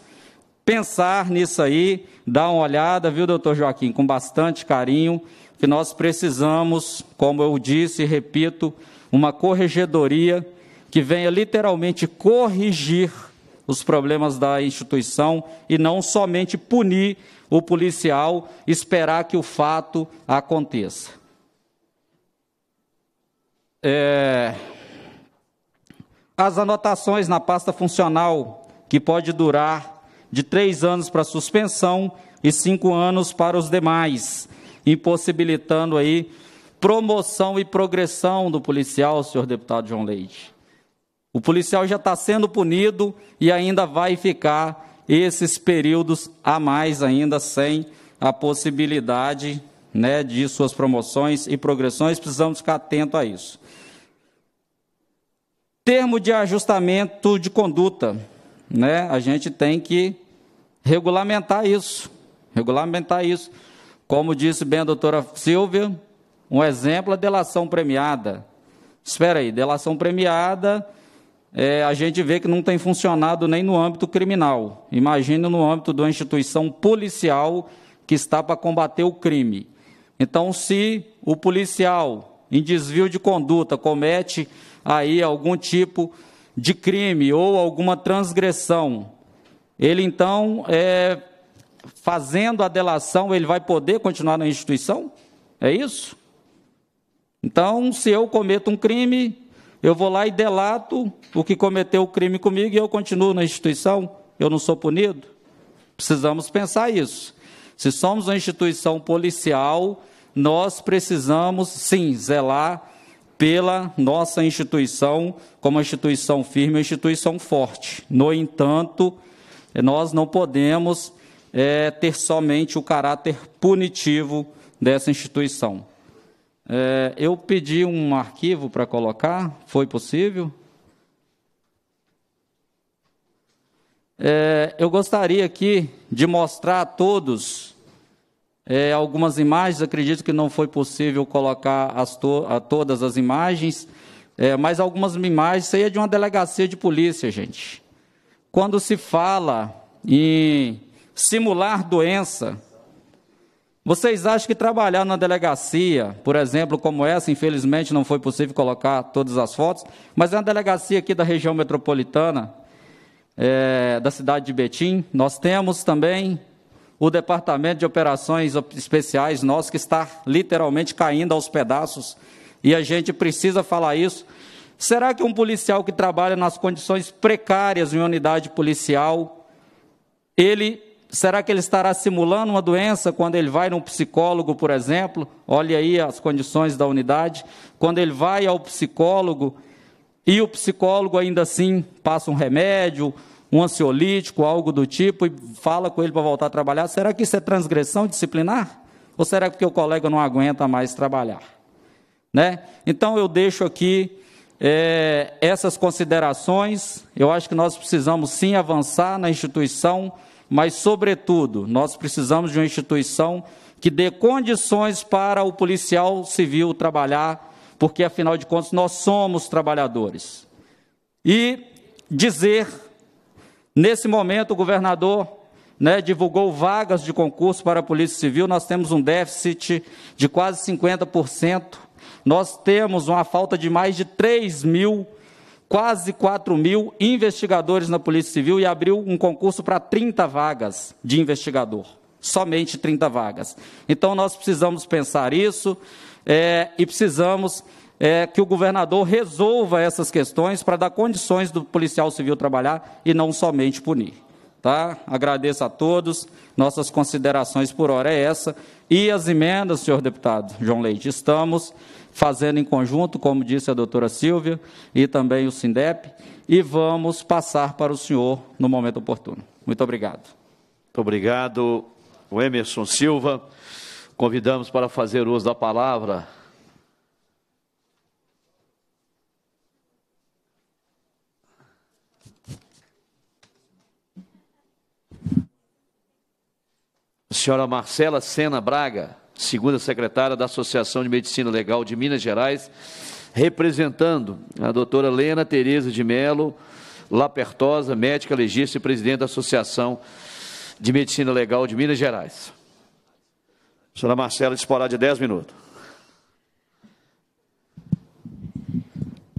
pensar nisso aí, dar uma olhada, viu, doutor Joaquim, com bastante carinho, que nós precisamos, como eu disse e repito, uma corregedoria que venha literalmente corrigir os problemas da instituição e não somente punir o policial, esperar que o fato aconteça. É, as anotações na pasta funcional, que pode durar de três anos para suspensão e cinco anos para os demais, impossibilitando aí promoção e progressão do policial, senhor deputado João Leite. O policial já está sendo punido e ainda vai ficar esses períodos a mais ainda sem a possibilidade né, de suas promoções e progressões. Precisamos ficar atento a isso. Termo de ajustamento de conduta, né? A gente tem que regulamentar isso, regulamentar isso. Como disse bem a doutora Silvia, um exemplo é delação premiada. Espera aí, delação premiada, é, a gente vê que não tem funcionado nem no âmbito criminal. Imagina no âmbito de uma instituição policial que está para combater o crime. Então, se o policial, em desvio de conduta, comete aí algum tipo de crime ou alguma transgressão. Ele então, é, fazendo a delação, ele vai poder continuar na instituição? É isso? Então, se eu cometo um crime, eu vou lá e delato o que cometeu o crime comigo e eu continuo na instituição? Eu não sou punido? Precisamos pensar isso. Se somos uma instituição policial, nós precisamos sim zelar pela nossa instituição como instituição firme, uma instituição forte. No entanto, nós não podemos é, ter somente o caráter punitivo dessa instituição. É, eu pedi um arquivo para colocar, foi possível? É, eu gostaria aqui de mostrar a todos é, algumas imagens, acredito que não foi possível colocar as to a todas as imagens, é, mas algumas imagens, isso aí é de uma delegacia de polícia, gente. Quando se fala em simular doença, vocês acham que trabalhar na delegacia, por exemplo, como essa, infelizmente não foi possível colocar todas as fotos, mas é uma delegacia aqui da região metropolitana, é, da cidade de Betim. Nós temos também o Departamento de Operações Especiais nosso que está literalmente caindo aos pedaços, e a gente precisa falar isso. Será que um policial que trabalha nas condições precárias em unidade policial, ele será que ele estará simulando uma doença quando ele vai num psicólogo, por exemplo? Olhe aí as condições da unidade. Quando ele vai ao psicólogo e o psicólogo ainda assim passa um remédio, um ansiolítico, algo do tipo, e fala com ele para voltar a trabalhar, será que isso é transgressão disciplinar? Ou será que o colega não aguenta mais trabalhar? Né? Então eu deixo aqui é, essas considerações. Eu acho que nós precisamos sim avançar na instituição, mas, sobretudo, nós precisamos de uma instituição que dê condições para o policial civil trabalhar, porque, afinal de contas, nós somos trabalhadores. E dizer Nesse momento, o governador né, divulgou vagas de concurso para a Polícia Civil, nós temos um déficit de quase 50%, nós temos uma falta de mais de 3 mil, quase 4 mil investigadores na Polícia Civil e abriu um concurso para 30 vagas de investigador, somente 30 vagas. Então, nós precisamos pensar isso é, e precisamos é, que o governador resolva essas questões para dar condições do policial civil trabalhar e não somente punir. Tá? Agradeço a todos. Nossas considerações por hora é essa. E as emendas, senhor deputado João Leite, estamos fazendo em conjunto, como disse a doutora Silvia, e também o SINDEP, e vamos passar para o senhor no momento oportuno. Muito obrigado. Muito obrigado, o Emerson Silva. Convidamos para fazer uso da palavra senhora Marcela Sena Braga, segunda secretária da Associação de Medicina Legal de Minas Gerais, representando a doutora Lena Tereza de Melo Lapertosa, médica legista e presidente da Associação de Medicina Legal de Minas Gerais. senhora Marcela disporá de 10 minutos.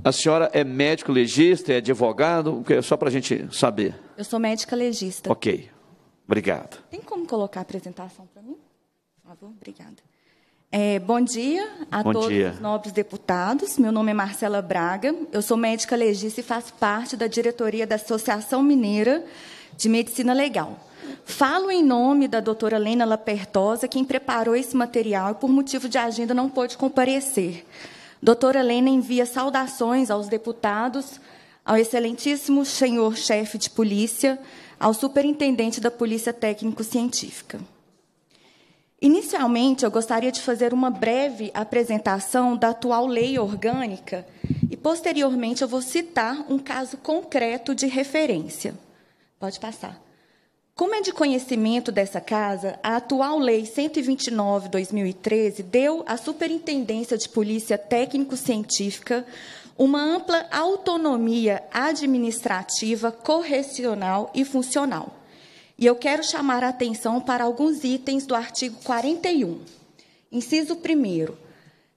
A senhora é médico legista, é advogado? É só para a gente saber. Eu sou médica legista. Ok. Obrigado. Tem como colocar a apresentação para mim? Por favor, obrigada. É, bom dia a bom todos dia. os nobres deputados. Meu nome é Marcela Braga. Eu sou médica legista e faço parte da diretoria da Associação Mineira de Medicina Legal. Falo em nome da doutora Lena Lapertosa, quem preparou esse material e, por motivo de agenda, não pôde comparecer. Doutora Lena envia saudações aos deputados, ao excelentíssimo senhor chefe de polícia, ao superintendente da Polícia Técnico-Científica. Inicialmente, eu gostaria de fazer uma breve apresentação da atual lei orgânica e, posteriormente, eu vou citar um caso concreto de referência. Pode passar. Como é de conhecimento dessa casa, a atual Lei 129/2013 deu à Superintendência de Polícia Técnico-Científica uma ampla autonomia administrativa, correcional e funcional. E eu quero chamar a atenção para alguns itens do artigo 41. Inciso 1.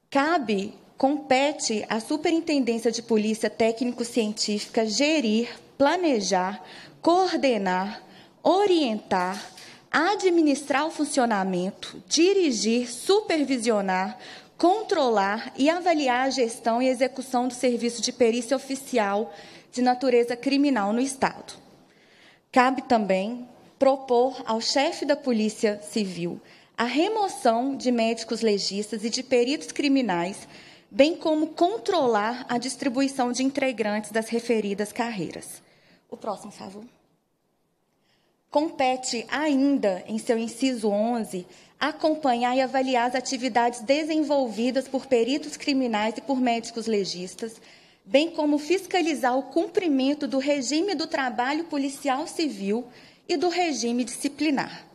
Cabe, compete à Superintendência de Polícia Técnico-Científica gerir, planejar, coordenar, orientar, administrar o funcionamento, dirigir, supervisionar, controlar e avaliar a gestão e execução do serviço de perícia oficial de natureza criminal no Estado. Cabe também propor ao chefe da Polícia Civil a remoção de médicos legistas e de peritos criminais, bem como controlar a distribuição de integrantes das referidas carreiras. O próximo, por favor. Compete ainda, em seu inciso 11, acompanhar e avaliar as atividades desenvolvidas por peritos criminais e por médicos legistas, bem como fiscalizar o cumprimento do regime do trabalho policial civil e do regime disciplinar.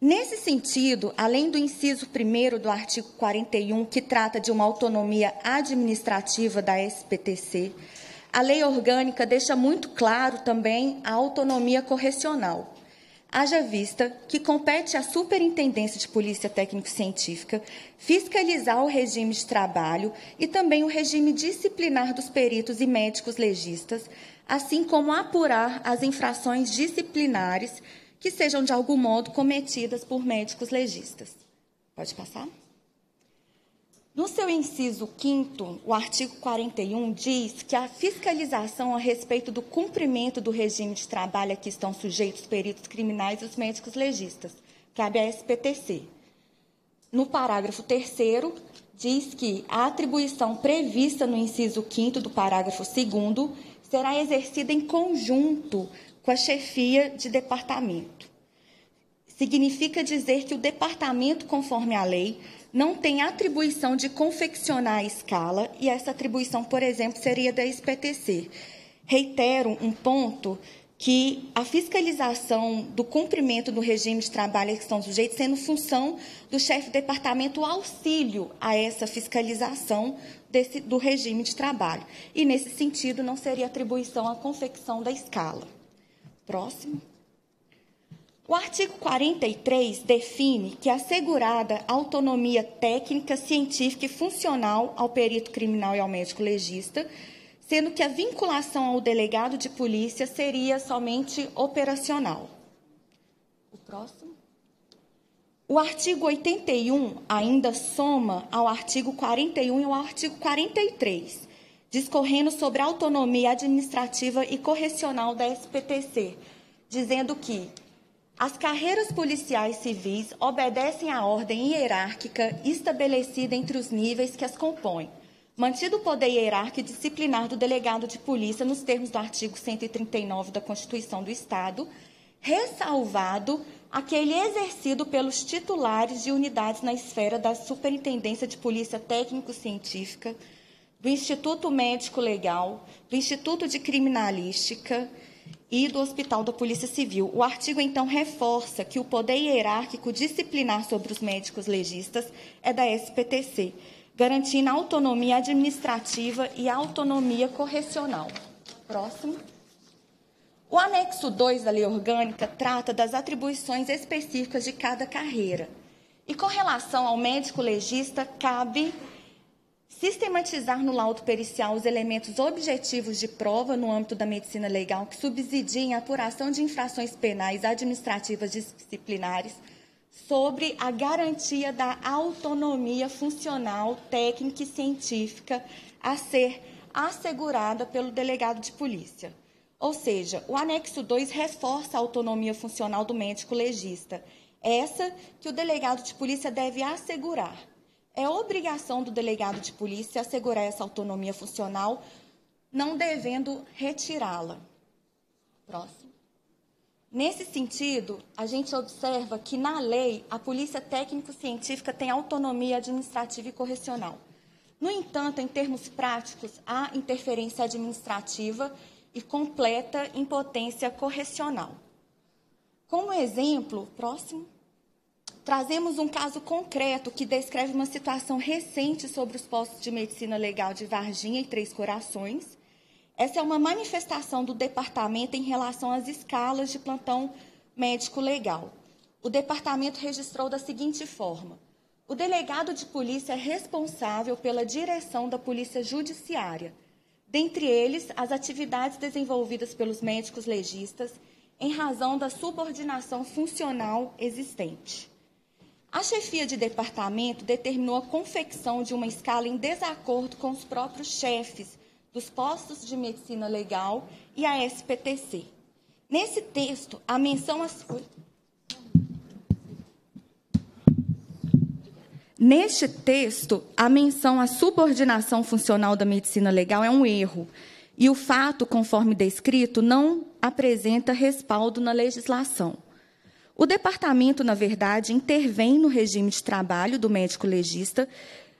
Nesse sentido, além do inciso 1 do artigo 41, que trata de uma autonomia administrativa da SPTC, a lei orgânica deixa muito claro também a autonomia correcional haja vista que compete à Superintendência de Polícia Técnico-Científica fiscalizar o regime de trabalho e também o regime disciplinar dos peritos e médicos legistas, assim como apurar as infrações disciplinares que sejam de algum modo cometidas por médicos legistas. Pode passar? No seu inciso 5, o artigo 41 diz que a fiscalização a respeito do cumprimento do regime de trabalho a que estão sujeitos os peritos criminais e os médicos legistas, cabe à SPTC. No parágrafo 3, diz que a atribuição prevista no inciso 5 do parágrafo 2 será exercida em conjunto com a chefia de departamento. Significa dizer que o departamento, conforme a lei, não tem atribuição de confeccionar a escala, e essa atribuição, por exemplo, seria da SPTC. Reitero um ponto que a fiscalização do cumprimento do regime de trabalho que estão sujeitos sendo função do chefe de departamento o auxílio a essa fiscalização desse, do regime de trabalho. E, nesse sentido, não seria atribuição à confecção da escala. Próximo. O artigo 43 define que é assegurada autonomia técnica, científica e funcional ao perito criminal e ao médico legista, sendo que a vinculação ao delegado de polícia seria somente operacional. O próximo. O artigo 81 ainda soma ao artigo 41 e ao artigo 43, discorrendo sobre a autonomia administrativa e correcional da SPTC, dizendo que as carreiras policiais civis obedecem à ordem hierárquica estabelecida entre os níveis que as compõem, mantido o poder hierárquico e disciplinar do delegado de polícia nos termos do artigo 139 da Constituição do Estado, ressalvado aquele exercido pelos titulares de unidades na esfera da Superintendência de Polícia Técnico-Científica, do Instituto Médico Legal, do Instituto de Criminalística, e do Hospital da Polícia Civil. O artigo, então, reforça que o poder hierárquico disciplinar sobre os médicos legistas é da SPTC, garantindo autonomia administrativa e autonomia correcional. Próximo. O anexo 2 da Lei Orgânica trata das atribuições específicas de cada carreira. E com relação ao médico legista, cabe sistematizar no laudo pericial os elementos objetivos de prova no âmbito da medicina legal que subsidiem a apuração de infrações penais, administrativas disciplinares sobre a garantia da autonomia funcional, técnica e científica a ser assegurada pelo delegado de polícia. Ou seja, o anexo 2 reforça a autonomia funcional do médico legista, essa que o delegado de polícia deve assegurar é obrigação do delegado de polícia assegurar essa autonomia funcional, não devendo retirá-la. Próximo. Nesse sentido, a gente observa que na lei a polícia técnico-científica tem autonomia administrativa e correcional. No entanto, em termos práticos, há interferência administrativa e completa impotência correcional. Como exemplo, próximo, Trazemos um caso concreto que descreve uma situação recente sobre os postos de medicina legal de Varginha e Três Corações. Essa é uma manifestação do departamento em relação às escalas de plantão médico legal. O departamento registrou da seguinte forma: o delegado de polícia é responsável pela direção da polícia judiciária, dentre eles as atividades desenvolvidas pelos médicos legistas em razão da subordinação funcional existente. A chefia de departamento determinou a confecção de uma escala em desacordo com os próprios chefes dos postos de medicina legal e a SPTC. Nesse texto, a menção às. Neste texto, a menção à subordinação funcional da medicina legal é um erro. E o fato, conforme descrito, não apresenta respaldo na legislação. O departamento, na verdade, intervém no regime de trabalho do médico legista,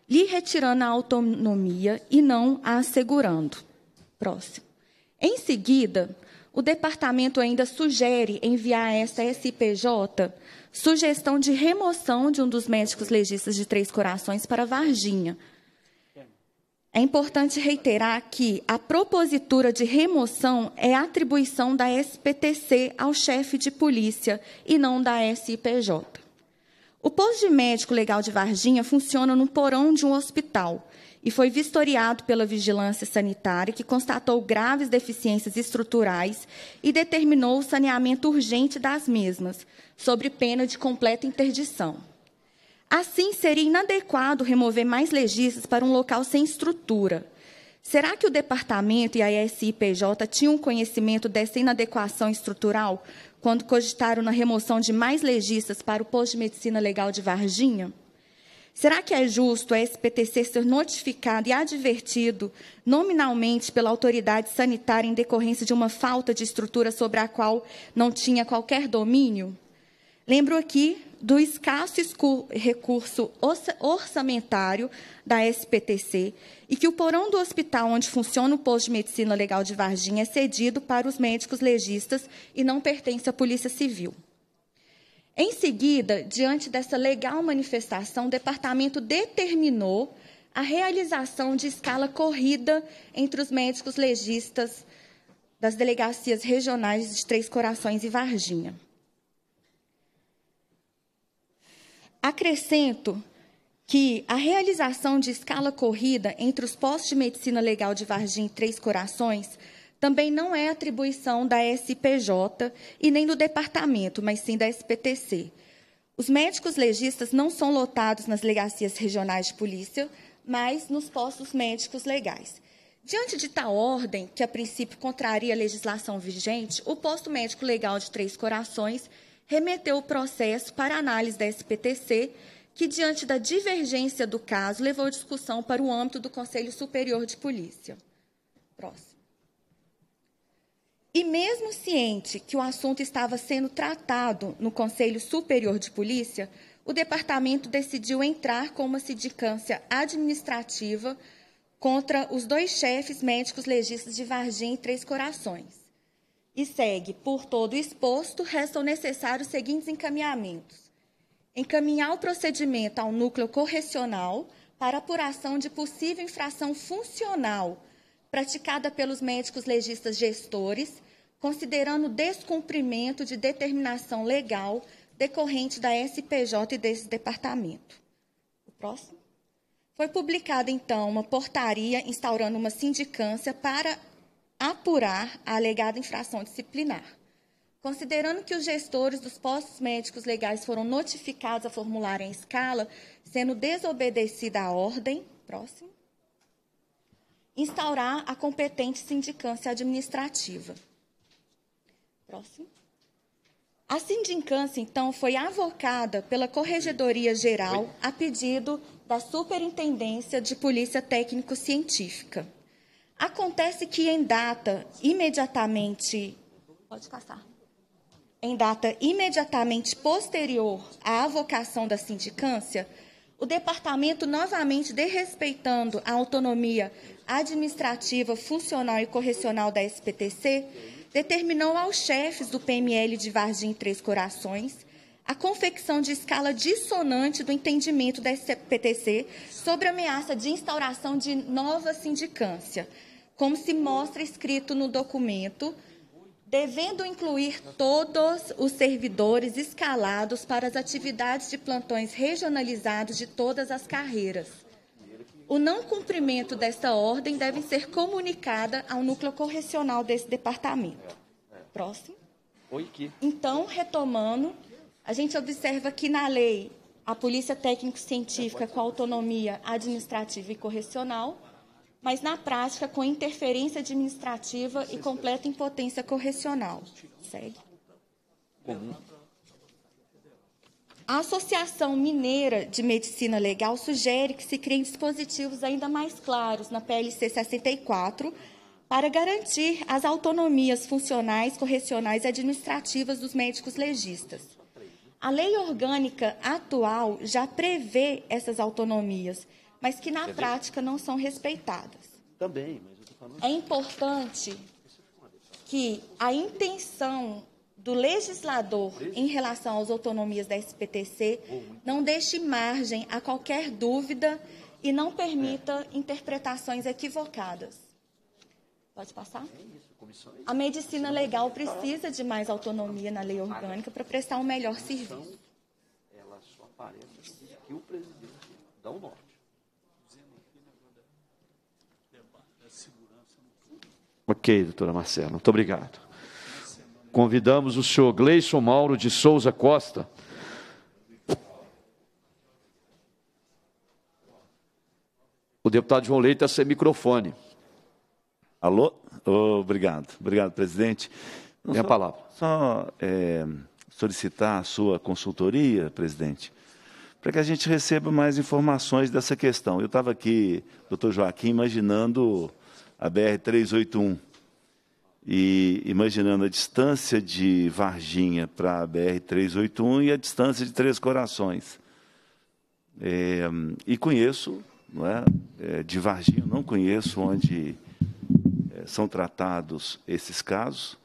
lhe retirando a autonomia e não a assegurando. Próximo. Em seguida, o departamento ainda sugere enviar a essa SPJ sugestão de remoção de um dos médicos legistas de Três Corações para Varginha, é importante reiterar que a propositura de remoção é atribuição da SPTC ao chefe de polícia e não da SIPJ. O posto de médico legal de Varginha funciona no porão de um hospital e foi vistoriado pela vigilância sanitária, que constatou graves deficiências estruturais e determinou o saneamento urgente das mesmas, sobre pena de completa interdição. Assim, seria inadequado remover mais legistas para um local sem estrutura. Será que o departamento e a SIPJ tinham conhecimento dessa inadequação estrutural quando cogitaram na remoção de mais legistas para o posto de medicina legal de Varginha? Será que é justo a SPTC ser notificado e advertido nominalmente pela autoridade sanitária em decorrência de uma falta de estrutura sobre a qual não tinha qualquer domínio? Lembro aqui do escasso recurso orçamentário da SPTC e que o porão do hospital onde funciona o posto de medicina legal de Varginha é cedido para os médicos legistas e não pertence à Polícia Civil. Em seguida, diante dessa legal manifestação, o departamento determinou a realização de escala corrida entre os médicos legistas das delegacias regionais de Três Corações e Varginha. Acrescento que a realização de escala corrida entre os postos de medicina legal de Varginha e Três Corações também não é atribuição da SPJ e nem do departamento, mas sim da SPTC. Os médicos legistas não são lotados nas legacias regionais de polícia, mas nos postos médicos legais. Diante de tal ordem, que a princípio contraria a legislação vigente, o posto médico legal de Três Corações remeteu o processo para análise da SPTC, que, diante da divergência do caso, levou discussão para o âmbito do Conselho Superior de Polícia. Próximo. E mesmo ciente que o assunto estava sendo tratado no Conselho Superior de Polícia, o departamento decidiu entrar com uma sindicância administrativa contra os dois chefes médicos legistas de Varginha e Três Corações. E segue, por todo exposto, restam necessários os seguintes encaminhamentos. Encaminhar o procedimento ao núcleo correcional para apuração de possível infração funcional praticada pelos médicos legistas gestores, considerando descumprimento de determinação legal decorrente da SPJ e desse departamento. O próximo. Foi publicada, então, uma portaria instaurando uma sindicância para apurar a alegada infração disciplinar. Considerando que os gestores dos postos médicos legais foram notificados a formular em escala, sendo desobedecida a ordem, próximo, instaurar a competente sindicância administrativa. Próximo. A sindicância, então, foi avocada pela Corregedoria Geral a pedido da Superintendência de Polícia Técnico-Científica. Acontece que em data imediatamente. Pode passar. Em data imediatamente posterior à avocação da sindicância, o departamento novamente desrespeitando a autonomia administrativa, funcional e correcional da SPTC, determinou aos chefes do PML de Varginha e Três Corações a confecção de escala dissonante do entendimento da SPTC sobre a ameaça de instauração de nova sindicância como se mostra escrito no documento, devendo incluir todos os servidores escalados para as atividades de plantões regionalizados de todas as carreiras. O não cumprimento desta ordem deve ser comunicada ao núcleo correcional desse departamento. Próximo. Então, retomando, a gente observa que na lei a Polícia Técnico-Científica com autonomia administrativa e correcional mas na prática com interferência administrativa e completa impotência correcional. Segue. A Associação Mineira de Medicina Legal sugere que se criem dispositivos ainda mais claros na PLC 64 para garantir as autonomias funcionais, correcionais e administrativas dos médicos legistas. A lei orgânica atual já prevê essas autonomias mas que na Quer prática não são respeitadas. Também, mas eu tô falando... Assim. É importante que a intenção do legislador em relação às autonomias da SPTC não deixe margem a qualquer dúvida e não permita é. interpretações equivocadas. Pode passar? É a medicina legal precisa de mais autonomia na lei orgânica para prestar um melhor serviço. Ela só aparece que o presidente dá o nome. Ok, doutora Marcela, muito obrigado. Convidamos o senhor Gleison Mauro de Souza Costa. O deputado João Leite está sem microfone. Alô? obrigado, obrigado, presidente. Tem a palavra. Só é, solicitar a sua consultoria, presidente, para que a gente receba mais informações dessa questão. Eu estava aqui, doutor Joaquim, imaginando a BR-381. E imaginando a distância de Varginha para a BR-381 e a distância de Três Corações. É, e conheço, não é, é, de Varginha, não conheço onde é, são tratados esses casos,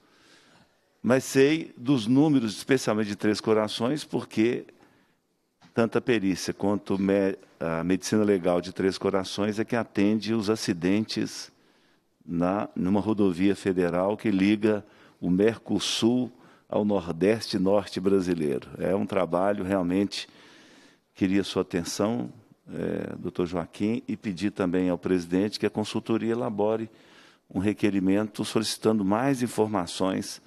mas sei dos números, especialmente de Três Corações, porque tanto a perícia quanto a medicina legal de Três Corações é que atende os acidentes na, numa rodovia federal que liga o Mercosul ao Nordeste Norte brasileiro. É um trabalho realmente. Queria sua atenção, é, doutor Joaquim, e pedir também ao presidente que a consultoria elabore um requerimento solicitando mais informações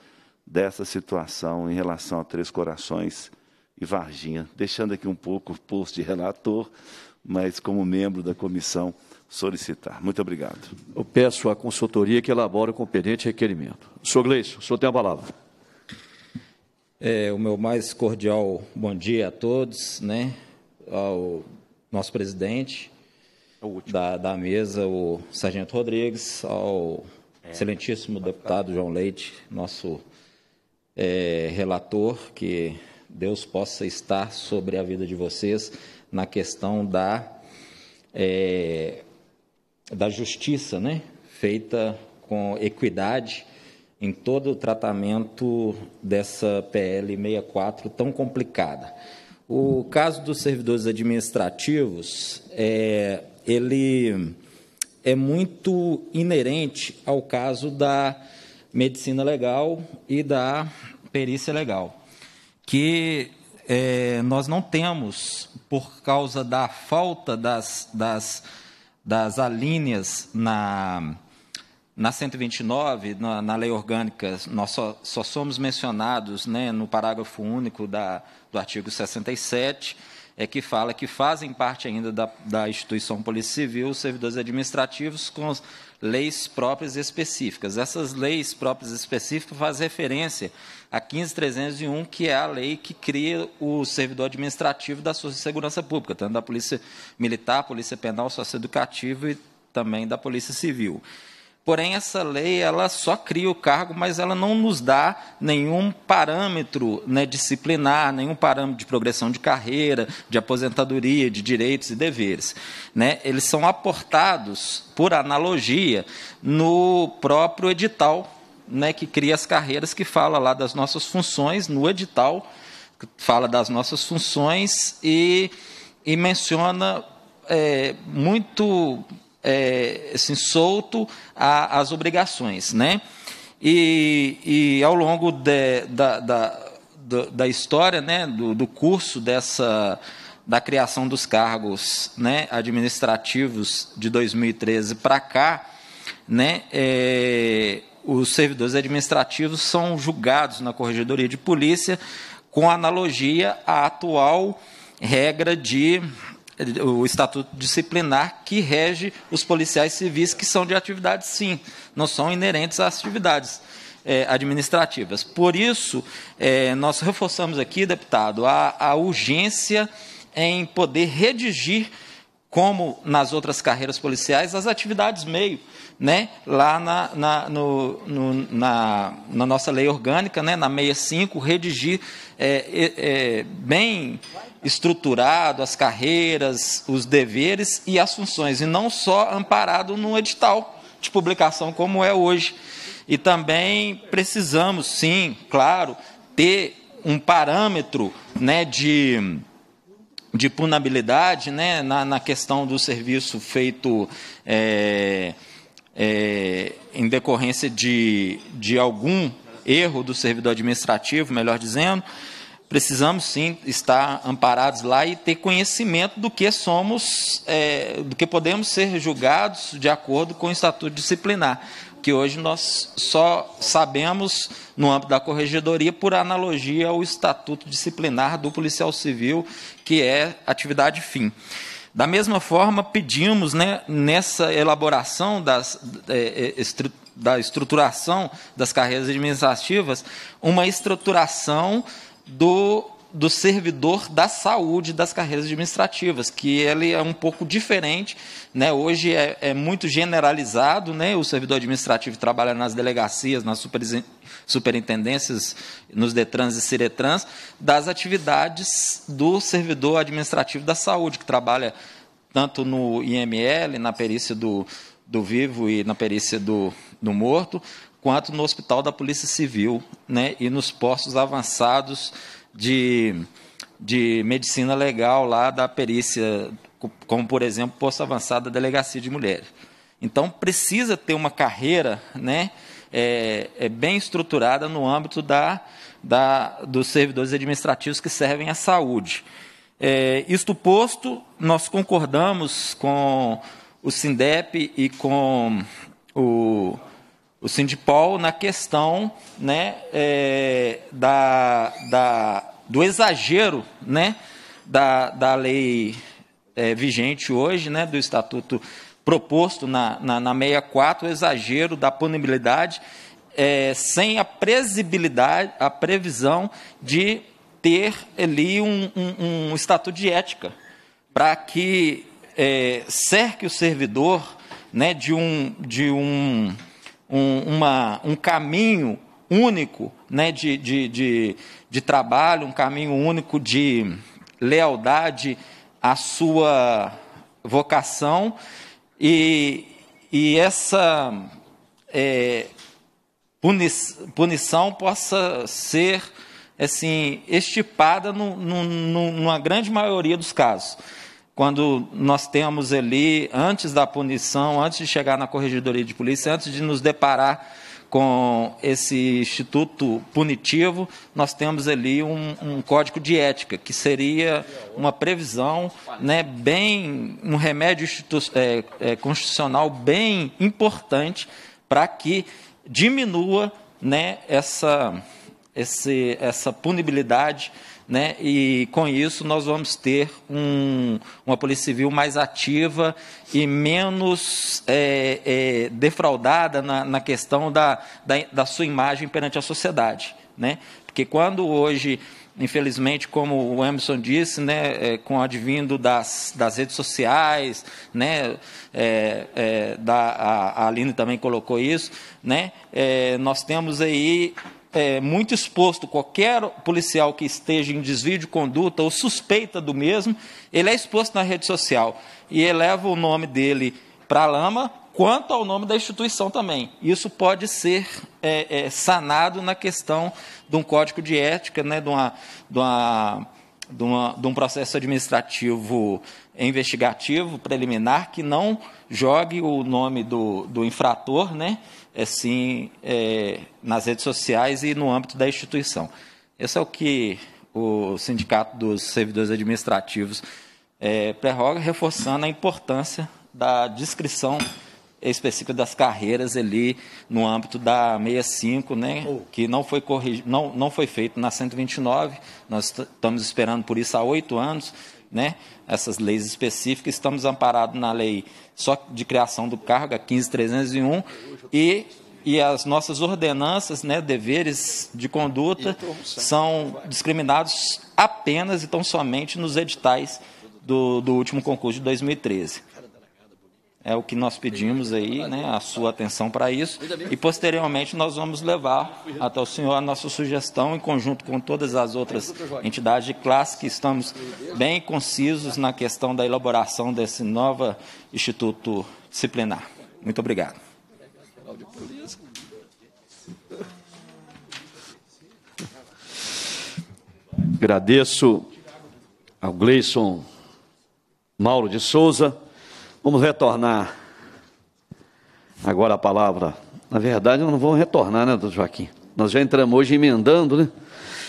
dessa situação em relação a Três Corações e Varginha. Deixando aqui um pouco o posto de relator, mas como membro da comissão solicitar. Muito obrigado. Eu peço à consultoria que elabore o competente requerimento. Sr. Gleison, o senhor tem a palavra. É, o meu mais cordial bom dia a todos, né? ao nosso presidente é da, da, mesa, o Sargento Rodrigues, ao é. excelentíssimo deputado João Leite, nosso é, relator, que Deus possa estar sobre a vida de vocês na questão da é, da justiça, né? Feita com equidade em todo o tratamento dessa PL 64 tão complicada. O caso dos servidores administrativos, é, ele é muito inerente ao caso da medicina legal e da perícia legal, que é, nós não temos, por causa da falta das, das das alíneas na, na 129, na, na lei orgânica, nós só, só somos mencionados né, no parágrafo único da, do artigo 67, é que fala que fazem parte ainda da, da instituição Polícia Civil os servidores administrativos com, leis próprias específicas. Essas leis próprias específicas fazem referência a 15301, que é a lei que cria o servidor administrativo da segurança pública, tanto da Polícia Militar, Polícia Penal, Educativo e também da Polícia Civil. Porém, essa lei ela só cria o cargo, mas ela não nos dá nenhum parâmetro né, disciplinar, nenhum parâmetro de progressão de carreira, de aposentadoria, de direitos e deveres. Né? Eles são aportados, por analogia, no próprio edital né, que cria as carreiras, que fala lá das nossas funções, no edital, fala das nossas funções e, e menciona é, muito é, assim, solto a, às obrigações. Né? E, e ao longo de, da, da, da história, né, do, do curso dessa da criação dos cargos né, administrativos de 2013 para cá, né, é, os servidores administrativos são julgados na Corregedoria de Polícia com analogia à atual regra de o estatuto disciplinar que rege os policiais civis que são de atividades, sim, não são inerentes às atividades é, administrativas. Por isso, é, nós reforçamos aqui, deputado, a, a urgência em poder redigir, como nas outras carreiras policiais, as atividades meio né, lá na, na, no, no, na, na nossa lei orgânica, né, na 65, redigir é, é, é, bem estruturado as carreiras, os deveres e as funções, e não só amparado no edital de publicação como é hoje. E também precisamos, sim, claro, ter um parâmetro né, de, de punabilidade né, na, na questão do serviço feito. É, é, em decorrência de, de algum erro do servidor administrativo, melhor dizendo, precisamos sim estar amparados lá e ter conhecimento do que somos, é, do que podemos ser julgados de acordo com o estatuto disciplinar, que hoje nós só sabemos no âmbito da corregedoria por analogia ao estatuto disciplinar do policial civil, que é atividade fim. Da mesma forma, pedimos né, nessa elaboração das, é, é, da estruturação das carreiras administrativas uma estruturação do do servidor da saúde das carreiras administrativas, que ele é um pouco diferente, né? Hoje é, é muito generalizado, né? O servidor administrativo trabalha nas delegacias, nas superintendências, nos Detrans e Ciretrans, das atividades do servidor administrativo da saúde, que trabalha tanto no IML, na perícia do, do vivo e na perícia do, do morto, quanto no hospital da Polícia Civil, né? E nos postos avançados de, de medicina legal lá da perícia, como, por exemplo, posto Avançado da Delegacia de Mulheres. Então, precisa ter uma carreira né, é, é bem estruturada no âmbito da, da, dos servidores administrativos que servem à saúde. É, isto posto, nós concordamos com o SINDEP e com o, o Sindipol na questão né, é, da, da, do exagero né, da, da lei é, vigente hoje, né, do estatuto proposto na, na, na 64, o exagero da punibilidade, é, sem a presibilidade, a previsão de ter ali um, um, um estatuto de ética, para que é, cerque o servidor né, de um. De um um, uma, um caminho único né, de, de, de, de trabalho, um caminho único de lealdade à sua vocação. E, e essa é, punição possa ser assim estipada no, no, numa grande maioria dos casos quando nós temos ali, antes da punição, antes de chegar na corregedoria de polícia, antes de nos deparar com esse instituto punitivo, nós temos ali um, um código de ética, que seria uma previsão, né, bem um remédio é, é, constitucional bem importante para que diminua né, essa, esse, essa punibilidade né? e com isso nós vamos ter um, uma Polícia Civil mais ativa e menos é, é, defraudada na, na questão da, da, da, sua imagem perante a sociedade. Né? Porque quando hoje, infelizmente, como o Emerson disse, né, é, com o advindo das, das redes sociais, né, é, é, da, a, a Aline também colocou isso, né, é, nós temos aí é, muito exposto. Qualquer policial que esteja em desvio de conduta ou suspeita do mesmo, ele é exposto na rede social e eleva o nome dele para a lama, quanto ao nome da instituição também. Isso pode ser é, é, sanado na questão de um código de ética, né, de, uma, de, uma, de, uma, de um processo administrativo investigativo preliminar que não jogue o nome do, do infrator, né? assim, é, nas redes sociais e no âmbito da instituição. Esse é o que o Sindicato dos Servidores Administrativos é, prerroga, reforçando a importância da descrição específica das carreiras ali no âmbito da 65, né, oh. que não foi, corrigi, não, não foi feito na 129, nós estamos esperando por isso há oito anos, né, essas leis específicas, estamos amparados na lei só de criação do cargo, a 15301, e e as nossas ordenanças, né, deveres de conduta são discriminados apenas e tão somente nos editais do, do último concurso de 2013. É o que nós pedimos aí, né, a sua atenção para isso. E posteriormente nós vamos levar até o senhor a nossa sugestão, em conjunto com todas as outras entidades de classe, que estamos bem concisos na questão da elaboração desse novo Instituto Disciplinar. Muito obrigado. Agradeço ao Gleison Mauro de Souza Vamos retornar agora a palavra. Na verdade, eu não vou retornar, né, doutor Joaquim? Nós já entramos hoje emendando, né?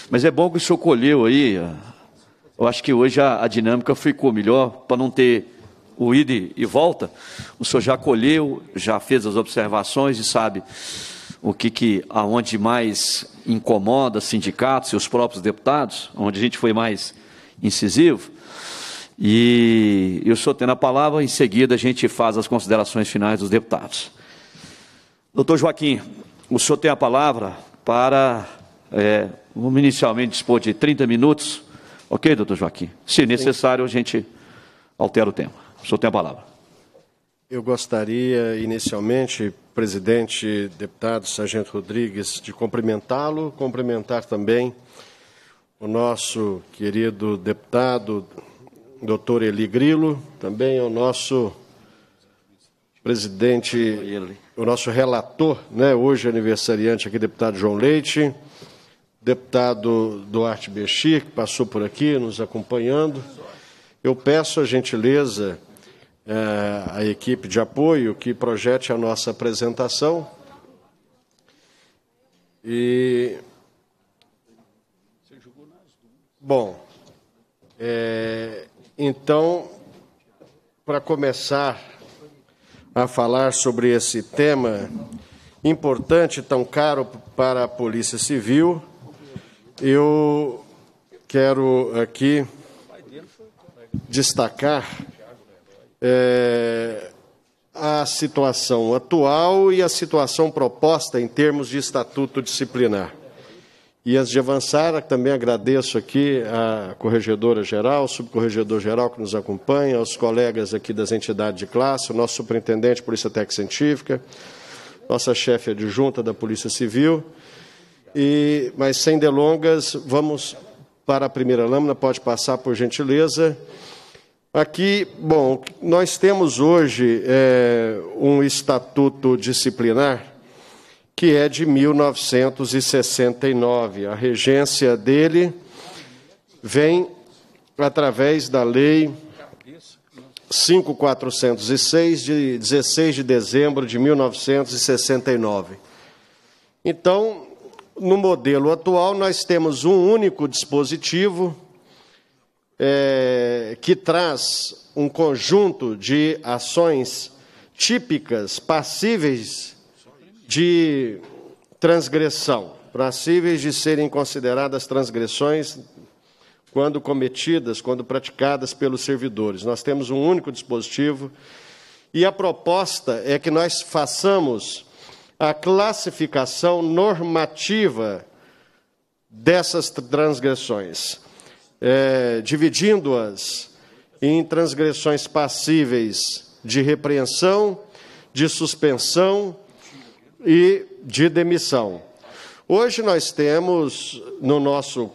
Mas é bom que o senhor colheu aí. Eu acho que hoje a, a dinâmica ficou melhor para não ter o ida e volta. O senhor já colheu, já fez as observações e sabe o que, que aonde mais incomoda sindicatos e os próprios deputados, onde a gente foi mais incisivo. E eu sou tendo a palavra, em seguida a gente faz as considerações finais dos deputados. Doutor Joaquim, o senhor tem a palavra para, é, vamos inicialmente dispor de 30 minutos, ok, doutor Joaquim? Se necessário, a gente altera o tema. O senhor tem a palavra. Eu gostaria, inicialmente, presidente, deputado Sargento Rodrigues, de cumprimentá-lo, cumprimentar também o nosso querido deputado doutor Eli Grilo, também o nosso presidente, o nosso relator, né, hoje aniversariante aqui, deputado João Leite, deputado Duarte Bexir, que passou por aqui nos acompanhando. Eu peço a gentileza à eh, equipe de apoio que projete a nossa apresentação. E. Bom, é, então, para começar a falar sobre esse tema importante, tão caro para a Polícia Civil, eu quero aqui destacar é, a situação atual e a situação proposta em termos de estatuto disciplinar. E antes de avançar, também agradeço aqui à corregedora-geral, subcorregedor-geral que nos acompanha, aos colegas aqui das entidades de classe, o nosso superintendente de Polícia Técnica Científica, nossa chefe adjunta da Polícia Civil. E, mas, sem delongas, vamos para a primeira lâmina, pode passar, por gentileza. Aqui, bom, nós temos hoje é, um estatuto disciplinar que é de 1969. A regência dele vem através da Lei 5406, de 16 de dezembro de 1969. Então, no modelo atual, nós temos um único dispositivo é, que traz um conjunto de ações típicas passíveis de transgressão, passíveis de serem consideradas transgressões quando cometidas, quando praticadas pelos servidores. Nós temos um único dispositivo e a proposta é que nós façamos a classificação normativa dessas transgressões, é, dividindo-as em transgressões passíveis de repreensão, de suspensão e de demissão. Hoje nós temos no nosso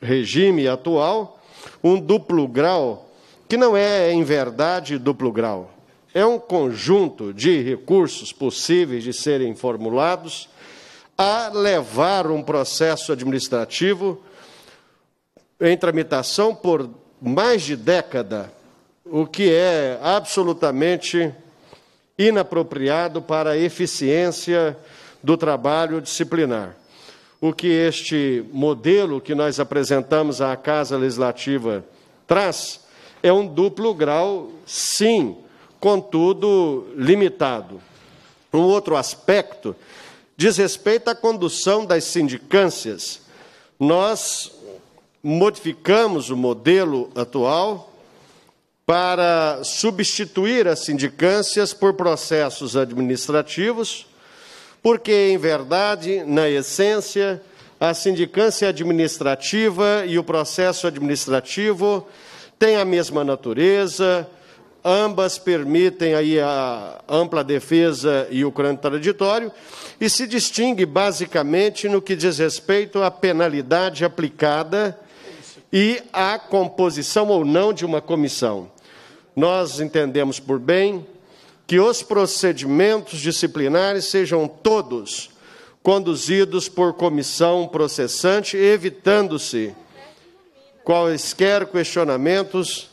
regime atual um duplo grau que não é, em verdade, duplo grau. É um conjunto de recursos possíveis de serem formulados a levar um processo administrativo em tramitação por mais de década, o que é absolutamente inapropriado para a eficiência do trabalho disciplinar. O que este modelo que nós apresentamos à Casa Legislativa traz é um duplo grau, sim, contudo limitado. Um outro aspecto diz respeito à condução das sindicâncias. Nós modificamos o modelo atual para substituir as sindicâncias por processos administrativos, porque, em verdade, na essência, a sindicância administrativa e o processo administrativo têm a mesma natureza, ambas permitem aí a ampla defesa e o contraditório, e se distingue basicamente no que diz respeito à penalidade aplicada e a composição ou não de uma comissão. Nós entendemos por bem que os procedimentos disciplinares sejam todos conduzidos por comissão processante, evitando-se quaisquer questionamentos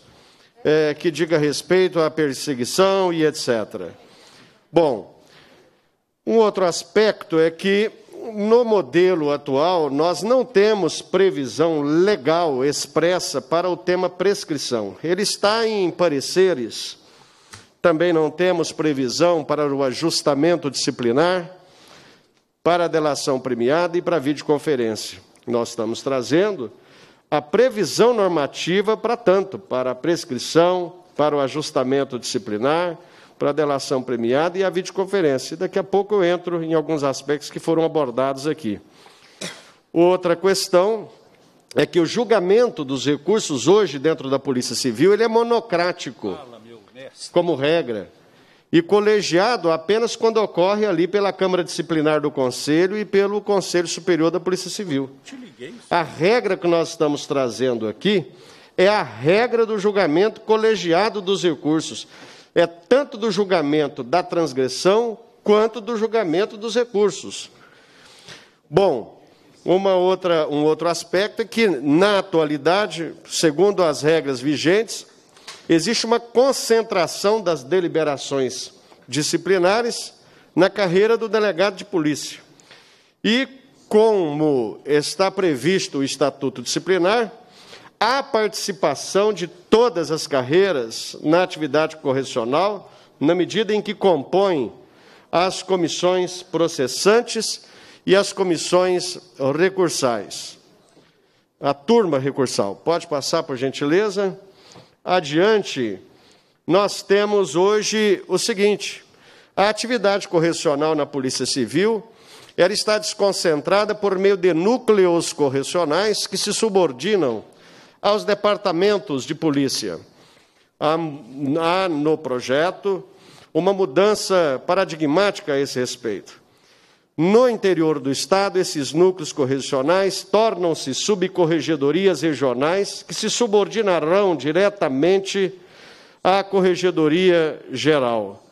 eh, que diga respeito à perseguição e etc. Bom, um outro aspecto é que no modelo atual, nós não temos previsão legal expressa para o tema prescrição. Ele está em pareceres. Também não temos previsão para o ajustamento disciplinar, para a delação premiada e para a videoconferência. Nós estamos trazendo a previsão normativa para tanto, para a prescrição, para o ajustamento disciplinar, para a delação premiada e a videoconferência. Daqui a pouco eu entro em alguns aspectos que foram abordados aqui. Outra questão é que o julgamento dos recursos hoje dentro da Polícia Civil ele é monocrático, como regra, e colegiado apenas quando ocorre ali pela Câmara Disciplinar do Conselho e pelo Conselho Superior da Polícia Civil. A regra que nós estamos trazendo aqui é a regra do julgamento colegiado dos recursos é tanto do julgamento da transgressão quanto do julgamento dos recursos. Bom, uma outra, um outro aspecto é que, na atualidade, segundo as regras vigentes, existe uma concentração das deliberações disciplinares na carreira do delegado de polícia. E, como está previsto o estatuto disciplinar, a participação de todas as carreiras na atividade correcional, na medida em que compõem as comissões processantes e as comissões recursais. A turma recursal, pode passar por gentileza? Adiante, nós temos hoje o seguinte: a atividade correcional na Polícia Civil ela está desconcentrada por meio de núcleos correcionais que se subordinam aos departamentos de polícia. Há no projeto uma mudança paradigmática a esse respeito. No interior do Estado, esses núcleos correcionais tornam-se subcorregedorias regionais que se subordinarão diretamente à Corregedoria Geral.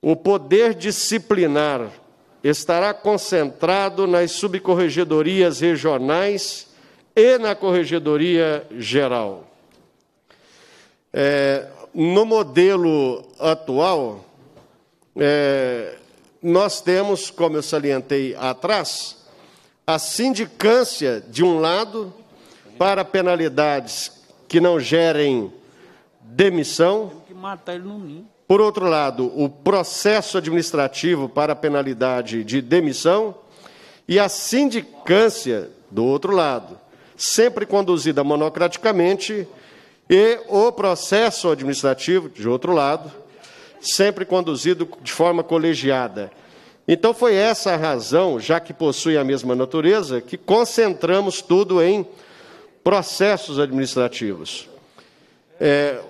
O poder disciplinar estará concentrado nas subcorregedorias regionais e na Corregedoria Geral. É, no modelo atual, é, nós temos, como eu salientei atrás, a sindicância de um lado para penalidades que não gerem demissão. Por outro lado, o processo administrativo para penalidade de demissão e a sindicância do outro lado sempre conduzida monocraticamente, e o processo administrativo, de outro lado, sempre conduzido de forma colegiada. Então foi essa a razão, já que possui a mesma natureza, que concentramos tudo em processos administrativos. É,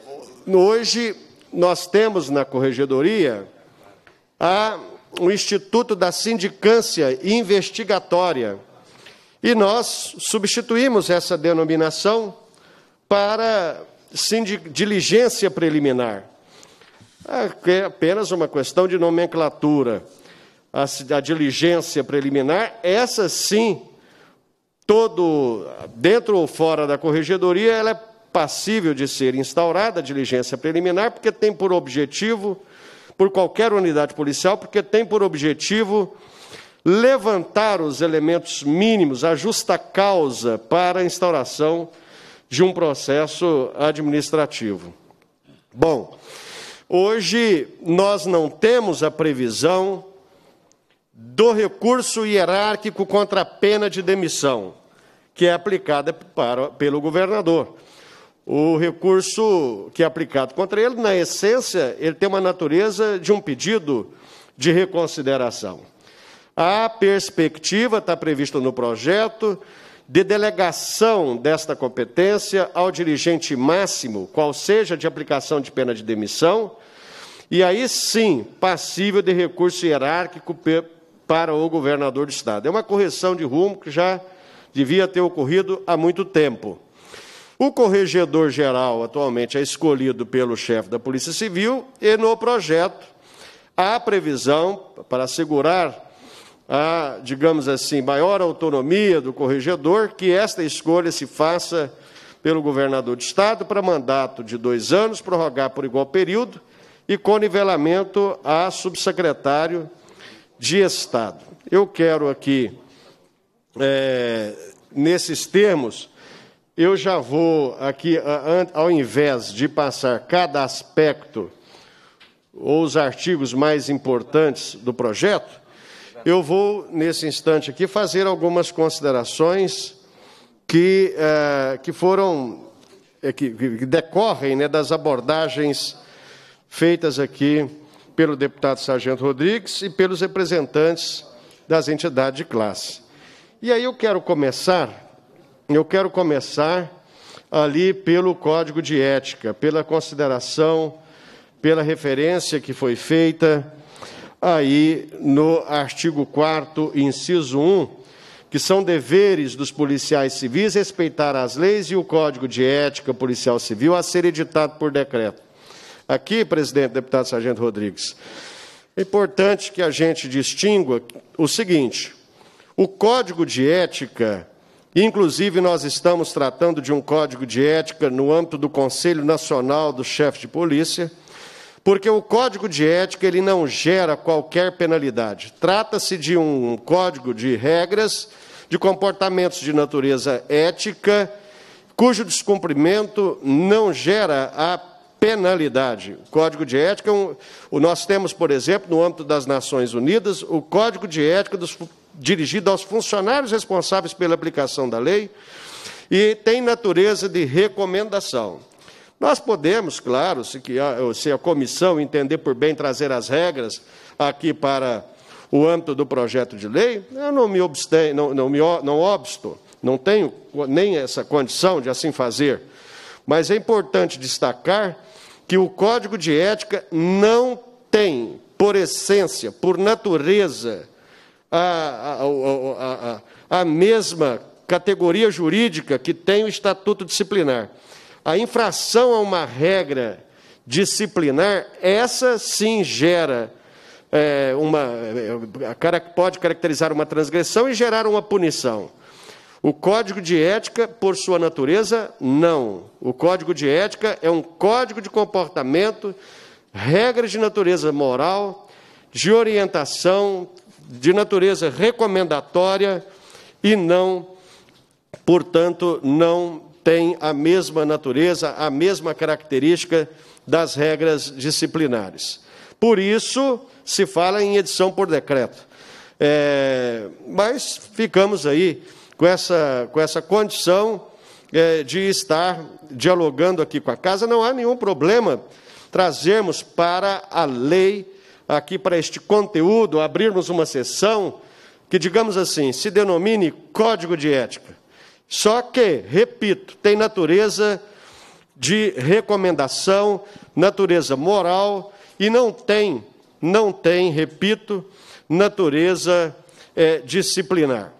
hoje nós temos na corregedoria a, o Instituto da Sindicância Investigatória, e nós substituímos essa denominação para diligência preliminar. É, é apenas uma questão de nomenclatura. A, a diligência preliminar, essa sim, todo dentro ou fora da corregedoria, ela é passível de ser instaurada a diligência preliminar, porque tem por objetivo, por qualquer unidade policial, porque tem por objetivo levantar os elementos mínimos, a justa causa para a instauração de um processo administrativo. Bom, hoje nós não temos a previsão do recurso hierárquico contra a pena de demissão, que é aplicada para, pelo governador. O recurso que é aplicado contra ele, na essência, ele tem uma natureza de um pedido de reconsideração. A perspectiva está prevista no projeto de delegação desta competência ao dirigente máximo, qual seja de aplicação de pena de demissão, e aí sim passível de recurso hierárquico para o governador do Estado. É uma correção de rumo que já devia ter ocorrido há muito tempo. O corregedor geral atualmente é escolhido pelo chefe da Polícia Civil e no projeto há previsão para assegurar a, digamos assim, maior autonomia do corregedor, que esta escolha se faça pelo governador de Estado para mandato de dois anos, prorrogar por igual período, e com nivelamento a subsecretário de Estado. Eu quero aqui, é, nesses termos, eu já vou aqui, ao invés de passar cada aspecto ou os artigos mais importantes do projeto, eu vou, nesse instante aqui, fazer algumas considerações que, eh, que foram, eh, que, que, decorrem né, das abordagens feitas aqui pelo deputado Sargento Rodrigues e pelos representantes das entidades de classe. E aí eu quero começar, eu quero começar ali pelo Código de Ética, pela consideração, pela referência que foi feita aí no artigo 4, inciso 1, que são deveres dos policiais civis respeitar as leis e o Código de Ética Policial Civil a ser editado por decreto. Aqui, presidente, deputado Sargento Rodrigues, é importante que a gente distingua o seguinte: o Código de Ética Inclusive, nós estamos tratando de um código de ética no âmbito do Conselho Nacional do Chefe de Polícia, porque o código de ética ele não gera qualquer penalidade. Trata-se de um código de regras, de comportamentos de natureza ética, cujo descumprimento não gera a penalidade. O código de ética, é um, nós temos, por exemplo, no âmbito das Nações Unidas, o código de ética dos, dirigido aos funcionários responsáveis pela aplicação da lei e tem natureza de recomendação. Nós podemos, claro, se, que a, se a comissão entender por bem trazer as regras aqui para o âmbito do projeto de lei, eu não me obstenho, não, não, me, não obsto, não tenho nem essa condição de assim fazer. Mas é importante destacar que o Código de Ética não tem, por essência, por natureza, a, a, a, a mesma categoria jurídica que tem o Estatuto Disciplinar. A infração a uma regra disciplinar, essa sim gera é, uma. É, pode caracterizar uma transgressão e gerar uma punição. O código de ética, por sua natureza, não. O código de ética é um código de comportamento, regras de natureza moral, de orientação, de natureza recomendatória e não, portanto, não tem a mesma natureza, a mesma característica das regras disciplinares. Por isso, se fala em edição por decreto. É, mas ficamos aí com essa, com essa condição é, de estar dialogando aqui com a casa. Não há nenhum problema trazermos para a lei, aqui para este conteúdo, abrirmos uma sessão que, digamos assim, se denomine Código de Ética. Só que, repito, tem natureza de recomendação, natureza moral e não tem, não tem, repito, natureza é, disciplinar.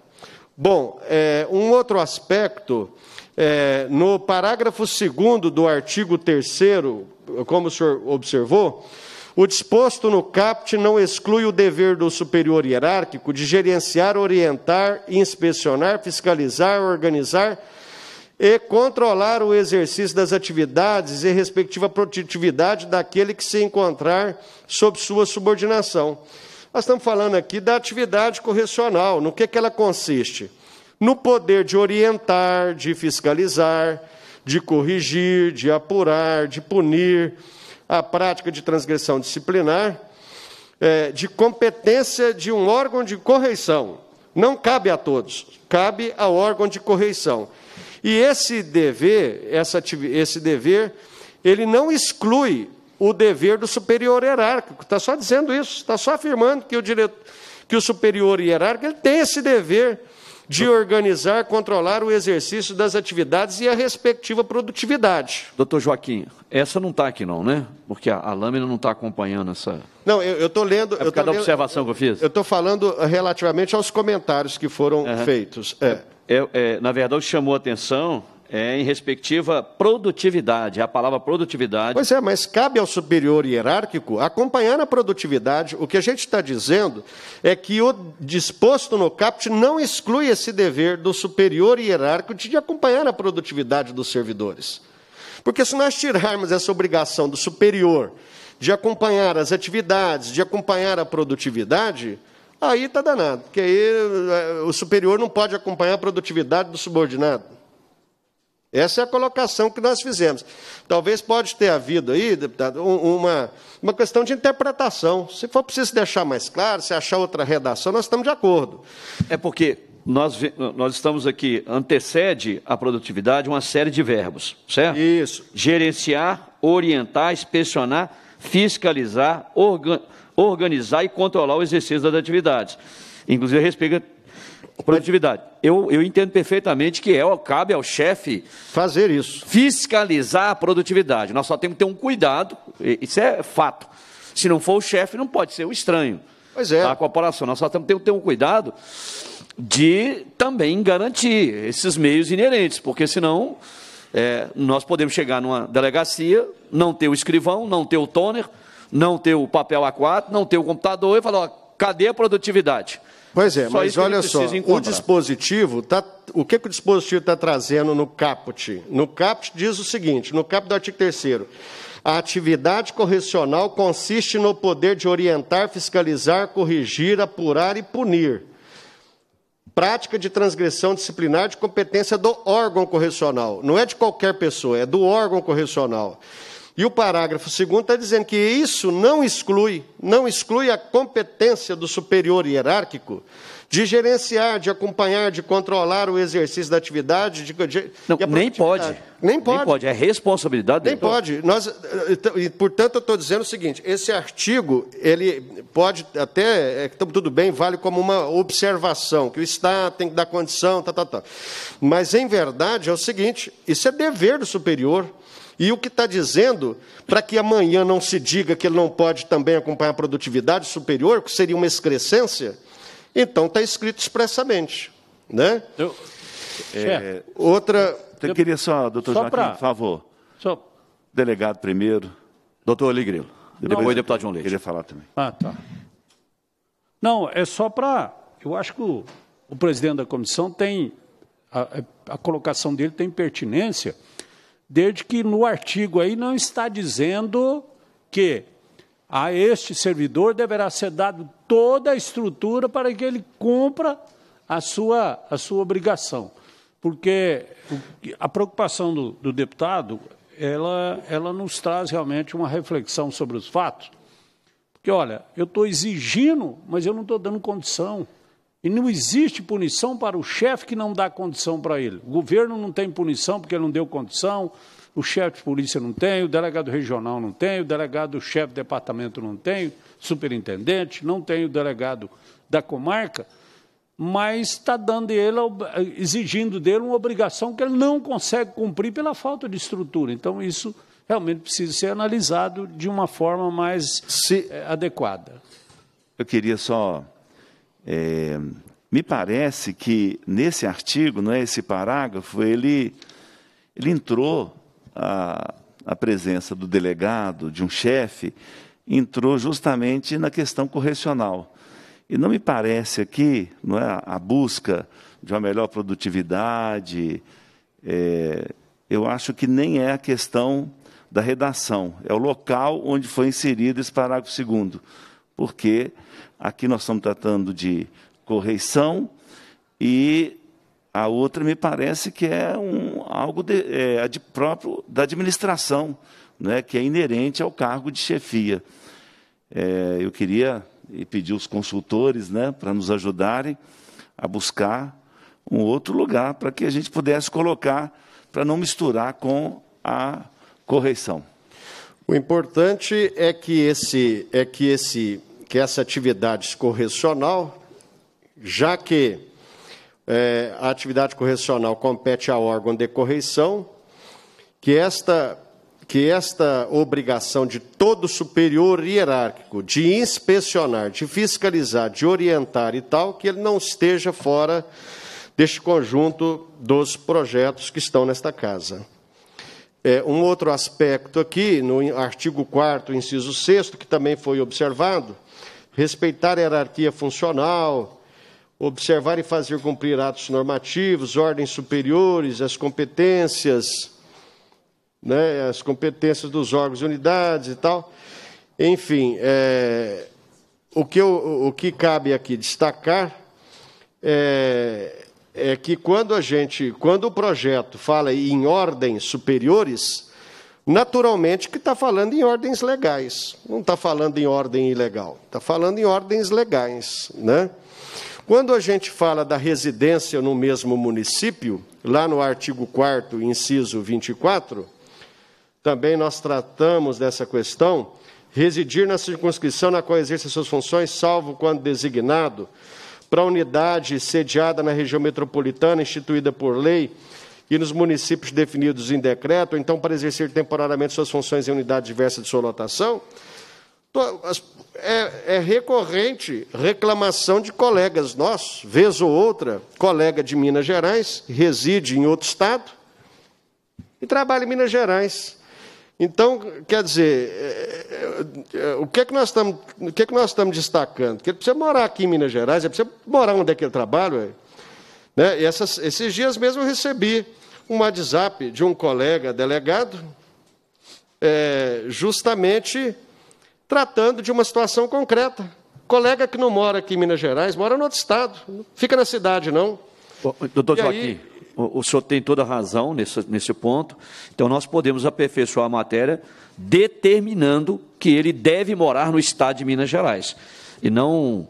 Bom, é, um outro aspecto, é, no parágrafo 2 do artigo 3, como o senhor observou, o disposto no CAPT não exclui o dever do superior hierárquico de gerenciar, orientar, inspecionar, fiscalizar, organizar e controlar o exercício das atividades e respectiva produtividade daquele que se encontrar sob sua subordinação. Nós estamos falando aqui da atividade correcional, no que, que ela consiste? No poder de orientar, de fiscalizar, de corrigir, de apurar, de punir a prática de transgressão disciplinar é, de competência de um órgão de correição. Não cabe a todos, cabe ao órgão de correição. E esse dever, essa, esse dever, ele não exclui o dever do superior hierárquico. Está só dizendo isso, está só afirmando que o, diretor, que o superior hierárquico ele tem esse dever de organizar, controlar o exercício das atividades e a respectiva produtividade. Doutor Joaquim, essa não está aqui não, né? Porque a, a lâmina não está acompanhando essa... Não, eu estou lendo... É por causa da lendo, observação que eu fiz? Eu estou falando relativamente aos comentários que foram uhum. feitos. É, é. É, é, na verdade, chamou a atenção é, em respectiva produtividade, é a palavra produtividade. Pois é, mas cabe ao superior hierárquico acompanhar a produtividade. O que a gente está dizendo é que o disposto no CAPT não exclui esse dever do superior hierárquico de acompanhar a produtividade dos servidores. Porque se nós tirarmos essa obrigação do superior de acompanhar as atividades, de acompanhar a produtividade, aí está danado, porque aí eh, o superior não pode acompanhar a produtividade do subordinado. Essa é a colocação que nós fizemos. Talvez pode ter havido aí, deputado, uma, uma questão de interpretação. Se for preciso deixar mais claro, se achar outra redação, nós estamos de acordo. É porque nós, nós estamos aqui, antecede a produtividade uma série de verbos, certo? Isso. Gerenciar, orientar, inspecionar, fiscalizar, organ, organizar e controlar o exercício das atividades. Inclusive, respeito Produtividade. Eu, eu entendo perfeitamente que é, cabe ao chefe fazer isso. Fiscalizar a produtividade. Nós só temos que ter um cuidado, isso é fato. Se não for o chefe, não pode ser o estranho. Pois é. A corporação. Nós só temos que ter um cuidado de também garantir esses meios inerentes, porque senão é, nós podemos chegar numa delegacia, não ter o escrivão, não ter o toner, não ter o papel A4, não ter o computador e falar, ó, Cadê a produtividade? Pois é, Só mas olha só, encontrar. o dispositivo tá, o que, que o dispositivo está trazendo no caput? No caput diz o seguinte, no caput do artigo 3 a atividade correcional consiste no poder de orientar, fiscalizar, corrigir, apurar e punir. Prática de transgressão disciplinar de competência do órgão correcional. Não é de qualquer pessoa, é do órgão correcional. E o parágrafo segundo está dizendo que isso não exclui, não exclui a competência do superior hierárquico de gerenciar, de acompanhar, de controlar o exercício da atividade. De, de, não, nem pode. Nem pode. Nem pode, é responsabilidade dele. Nem pode. Nós, eh, então, portanto, eu estou dizendo o seguinte, esse artigo, ele pode até, é, tudo bem, vale como uma observação, que o Estado tem que dar condição, tá, tá, tá. Mas, em verdade, é o seguinte, isso é dever do superior, e o que está dizendo, para que amanhã não se diga que ele não pode também acompanhar a produtividade superior, que seria uma excrescência, então está escrito expressamente. Né? Eu, é, outra. Eu queria só, doutor só Joaquim, pra... por favor. Só... Delegado primeiro. Doutor Oligrilo. Depois não, o é deputado João Leite. Queria falar também. Ah, tá. Não, é só para. Eu acho que o, o presidente da comissão tem. A, a colocação dele tem pertinência desde que no artigo aí não está dizendo que a este servidor deverá ser dado toda a estrutura para que ele cumpra a sua, a sua obrigação. Porque a preocupação do, do deputado, ela, ela nos traz realmente uma reflexão sobre os fatos. Porque, olha, eu estou exigindo, mas eu não estou dando condição. E não existe punição para o chefe que não dá condição para ele. O governo não tem punição porque ele não deu condição, o chefe de polícia não tem, o delegado regional não tem, o delegado chefe de departamento não tem, superintendente, não tem o delegado da comarca, mas está dando ele, exigindo dele uma obrigação que ele não consegue cumprir pela falta de estrutura. Então, isso realmente precisa ser analisado de uma forma mais Se... Eh, adequada. Eu queria só é, me parece que nesse artigo, é esse parágrafo, ele, ele entrou a, a presença do delegado, de um chefe, entrou justamente na questão correcional. E não me parece aqui não é, a busca de uma melhor produtividade, é, eu acho que nem é a questão da redação, é o local onde foi inserido esse parágrafo segundo porque aqui nós estamos tratando de correição e a outra me parece que é um, algo de, é, de próprio da administração, né, que é inerente ao cargo de chefia. É, eu queria pedir os consultores né, para nos ajudarem a buscar um outro lugar para que a gente pudesse colocar, para não misturar com a correição. O importante é que esse, é que esse que essa atividade correcional, já que é, a atividade correcional compete ao órgão de correição, que esta, que esta obrigação de todo superior hierárquico de inspecionar, de fiscalizar, de orientar e tal, que ele não esteja fora deste conjunto dos projetos que estão nesta casa. É, um outro aspecto aqui, no artigo 4 inciso 6 que também foi observado, respeitar a hierarquia funcional, observar e fazer cumprir atos normativos, ordens superiores, as competências, né, as competências dos órgãos e unidades e tal. Enfim, é, o, que eu, o que cabe aqui destacar é, é que quando a gente, quando o projeto fala em ordens superiores, naturalmente que está falando em ordens legais, não está falando em ordem ilegal, está falando em ordens legais. Né? Quando a gente fala da residência no mesmo município, lá no artigo 4, inciso 24, também nós tratamos dessa questão. Residir na circunscrição na qual exerce suas funções, salvo quando designado, para unidade sediada na região metropolitana instituída por lei, e nos municípios definidos em decreto, ou então para exercer temporariamente suas funções em unidade diversa de sua lotação, é, é, recorrente reclamação de colegas nossos, vez ou outra, colega de Minas Gerais, reside em outro estado e trabalha em Minas Gerais. Então, quer dizer, é, é, é, o que é que nós estamos, o que é que nós estamos destacando? Que ele precisa morar aqui em Minas Gerais, ele precisa morar onde é que ele trabalha. Né? E essas, esses dias mesmo eu recebi um WhatsApp de um colega delegado, é, justamente tratando de uma situação concreta. Colega que não mora aqui em Minas Gerais, mora no outro estado, fica na cidade, não. doutor e Joaquim, aí... o, o senhor tem toda a razão nesse, nesse ponto. Então, nós podemos aperfeiçoar a matéria determinando que ele deve morar no estado de Minas Gerais e não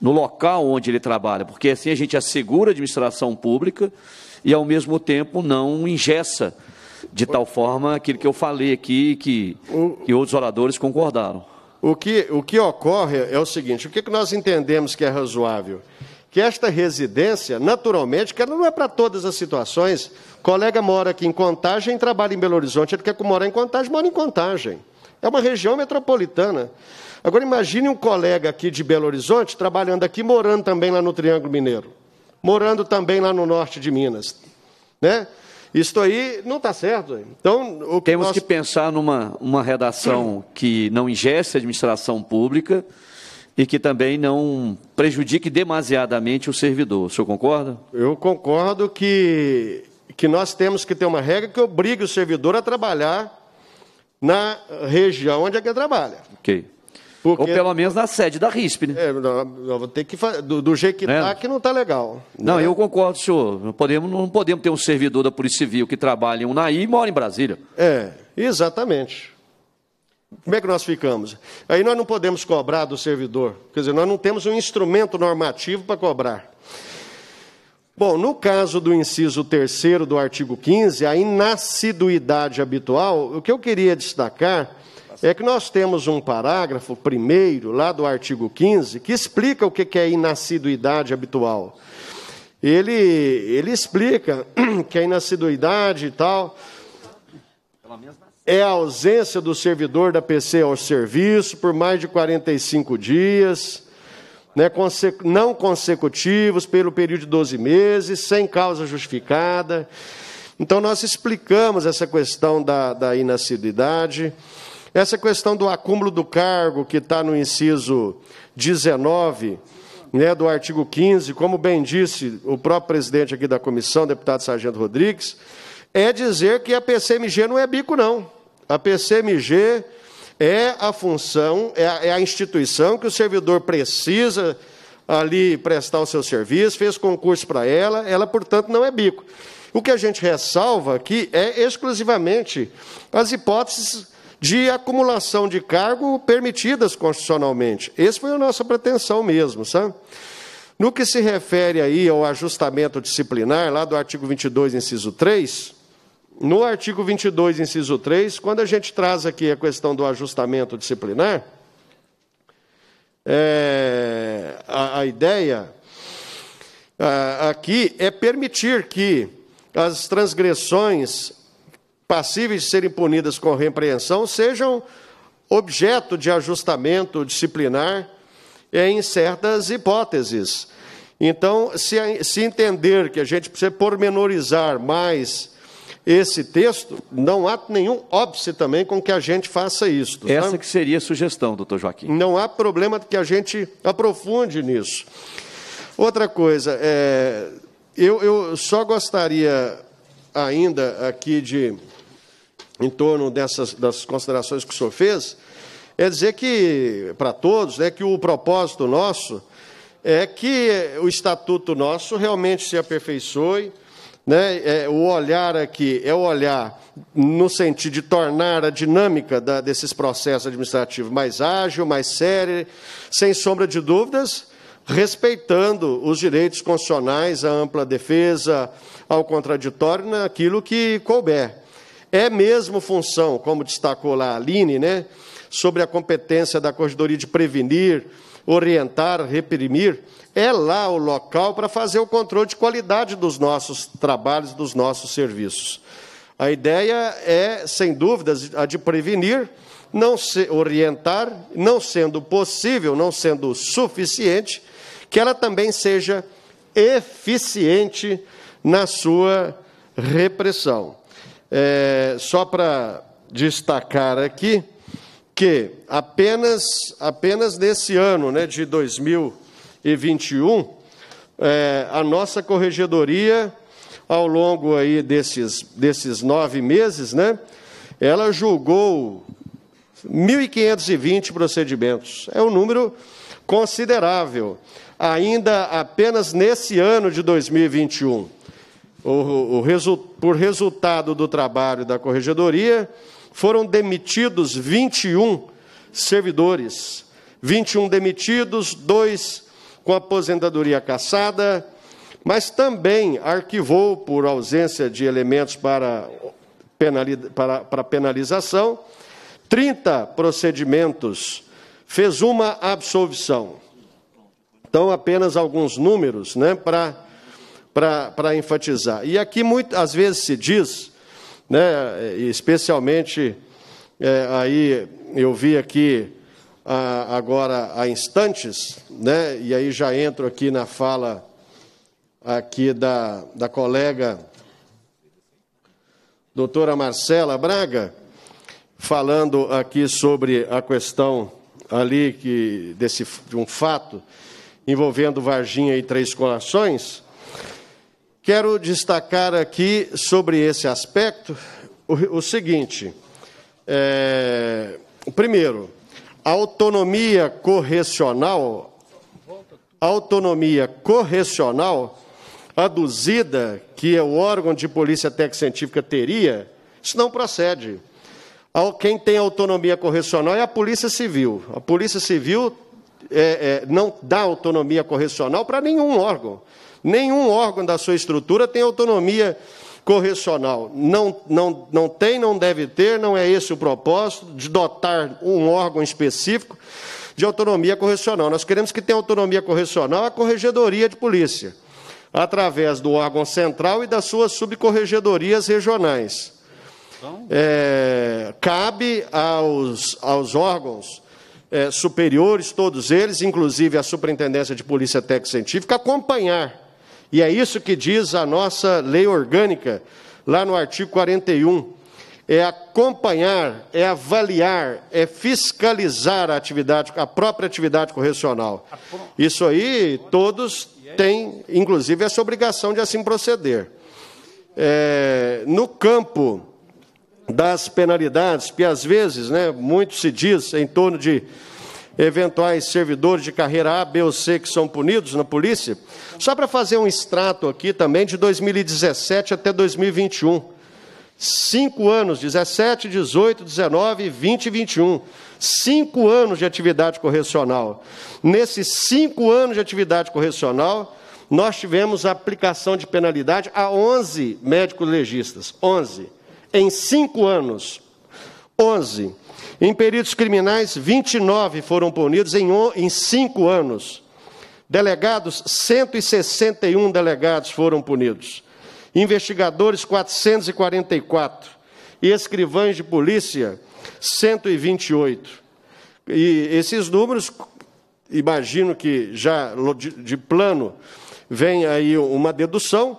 no local onde ele trabalha, porque assim a gente assegura a administração pública e, ao mesmo tempo, não ingessa de tal forma aquilo que eu falei aqui que, que outros oradores concordaram. O que, o que ocorre é o seguinte: o que, nós entendemos que é razoável? Que esta residência, naturalmente, que ela não é para todas as situações. O colega mora aqui em Contagem, trabalha em Belo Horizonte, ele quer morar em Contagem, mora em Contagem. É uma região metropolitana. Agora imagine um colega aqui de Belo Horizonte trabalhando aqui, morando também lá no Triângulo Mineiro morando também lá no norte de Minas. Né? Isso aí não está certo. Então, o que Temos nós... que pensar numa uma redação que não ingesse a administração pública e que também não prejudique demasiadamente o servidor. O senhor concorda? Eu concordo que, que nós temos que ter uma regra que obrigue o servidor a trabalhar na região onde é que ele trabalha. Ok. Porque... Ou pelo menos na sede da RISP, né? É, não, vou ter que fazer. Do, do jeito que está, né? tá, que não está legal. Não, né? eu concordo, senhor. Não podemos, não podemos ter um servidor da Polícia Civil que trabalha em Unaí e mora em Brasília. É, exatamente. Como é que nós ficamos? Aí nós não podemos cobrar do servidor. Quer dizer, nós não temos um instrumento normativo para cobrar. Bom, no caso do inciso 3 do artigo 15, a inassiduidade habitual, o que eu queria destacar é que nós temos um parágrafo primeiro, lá do artigo 15, que explica o que é inassiduidade habitual. Ele, ele explica que a inassiduidade e tal é a ausência do servidor da PC ao serviço por mais de 45 dias, né, não consecutivos, pelo período de 12 meses, sem causa justificada. Então, nós explicamos essa questão da, da inassiduidade. Essa questão do acúmulo do cargo, que está no inciso 19 né, do artigo 15, como bem disse o próprio presidente aqui da comissão, deputado Sargento Rodrigues, é dizer que a PCMG não é bico, não. A PCMG é a função, é a, é a instituição que o servidor precisa ali prestar o seu serviço, fez concurso para ela, ela, portanto, não é bico. O que a gente ressalva aqui é exclusivamente as hipóteses de acumulação de cargo permitidas constitucionalmente. Essa foi a nossa pretensão mesmo, sabe? No que se refere aí ao ajustamento disciplinar, lá do artigo 22, inciso 3, no artigo 22, inciso 3, quando a gente traz aqui a questão do ajustamento disciplinar, é, a, a, ideia a, aqui é permitir que as transgressões passíveis de serem punidas com repreensão sejam objeto de ajustamento disciplinar em certas hipóteses. Então, se, se entender que a gente precisa pormenorizar mais esse texto, não há nenhum óbice também com que a gente faça isso. Né? Essa sabe? que seria a sugestão, doutor Joaquim. Não há problema que a gente aprofunde nisso. Outra coisa, é, eu, eu só gostaria ainda aqui de em torno dessas das considerações que o senhor fez, é dizer que, para todos, né, que o propósito nosso é que o estatuto nosso realmente se aperfeiçoe, né, é, o olhar aqui é o olhar no sentido de tornar a dinâmica da, desses processos administrativos mais ágil, mais séria, sem sombra de dúvidas, respeitando os direitos constitucionais, a ampla defesa, ao contraditório, naquilo que couber. É mesmo função, como destacou lá a Aline, né? sobre a competência da Corregedoria de prevenir, orientar, reprimir, é lá o local para fazer o controle de qualidade dos nossos trabalhos, dos nossos serviços. A ideia é, sem dúvidas, a de prevenir, não se orientar, não sendo possível, não sendo suficiente, que ela também seja eficiente na sua repressão. É, só para destacar aqui que apenas, apenas nesse ano né, de 2021, é, a nossa corregedoria, ao longo aí desses, desses nove meses, né, ela julgou 1.520 procedimentos. É um número considerável, ainda apenas nesse ano de 2021 o, o por resultado do trabalho da corregedoria, foram demitidos 21 servidores. 21 demitidos, dois com aposentadoria cassada, mas também arquivou por ausência de elementos para, penali, para, para penalização 30 procedimentos, fez uma absolvição. Então, apenas alguns números né, para para enfatizar. E aqui muitas vezes se diz, né, especialmente é, aí eu vi aqui a, agora há instantes, né, e aí já entro aqui na fala aqui da, da colega doutora Marcela Braga, falando aqui sobre a questão ali que desse de um fato envolvendo Varginha e Três Corações, Quero destacar aqui sobre esse aspecto o, o seguinte: é, primeiro, a autonomia correcional, autonomia correcional aduzida que o órgão de polícia técnica científica teria, isso não procede. Quem tem autonomia correcional é a Polícia Civil. A Polícia Civil é, é, não dá autonomia correcional para nenhum órgão. Nenhum órgão da sua estrutura tem autonomia correcional. Não, não, não tem, não deve ter, não é esse o propósito de dotar um órgão específico de autonomia correcional. Nós queremos que tenha autonomia correcional a corregedoria de polícia, através do órgão central e das suas subcorregedorias regionais. Então? É, cabe aos, aos órgãos é, superiores, todos eles, inclusive a Superintendência de Polícia Técnica Científica, acompanhar e é isso que diz a nossa lei orgânica, lá no artigo 41. É acompanhar, é avaliar, é fiscalizar a atividade, a própria atividade correcional. Isso aí todos têm, inclusive, essa obrigação de assim proceder. É, no campo das penalidades, que às vezes, né, muito se diz em torno de eventuais servidores de carreira A, B ou C que são punidos na polícia. Só para fazer um extrato aqui também de 2017 até 2021. Cinco anos, 17, 18, 19, 20 e 21. Cinco anos de atividade correcional. Nesses cinco anos de atividade correcional, nós tivemos a aplicação de penalidade a 11 médicos legistas. 11. Em cinco anos. 11. Em peritos criminais, 29 foram punidos em, em cinco anos. Delegados, 161 delegados foram punidos. Investigadores, 444. E escrivães de polícia, 128. E esses números, imagino que já de plano vem aí uma dedução,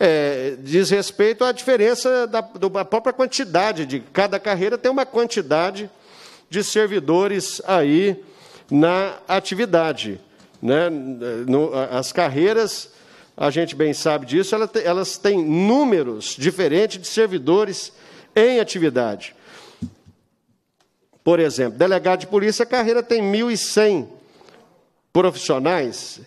é, diz respeito à diferença da, da própria quantidade, de cada carreira tem uma quantidade de servidores aí na atividade. Né? No, as carreiras, a gente bem sabe disso, elas, elas têm números diferentes de servidores em atividade. Por exemplo, delegado de polícia, a carreira tem 1.100 profissionais,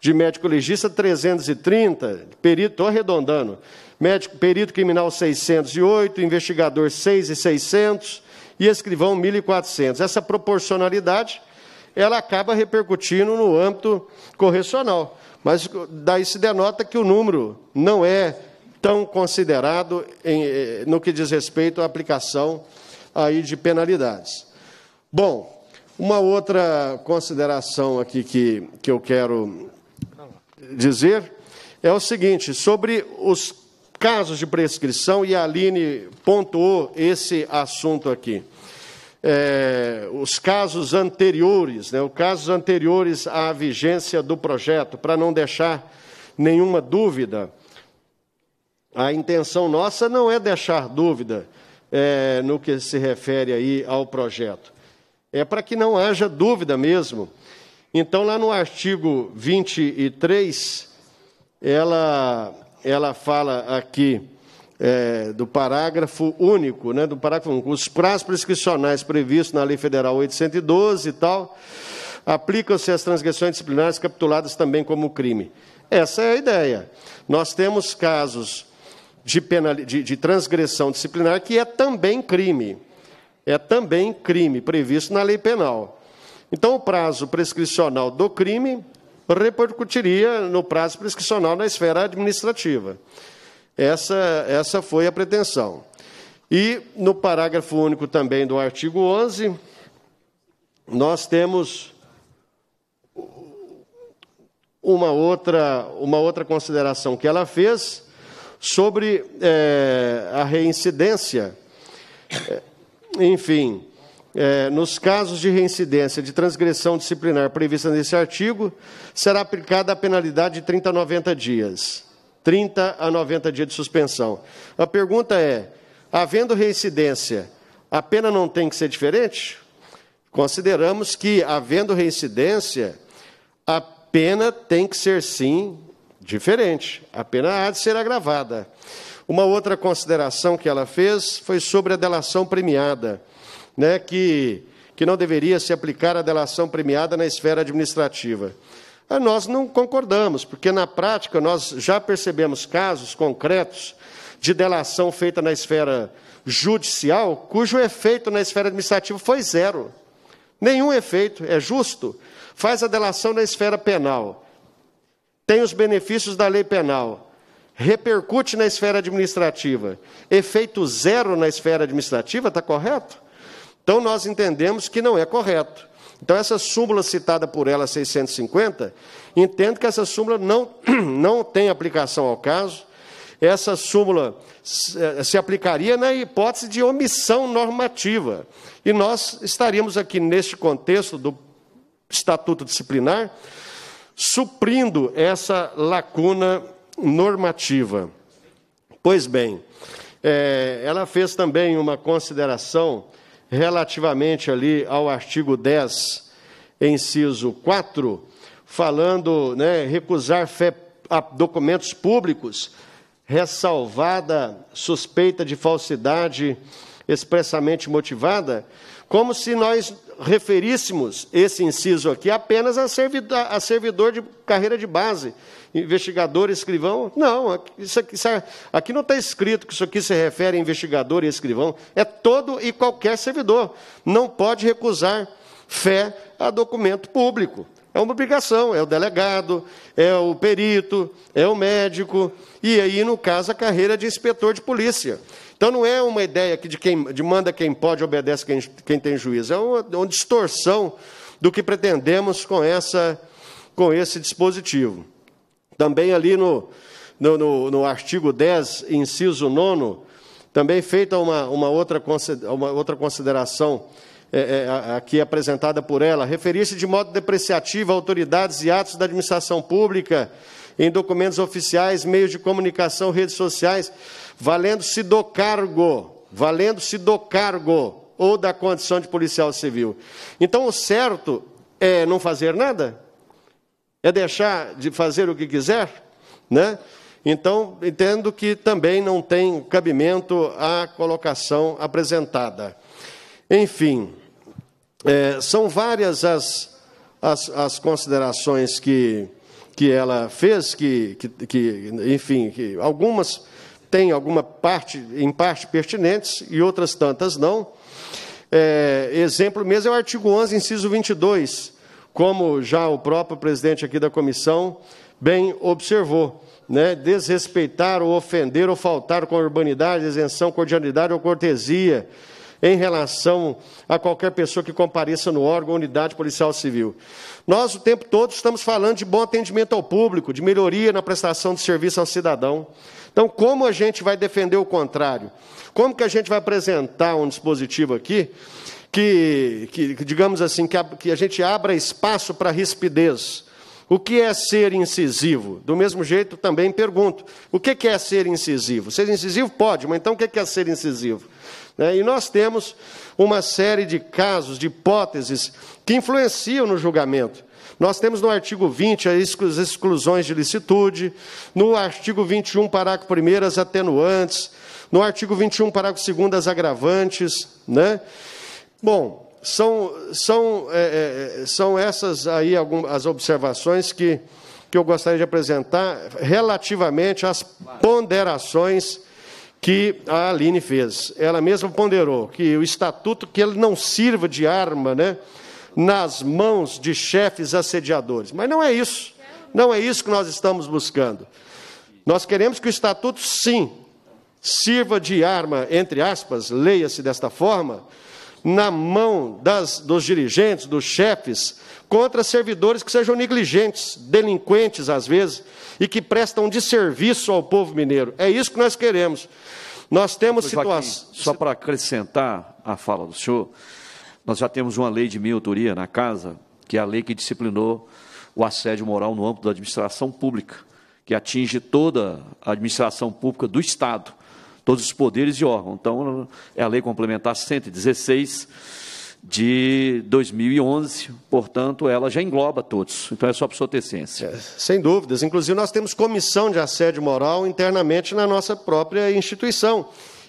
de médico legista 330, perito, estou arredondando, médico, perito criminal 608, investigador 6600 e e escrivão 1.400. Essa proporcionalidade, ela acaba repercutindo no âmbito correcional, mas daí se denota que o número não é tão considerado em, eh, no que diz respeito à aplicação aí de penalidades. Bom, uma outra consideração aqui que, que eu quero dizer é o seguinte: sobre os casos de prescrição, e a Aline pontuou esse assunto aqui. É, os casos anteriores, né, os casos anteriores à vigência do projeto, para não deixar nenhuma dúvida. A intenção nossa não é deixar dúvida é, no que se refere aí ao projeto. É para que não haja dúvida mesmo então, lá no artigo 23, ela, ela fala aqui é, do parágrafo único, né, do parágrafo único, os prazos prescricionais previstos na Lei Federal 812 e tal, aplicam-se às transgressões disciplinares capituladas também como crime. Essa é a ideia. Nós temos casos de, penal, de, de transgressão disciplinar que é também crime. É também crime previsto na lei penal. Então, o prazo prescricional do crime repercutiria no prazo prescricional na esfera administrativa. Essa, essa foi a pretensão. E no parágrafo único também do artigo 11, nós temos uma outra, uma outra consideração que ela fez sobre é, a reincidência. Eh, enfim, é, nos casos de reincidência de transgressão disciplinar prevista nesse artigo, será aplicada a penalidade de 30 a 90 dias. 30 a 90 dias de suspensão. A pergunta é: havendo reincidência, a pena não tem que ser diferente? Consideramos que, havendo reincidência, a pena tem que ser sim diferente. A pena há de ser agravada. Uma outra consideração que ela fez foi sobre a delação premiada né, que, que não deveria se aplicar a delação premiada na esfera administrativa. Ah, nós não concordamos, porque na prática nós já percebemos casos concretos de delação feita na esfera judicial, cujo efeito na esfera administrativa foi zero. Nenhum efeito, é justo. Faz a delação na esfera penal, tem os benefícios da lei penal, repercute na esfera administrativa, efeito zero na esfera administrativa, está correto? Então nós entendemos que não é correto. Então essa súmula citada por ela, 650, entendo que essa súmula não, não tem aplicação ao caso. Essa súmula eh, se aplicaria na hipótese de omissão normativa. E nós estaríamos aqui neste contexto do estatuto disciplinar, suprindo essa lacuna normativa. Pois bem, é, ela fez também uma consideração relativamente ali ao artigo 10, inciso 4, falando, né, recusar fé a documentos públicos, ressalvada suspeita de falsidade expressamente motivada, como se nós referíssemos esse inciso aqui apenas a, servidor de carreira de base, investigador, escrivão. Não, isso aqui, isso aqui não está escrito que isso aqui se refere a investigador e escrivão. É todo e qualquer servidor. Não pode recusar fé a documento público. É uma obrigação, é o delegado, é o perito, é o médico, e aí, no caso, a carreira de inspetor de polícia. Então não é uma ideia que de quem de manda quem pode, obedece quem, quem tem juízo. É uma, uma distorção do que pretendemos com, essa, com esse dispositivo. Também ali no, no, no, no artigo 10, inciso 9, também feita uma, uma, outra, uma outra consideração é, é, aqui apresentada por ela, referir-se de modo depreciativo a autoridades e atos da administração pública em documentos oficiais, meios de comunicação, redes sociais, valendo-se do cargo, valendo-se do cargo ou da condição de policial civil. Então, o certo é não fazer nada? É deixar de fazer o que quiser? Né? Então, entendo que também não tem cabimento a colocação apresentada. Enfim, é, são várias as, as, as, considerações que, que ela fez, que, que, que enfim, que algumas têm alguma parte, em parte pertinentes e outras tantas não. É, exemplo mesmo é o artigo 11, inciso 22, como já o próprio presidente aqui da comissão bem observou. Né, desrespeitar ou ofender ou faltar com urbanidade, isenção, cordialidade ou cortesia em relação a qualquer pessoa que compareça no órgão unidade policial civil. Nós, o tempo todo, estamos falando de bom atendimento ao público, de melhoria na prestação de serviço ao cidadão. Então, como a gente vai defender o contrário? Como que a gente vai apresentar um dispositivo aqui que, que digamos assim, que a, que a gente abra espaço para rispidez. O que é ser incisivo? Do mesmo jeito, também pergunto: o que é ser incisivo? Ser incisivo pode, mas então o que é ser incisivo? Né? E nós temos uma série de casos, de hipóteses, que influenciam no julgamento. Nós temos no artigo 20 as exclusões de licitude, no artigo 21, parágrafo 1, as atenuantes, no artigo 21, parágrafo 2, as agravantes, né? Bom, são, são, é, é são essas aí algumas, as observações que, que eu gostaria de apresentar relativamente às ponderações que a Aline fez. Ela mesma ponderou que o estatuto que ele não sirva de arma, né, nas mãos de chefes assediadores. Mas não é isso. Não é isso que nós estamos buscando. Nós queremos que o estatuto sim sirva de arma, entre aspas, leia-se desta forma, na mão das, dos dirigentes, dos chefes, contra servidores que sejam negligentes, delinquentes às vezes, e que prestam desserviço ao povo mineiro. É isso que nós queremos. Nós temos situações. Só para acrescentar a fala do senhor, nós já temos uma lei de minha autoria na casa, que é a lei que disciplinou o assédio moral no âmbito da administração pública, que atinge toda a administração pública do Estado todos os poderes e órgãos. Então, é a Lei Complementar 116 de 2011, portanto, ela já engloba todos. Então, é só pessoa ter ciência. É, sem dúvidas. Inclusive, nós temos comissão de assédio moral internamente na nossa própria instituição.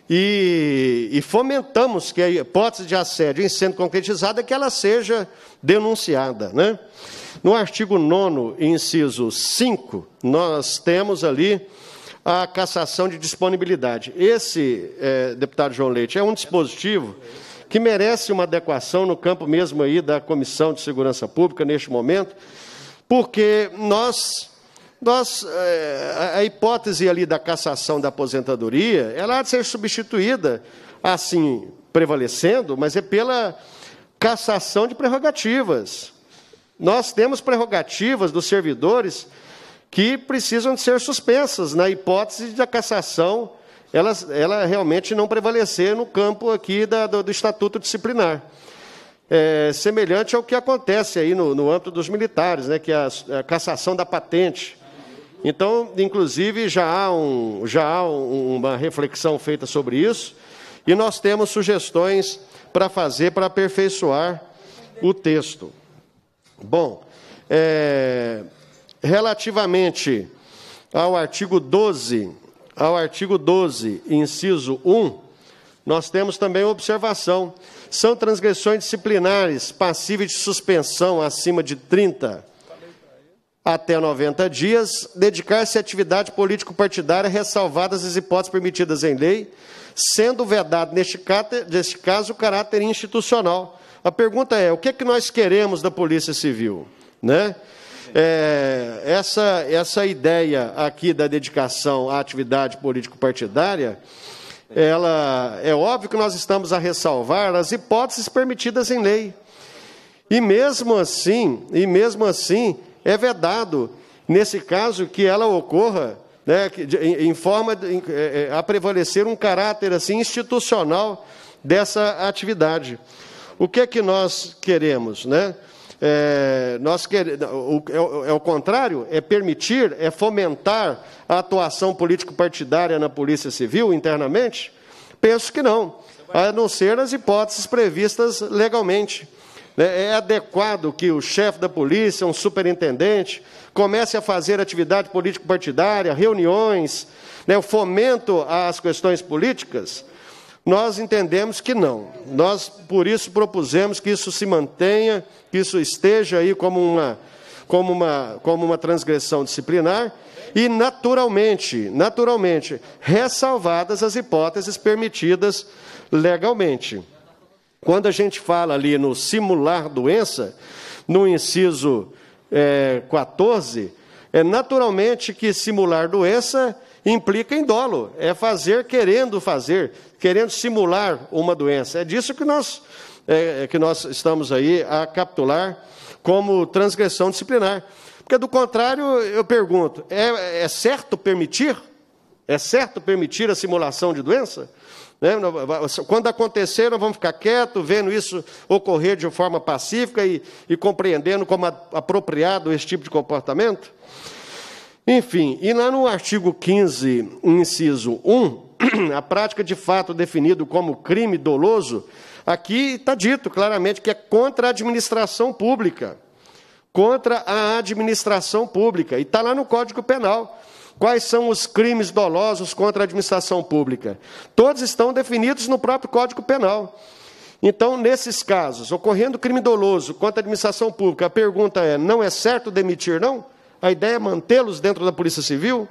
E, e fomentamos que a hipótese de assédio em sendo concretizada, que ela seja denunciada. Né? No artigo 9, inciso 5, nós temos ali a cassação de disponibilidade. Esse, é, deputado João Leite, é um dispositivo que merece uma adequação no campo mesmo aí da Comissão de Segurança Pública neste momento, porque nós, nós é, a hipótese ali da cassação da aposentadoria, ela há de ser substituída, assim, prevalecendo, mas é pela cassação de prerrogativas. Nós temos prerrogativas dos servidores que precisam ser suspensas na hipótese de a cassação ela, ela realmente não prevalecer no campo aqui da, do, do, estatuto disciplinar. É, semelhante ao que acontece aí no, no âmbito dos militares, né, que é a, a cassação da patente. Então, inclusive, já há, um, já há uma reflexão feita sobre isso, e nós temos sugestões para fazer para aperfeiçoar o texto. Bom, é, Relativamente ao artigo 12, ao artigo 12, inciso 1, nós temos também observação. São transgressões disciplinares passíveis de suspensão acima de 30 até 90 dias, dedicar-se à atividade político-partidária, ressalvadas as hipóteses permitidas em lei, sendo vedado, neste caso, o caráter institucional. A pergunta é: o que, é que nós queremos da Polícia Civil? Né? é, essa, essa ideia aqui da dedicação à atividade político-partidária, ela é óbvio que nós estamos a ressalvar as hipóteses permitidas em lei. E mesmo assim, e mesmo assim, é vedado, nesse caso, que ela ocorra né, em forma de, em, é, é, a prevalecer um caráter assim institucional dessa atividade. O que é que nós queremos, né? É, nós queremos, o, é, é, o contrário, é permitir, é fomentar a atuação político-partidária na Polícia Civil internamente? Penso que não, a não ser nas hipóteses previstas legalmente. Né, é adequado que o chefe da polícia, um superintendente, comece a fazer atividade político-partidária, reuniões, né, o fomento às questões políticas, nós entendemos que não. Nós, por isso, propusemos que isso se mantenha, que isso esteja aí como uma, como uma, como uma transgressão disciplinar e, naturalmente, naturalmente, ressalvadas as hipóteses permitidas legalmente. Quando a gente fala ali no simular doença, no inciso é, eh, 14, é naturalmente que simular doença implica em dolo, é fazer querendo fazer, querendo simular uma doença. É disso que nós, é, é, que nós estamos aí a capitular como transgressão disciplinar. Porque do contrário, eu pergunto, é, é certo permitir? É certo permitir a simulação de doença? Né? Quando acontecer, nós vamos ficar quietos, vendo isso ocorrer de forma pacífica e, e compreendendo como apropriado esse tipo de comportamento? Enfim, e lá no artigo 15, inciso 1, a prática de fato definido como crime doloso, aqui está dito claramente que é contra a administração pública. Contra a administração pública. E está lá no Código Penal. Quais são os crimes dolosos contra a administração pública? Todos estão definidos no próprio Código Penal. Então, nesses casos, ocorrendo crime doloso contra a administração pública, a pergunta é: não é certo demitir, não? A ideia é mantê-los dentro da Polícia Civil?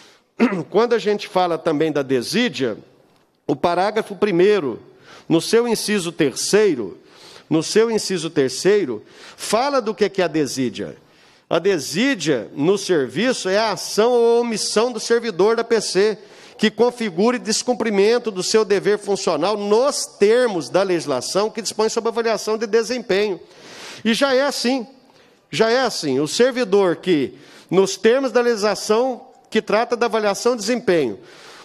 Quando a gente fala também da desídia, o parágrafo 1, no seu inciso 3, no seu inciso terceiro, fala do é que é a desídia. A desídia no serviço é a ação ou omissão do servidor da PC, que configure descumprimento do seu dever funcional nos termos da legislação que dispõe sobre avaliação de desempenho. E já é assim. Já é assim, o servidor que, nos termos da legislação que trata da avaliação de desempenho,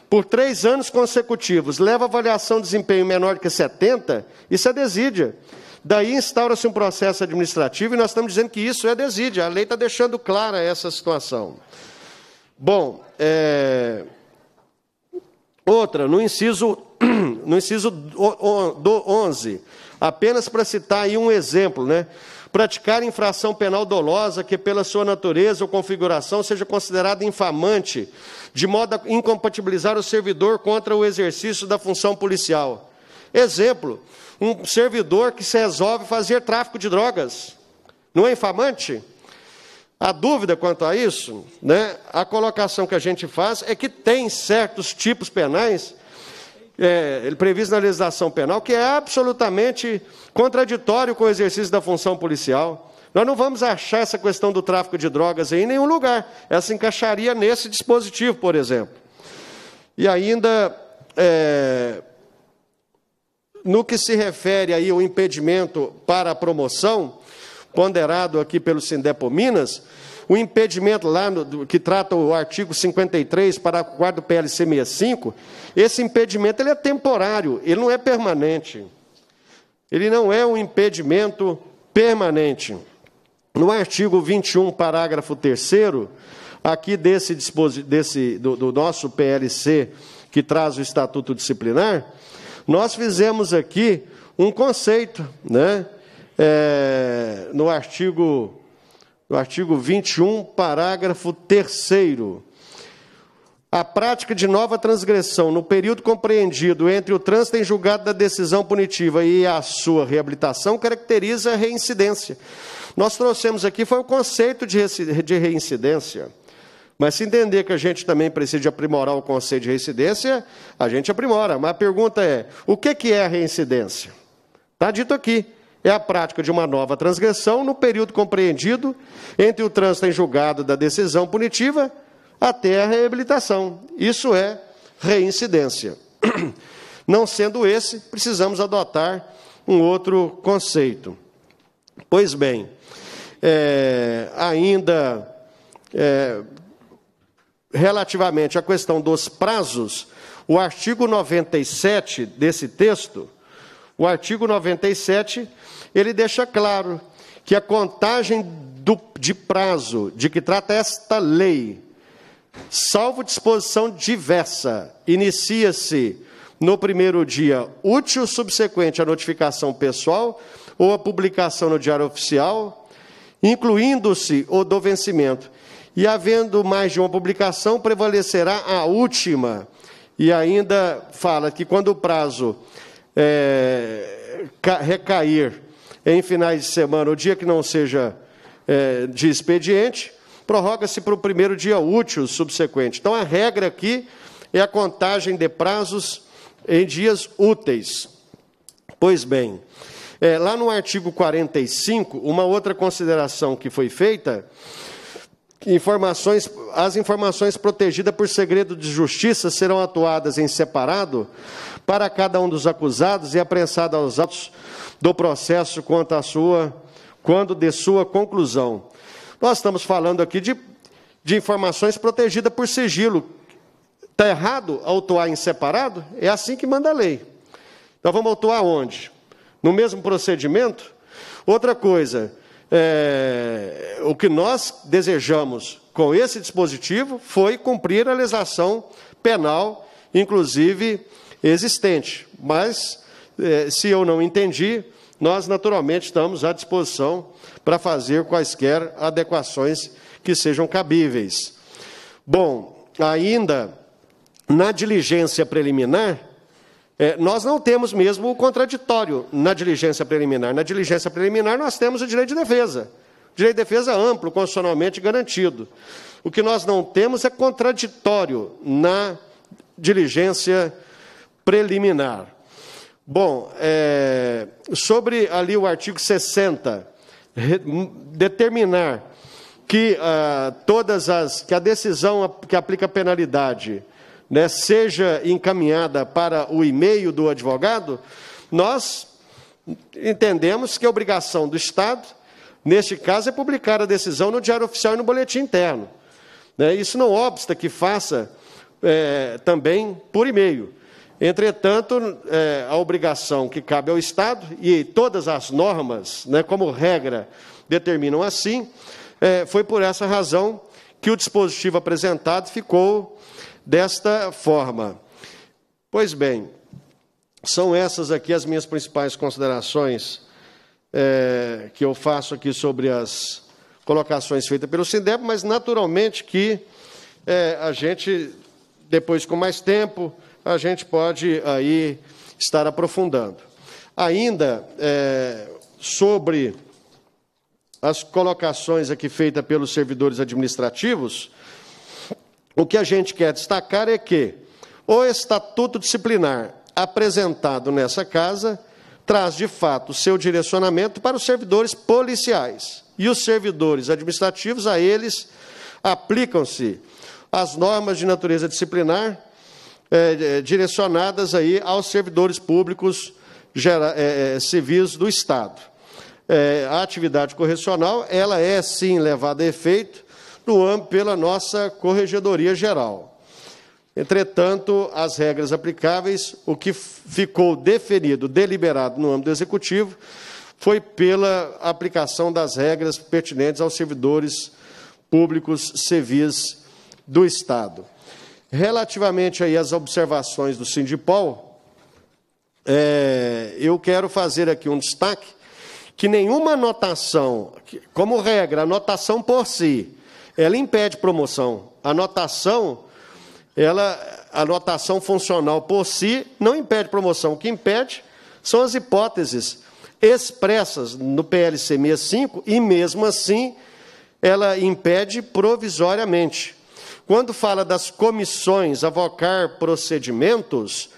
por três anos consecutivos leva avaliação de desempenho menor que 70, isso é desídia. Daí instaura-se um processo administrativo e nós estamos dizendo que isso é desídia. A lei está deixando clara essa situação. Bom, é... outra, no inciso, no inciso do 11, apenas para citar aí um exemplo, né? Praticar infração penal dolosa que, pela sua natureza ou configuração, seja considerada infamante, de modo a incompatibilizar o servidor contra o exercício da função policial. Exemplo: um servidor que se resolve fazer tráfico de drogas. Não é infamante? A dúvida quanto a isso, né, a colocação que a gente faz é que tem certos tipos penais é, previsto na legislação penal, que é absolutamente contraditório com o exercício da função policial. Nós não vamos achar essa questão do tráfico de drogas em nenhum lugar. Ela se encaixaria nesse dispositivo, por exemplo. E ainda, é, no que se refere aí ao impedimento para a promoção, ponderado aqui pelo Sindepo Minas, o impedimento lá no, que trata o artigo 53, parágrafo 4 do PLC 65, esse impedimento ele é temporário, ele não é permanente. Ele não é um impedimento permanente. No artigo 21, parágrafo 3 aqui desse, desse do, do nosso PLC que traz o Estatuto Disciplinar, nós fizemos aqui um conceito, né? É, no artigo artigo 21, parágrafo 3. A prática de nova transgressão no período compreendido entre o trânsito em julgado da decisão punitiva e a sua reabilitação caracteriza a reincidência. Nós trouxemos aqui foi o conceito de reincidência. Mas se entender que a gente também precisa aprimorar o conceito de reincidência, a gente aprimora. Mas a pergunta é: o que é a reincidência? Está dito aqui é a prática de uma nova transgressão no período compreendido entre o trânsito em julgado da decisão punitiva até a reabilitação. Isso é reincidência. Não sendo esse, precisamos adotar um outro conceito. Pois bem, é, ainda é, relativamente à questão dos prazos, o artigo 97 desse texto, o artigo 97 ele deixa claro que a contagem do, de prazo de que trata esta lei, salvo disposição diversa, inicia-se no primeiro dia útil subsequente à notificação pessoal ou à publicação no Diário Oficial, incluindo-se o do vencimento. E havendo mais de uma publicação, prevalecerá a última. E ainda fala que quando o prazo é, recair em finais de semana ou dia que não seja é, de expediente, prorroga-se para o primeiro dia útil subsequente. Então, a regra aqui é a contagem de prazos em dias úteis. Pois bem, é, lá no artigo 45, uma outra consideração que foi feita, informações, as informações protegidas por segredo de justiça serão atuadas em separado para cada um dos acusados e apreensadas aos autos do processo quanto à sua, quando de sua conclusão. Nós estamos falando aqui de, de informações protegidas por sigilo. Está errado autuar em separado? É assim que manda a lei. Então vamos autuar onde? No mesmo procedimento? Outra coisa, é, o que nós desejamos com esse dispositivo foi cumprir a legislação penal, inclusive existente. Mas, é, se eu não entendi, nós naturalmente estamos à disposição para fazer quaisquer adequações que sejam cabíveis. Bom, ainda na diligência preliminar, é, nós não temos mesmo o contraditório na diligência preliminar. Na diligência preliminar, nós temos o direito de defesa. direito de defesa amplo, constitucionalmente garantido. O que nós não temos é contraditório na diligência preliminar. Bom, é, sobre ali o artigo 60, re, determinar que ah, todas as que a decisão que aplica penalidade né, seja encaminhada para o e-mail do advogado, nós entendemos que a obrigação do Estado, neste caso, é publicar a decisão no Diário Oficial e no Boletim Interno. Né, isso não obsta que faça é, também por e-mail. Entretanto, é, a obrigação que cabe ao Estado, e todas as normas, né, como regra, determinam assim, é, foi por essa razão que o dispositivo apresentado ficou desta forma. Pois bem, são essas aqui as minhas principais considerações é, que eu faço aqui sobre as colocações feitas pelo Sindep, mas naturalmente que é, a gente, depois com mais tempo, a gente pode aí estar aprofundando. Ainda é, sobre as colocações aqui feitas pelos servidores administrativos, o que a gente quer destacar é que o estatuto disciplinar apresentado nessa casa traz de fato seu direcionamento para os servidores policiais e os servidores administrativos a eles aplicam-se as normas de natureza disciplinar é, é, direcionadas aí aos servidores públicos gera, é, é, civis do Estado. É, a atividade correcional, ela é sim levada a efeito no âmbito pela nossa Corregedoria Geral. Entretanto, as regras aplicáveis, o que ficou definido, deliberado no âmbito executivo, foi pela aplicação das regras pertinentes aos servidores públicos civis do Estado. Relativamente aí às observações do Sindipol, é, eu quero fazer aqui um destaque que nenhuma anotação, como regra, a anotação por si, ela impede promoção. A anotação, ela, a anotação funcional por si não impede promoção. O que impede são as hipóteses expressas no PLC 65 e mesmo assim ela impede provisoriamente. Quando fala das comissões avocar procedimentos,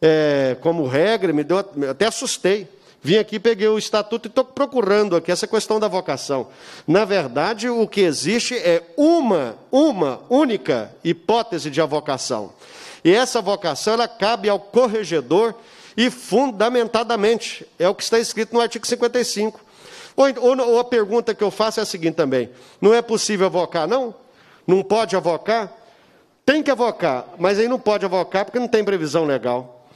é, como regra, me deu, até assustei. Vim aqui, peguei o estatuto e estou procurando aqui essa questão da vocação. Na verdade, o que existe é uma, uma única hipótese de avocação. E essa vocação ela cabe ao corregedor e fundamentadamente. É o que está escrito no artigo 55. Ou, ou, ou a pergunta que eu faço é a seguinte também: não é possível avocar, não? Não pode avocar? Tem que avocar, mas aí não pode avocar porque não tem previsão legal.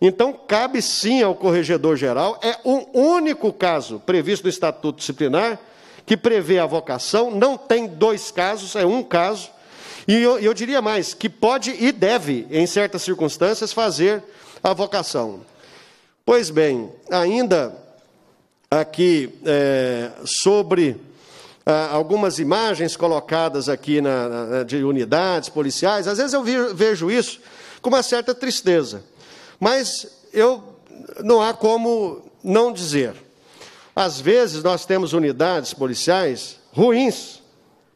Então, cabe sim ao corregedor geral, é um único caso previsto no Estatuto Disciplinar, que prevê a vocação, não tem dois casos, é um caso. E eu, eu diria mais, que pode e deve, em certas circunstâncias, fazer a vocação. Pois bem, ainda aqui é, sobre ah, algumas imagens colocadas aqui na, na, de unidades policiais, às vezes eu vi, vejo isso com uma certa tristeza. Mas eu não há como não dizer. Às vezes nós temos unidades policiais ruins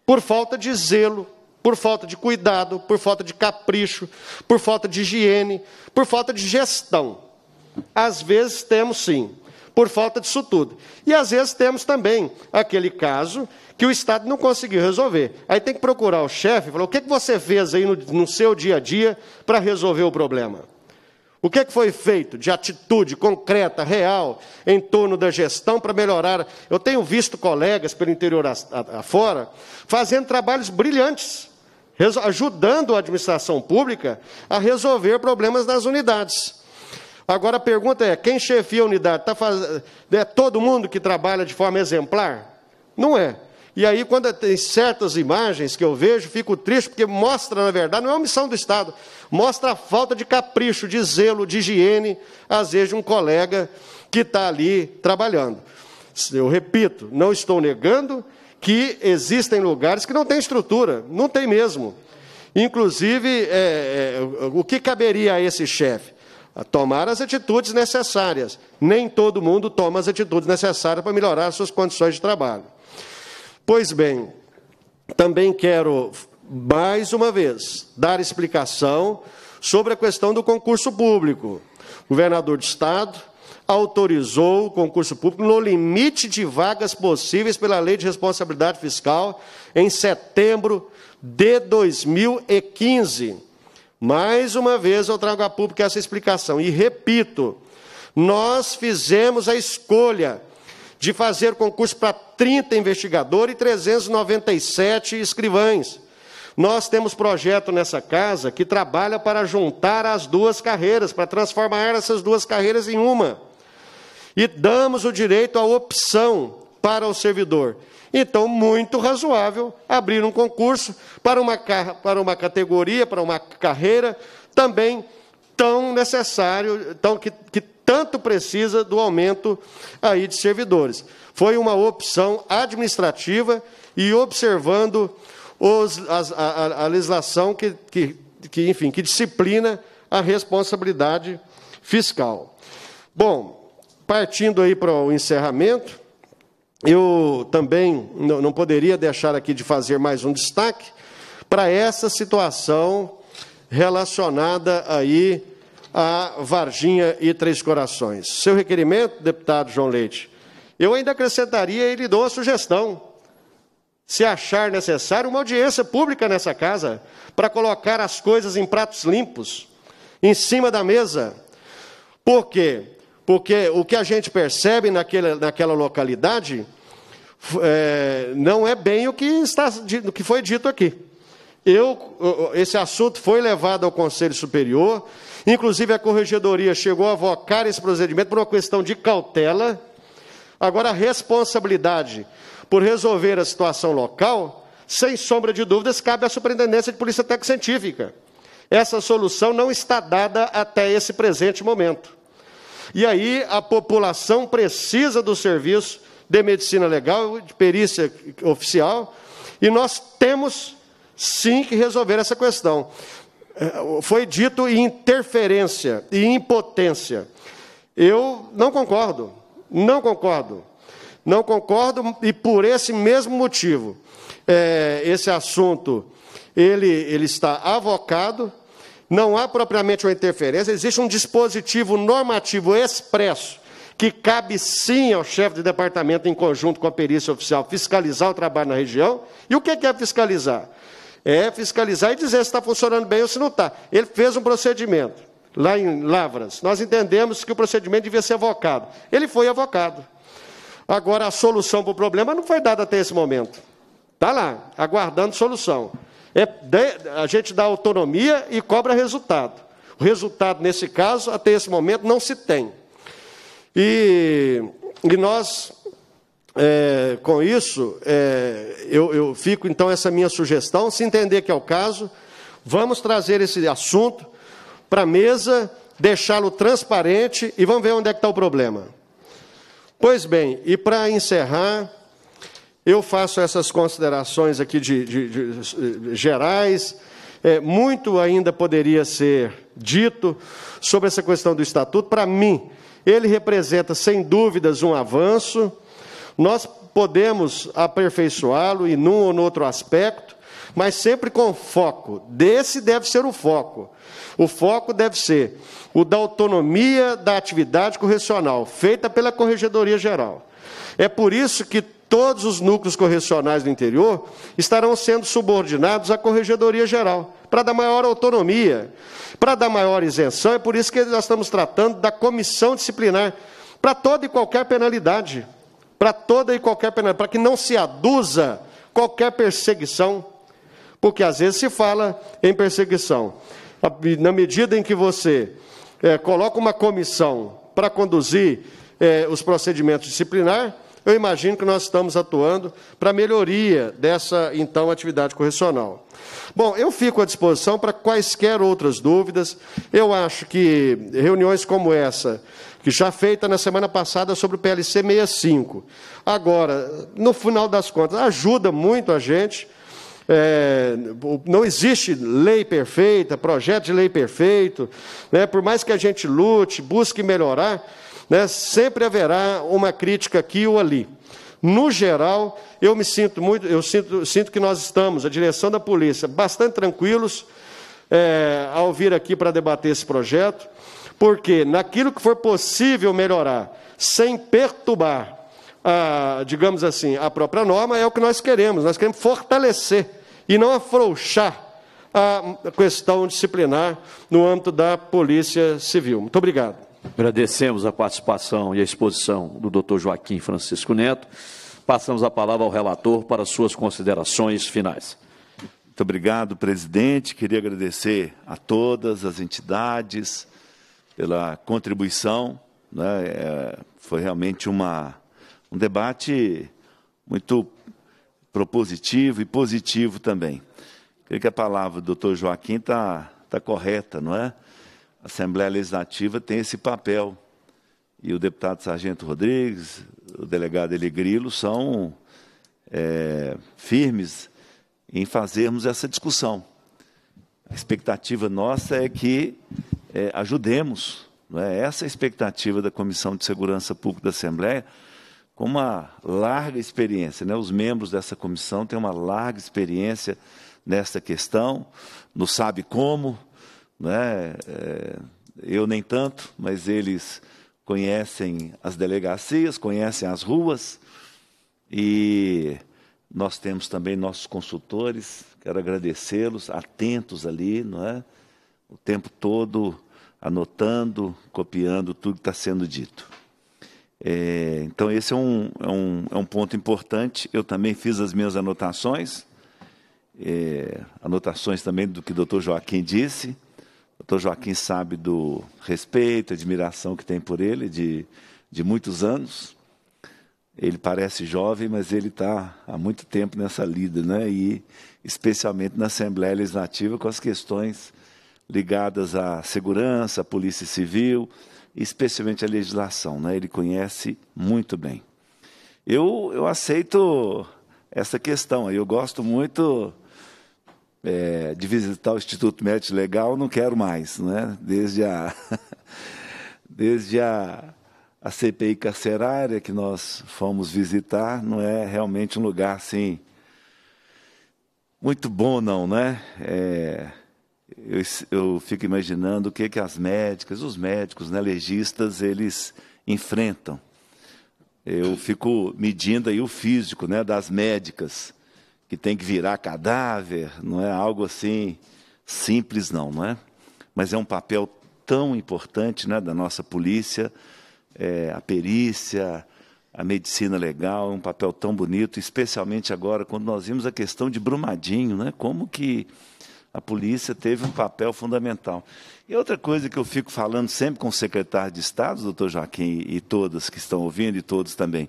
por falta de zelo, por falta de cuidado, por falta de capricho, por falta de higiene, por falta de gestão. Às vezes temos sim por falta disso tudo. E às vezes temos também aquele caso que o Estado não conseguiu resolver. Aí tem que procurar o chefe e falar: o que, que você fez aí no, no seu dia a dia para resolver o problema? O que, é que foi feito de atitude concreta, real, em torno da gestão para melhorar? Eu tenho visto colegas pelo interior afora fazendo trabalhos brilhantes, ajudando a administração pública a resolver problemas das unidades. Agora a pergunta é: quem chefia a unidade? Tá faz... É todo mundo que trabalha de forma exemplar? Não é. E aí, quando tem certas imagens que eu vejo, fico triste, porque mostra, na verdade, não é uma missão do Estado, mostra a falta de capricho, de zelo, de higiene, às vezes, de um colega que está ali trabalhando. Eu repito, não estou negando que existem lugares que não têm estrutura, não tem mesmo. Inclusive, é, é, o que caberia a esse chefe? tomar as atitudes necessárias. Nem todo mundo toma as atitudes necessárias para melhorar suas condições de trabalho. Pois bem, também quero, mais uma vez, dar explicação sobre a questão do concurso público. O governador de Estado autorizou o concurso público no limite de vagas possíveis pela Lei de Responsabilidade Fiscal em setembro de 2015 mais uma vez eu trago a público essa explicação e repito: nós fizemos a escolha de fazer concurso para 30 investigadores e 397 escrivães. Nós temos projeto nessa casa que trabalha para juntar as duas carreiras, para transformar essas duas carreiras em uma. E damos o direito à opção para o servidor então, muito razoável abrir um concurso para uma, para uma categoria, para uma carreira também tão necessário, tão, que, que tanto precisa do aumento aí de servidores. Foi uma opção administrativa e observando os, a, a, a, legislação que, que, que, enfim, que disciplina a responsabilidade fiscal. Bom, partindo aí para o encerramento, eu também não poderia deixar aqui de fazer mais um destaque para essa situação relacionada aí a Varginha e Três Corações. Seu requerimento, deputado João Leite, eu ainda acrescentaria e lhe dou a sugestão. Se achar necessário, uma audiência pública nessa casa para colocar as coisas em pratos limpos, em cima da mesa. Porque porque o que a gente percebe naquela, naquela localidade é, não é bem o que, está, o que foi dito aqui. Eu, esse assunto foi levado ao Conselho Superior, inclusive a corregedoria chegou a avocar esse procedimento por uma questão de cautela. Agora, a responsabilidade por resolver a situação local, sem sombra de dúvidas, cabe à Superintendência de Polícia Técnica Científica. Essa solução não está dada até esse presente momento. E aí a população precisa do serviço de medicina legal, de perícia oficial, e nós temos sim que resolver essa questão. É, foi dito interferência e impotência. Eu não concordo, não concordo, não concordo e por esse mesmo motivo. É, esse assunto ele, ele está avocado não há propriamente uma interferência, existe um dispositivo normativo expresso que cabe sim ao chefe de departamento, em conjunto com a perícia oficial, fiscalizar o trabalho na região. E o que é fiscalizar? É fiscalizar e dizer se está funcionando bem ou se não está. Ele fez um procedimento lá em Lavras. Nós entendemos que o procedimento devia ser avocado. Ele foi avocado. Agora, a solução para o problema não foi dada até esse momento. Está lá, aguardando solução. É, a gente dá autonomia e cobra resultado. O resultado, nesse caso, até esse momento, não se tem. E, e nós, é, com isso, é, eu, eu fico, então, essa minha sugestão, se entender que é o caso, vamos trazer esse assunto para a mesa, deixá-lo transparente e vamos ver onde é que está o problema. Pois bem, e para encerrar, eu faço essas considerações aqui de, de, de, gerais. É, muito ainda poderia ser dito sobre essa questão do estatuto. Para mim, ele representa, sem dúvidas, um avanço. Nós podemos aperfeiçoá-lo em um ou no outro aspecto, mas sempre com foco. Desse deve ser o foco. O foco deve ser o da autonomia da atividade correcional, feita pela Corregedoria Geral. É por isso que todos os núcleos correcionais do interior estarão sendo subordinados à Corregedoria Geral, para dar maior autonomia, para dar maior isenção. É por isso que nós estamos tratando da comissão disciplinar, para toda e qualquer penalidade, para toda e qualquer penalidade, para que não se aduza qualquer perseguição, porque às vezes se fala em perseguição. Na medida em que você é, coloca uma comissão para conduzir é, os procedimentos disciplinar eu imagino que nós estamos atuando para melhoria dessa, então, atividade correcional. Bom, eu fico à disposição para quaisquer outras dúvidas. Eu acho que reuniões como essa, que já feita na semana passada sobre o PLC 65, agora, no final das contas, ajuda muito a gente. É, não existe lei perfeita, projeto de lei perfeito. Né? Por mais que a gente lute, busque melhorar, né? Sempre haverá uma crítica aqui ou ali. No geral, eu me sinto muito, eu sinto, sinto que nós estamos, a direção da polícia, bastante tranquilos é, ao vir aqui para debater esse projeto, porque naquilo que for possível melhorar, sem perturbar, a, digamos assim, a própria norma, é o que nós queremos. Nós queremos fortalecer e não afrouxar a questão disciplinar no âmbito da Polícia Civil. Muito obrigado. Agradecemos a participação e a exposição do Dr. Joaquim Francisco Neto. Passamos a palavra ao relator para suas considerações finais. Muito obrigado, presidente. Queria agradecer a todas as entidades pela contribuição. Né? É, foi realmente uma, um debate muito propositivo e positivo também. Creio que a palavra do doutor Joaquim está tá correta, não é? a Assembleia Legislativa tem esse papel. E o deputado Sargento Rodrigues, o delegado Eli Grilo, são é, firmes em fazermos essa discussão. A expectativa nossa é que é, ajudemos, não é? essa é a expectativa da Comissão de Segurança Pública da Assembleia, com uma larga experiência. Né? Os membros dessa comissão têm uma larga experiência nesta questão, no sabe como, né? É, eu nem tanto, mas eles conhecem as delegacias, conhecem as ruas e nós temos também nossos consultores, quero agradecê-los, atentos ali, não é? O tempo todo anotando, copiando tudo que está sendo dito. É, então, esse é um, é, um, é um ponto importante. Eu também fiz as minhas anotações, é, anotações também do que o doutor Joaquim disse. Dr. Joaquim sabe do respeito, admiração que tem por ele, de, de muitos anos. Ele parece jovem, mas ele está há muito tempo nessa lida, né? e especialmente na Assembleia Legislativa com as questões ligadas à segurança, à polícia civil, especialmente à legislação. Né? Ele conhece muito bem. Eu, eu aceito essa questão. Eu gosto muito é, de visitar o Instituto Médico Legal, não quero mais, né? Desde a desde a, a CPI carcerária que nós fomos visitar, não é realmente um lugar assim muito bom, não, né? É, eu, eu, fico imaginando o que que as médicas, os médicos, né, legistas, eles enfrentam. Eu fico medindo aí o físico, né, das médicas que tem que virar cadáver, não é algo assim simples, não, não é? Mas é um papel tão importante né, da nossa polícia, é, a perícia, a medicina legal, é um papel tão bonito, especialmente agora quando nós vimos a questão de Brumadinho, né? Como que a polícia teve um papel fundamental. E outra coisa que eu fico falando sempre com o secretário de Estado, doutor Joaquim, e todas que estão ouvindo, e todos também,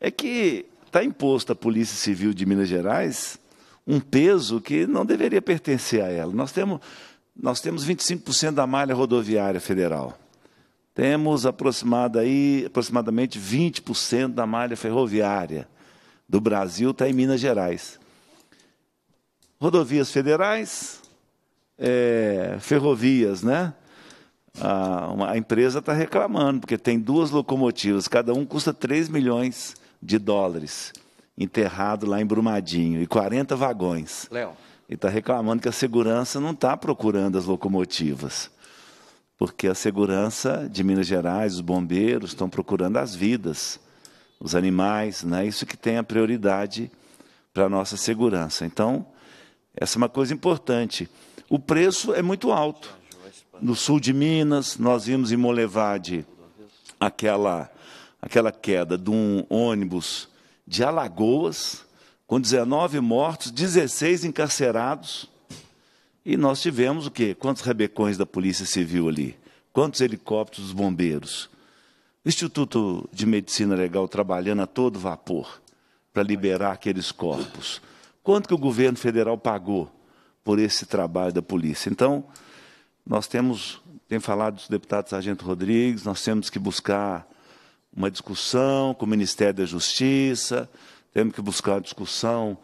é que está imposto à Polícia Civil de Minas Gerais um peso que não deveria pertencer a ela. Nós temos, nós temos 25% da malha rodoviária federal. Temos aproximado aí, aproximadamente 20% da malha ferroviária do Brasil está em Minas Gerais. Rodovias federais, é, ferrovias, né? A, uma, a empresa está reclamando, porque tem duas locomotivas, cada um custa 3 milhões de dólares enterrado lá em Brumadinho e 40 vagões. Léo. E está reclamando que a segurança não está procurando as locomotivas. Porque a segurança de Minas Gerais, os bombeiros, estão procurando as vidas, os animais, né? isso que tem a prioridade para a nossa segurança. Então, essa é uma coisa importante. O preço é muito alto. No sul de Minas, nós vimos em Molevade aquela aquela queda de um ônibus de Alagoas, com 19 mortos, 16 encarcerados, e nós tivemos o quê? Quantos rebecões da Polícia Civil ali? Quantos helicópteros dos bombeiros? O Instituto de Medicina Legal trabalhando a todo vapor para liberar aqueles corpos. Quanto que o governo federal pagou por esse trabalho da polícia? Então, nós temos, tem falado dos deputados Sargento Rodrigues, nós temos que buscar uma discussão com o Ministério da Justiça, temos que buscar uma discussão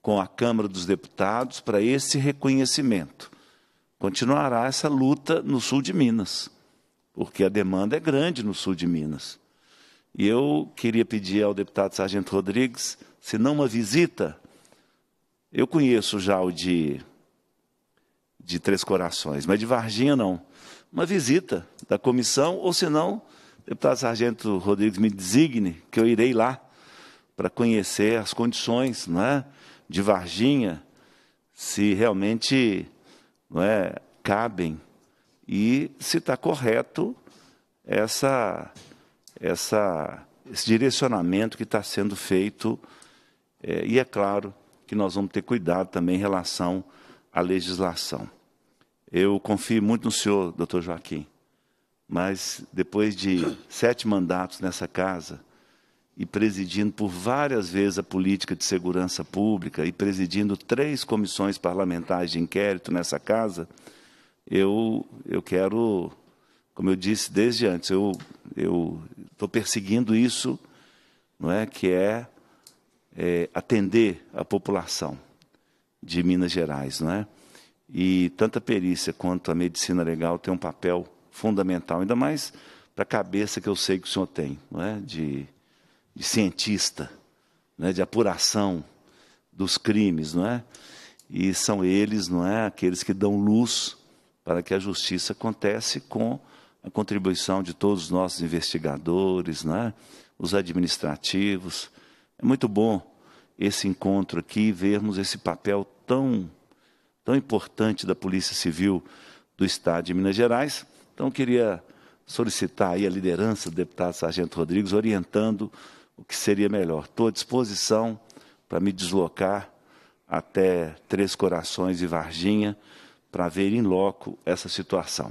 com a Câmara dos Deputados para esse reconhecimento. Continuará essa luta no sul de Minas, porque a demanda é grande no sul de Minas. E eu queria pedir ao deputado Sargento Rodrigues, se não uma visita, eu conheço já o de, de Três Corações, mas de Varginha não. Uma visita da comissão, ou se não, deputado tá, Sargento Rodrigues me designe que eu irei lá para conhecer as condições é, de Varginha, se realmente não é, cabem e se está correto essa, essa, esse direcionamento que está sendo feito. É, e é claro que nós vamos ter cuidado também em relação à legislação. Eu confio muito no senhor, doutor Joaquim mas depois de sete mandatos nessa casa e presidindo por várias vezes a política de segurança pública e presidindo três comissões parlamentares de inquérito nessa casa, eu, eu quero, como eu disse desde antes, eu estou perseguindo isso, não é, que é, é atender a população de Minas Gerais, não é? E tanto a perícia quanto a medicina legal tem um papel fundamental, ainda mais para a cabeça que eu sei que o senhor tem, não é? de, de cientista, não é? de apuração dos crimes, não é? E são eles, não é, aqueles que dão luz para que a justiça acontece com a contribuição de todos os nossos investigadores, é? os administrativos. É muito bom esse encontro aqui, vermos esse papel tão, tão importante da Polícia Civil do Estado de Minas Gerais. Então, queria solicitar aí a liderança do deputado Sargento Rodrigues, orientando o que seria melhor. Estou à disposição para me deslocar até Três Corações e Varginha para ver em loco essa situação.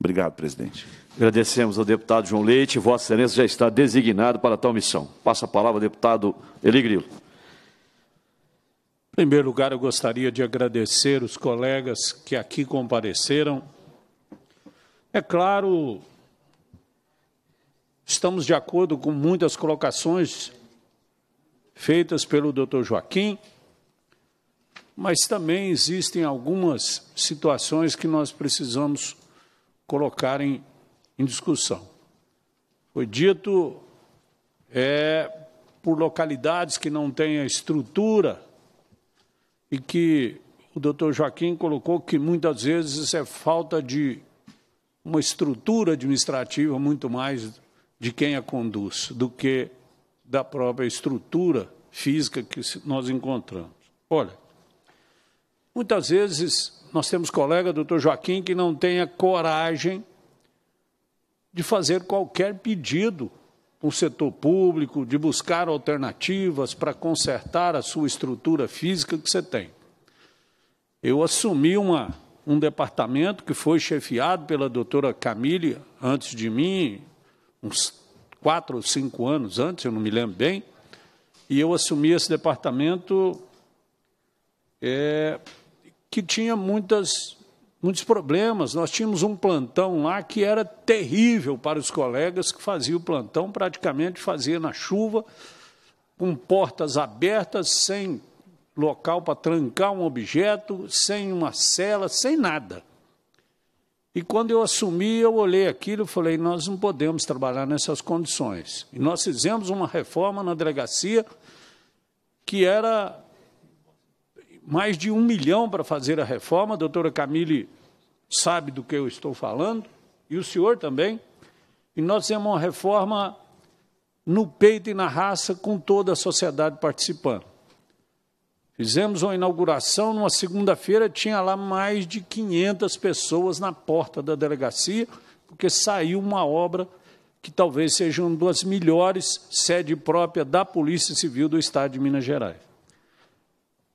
Obrigado, presidente. Agradecemos ao deputado João Leite. Vossa Excelência já está designado para tal missão. Passa a palavra ao deputado Eli Grilo. Em primeiro lugar, eu gostaria de agradecer os colegas que aqui compareceram é claro, estamos de acordo com muitas colocações feitas pelo Dr. Joaquim, mas também existem algumas situações que nós precisamos colocar em, em discussão. Foi dito é, por localidades que não têm a estrutura e que o doutor Joaquim colocou que muitas vezes isso é falta de uma estrutura administrativa muito mais de quem a conduz do que da própria estrutura física que nós encontramos. Olha, muitas vezes nós temos colega, doutor Joaquim, que não tem a coragem de fazer qualquer pedido para o setor público, de buscar alternativas para consertar a sua estrutura física que você tem. Eu assumi uma um departamento que foi chefiado pela doutora Camille antes de mim, uns quatro ou cinco anos antes, eu não me lembro bem, e eu assumi esse departamento é, que tinha muitas, muitos problemas. Nós tínhamos um plantão lá que era terrível para os colegas que faziam o plantão, praticamente fazia na chuva, com portas abertas, sem local para trancar um objeto, sem uma cela, sem nada. E quando eu assumi, eu olhei aquilo e falei: nós não podemos trabalhar nessas condições. E nós fizemos uma reforma na delegacia que era mais de um milhão para fazer a reforma. A doutora Camille sabe do que eu estou falando, e o senhor também. E nós fizemos uma reforma no peito e na raça, com toda a sociedade participando. Fizemos uma inauguração, numa segunda-feira tinha lá mais de 500 pessoas na porta da delegacia, porque saiu uma obra que talvez seja uma das melhores sede própria da Polícia Civil do Estado de Minas Gerais.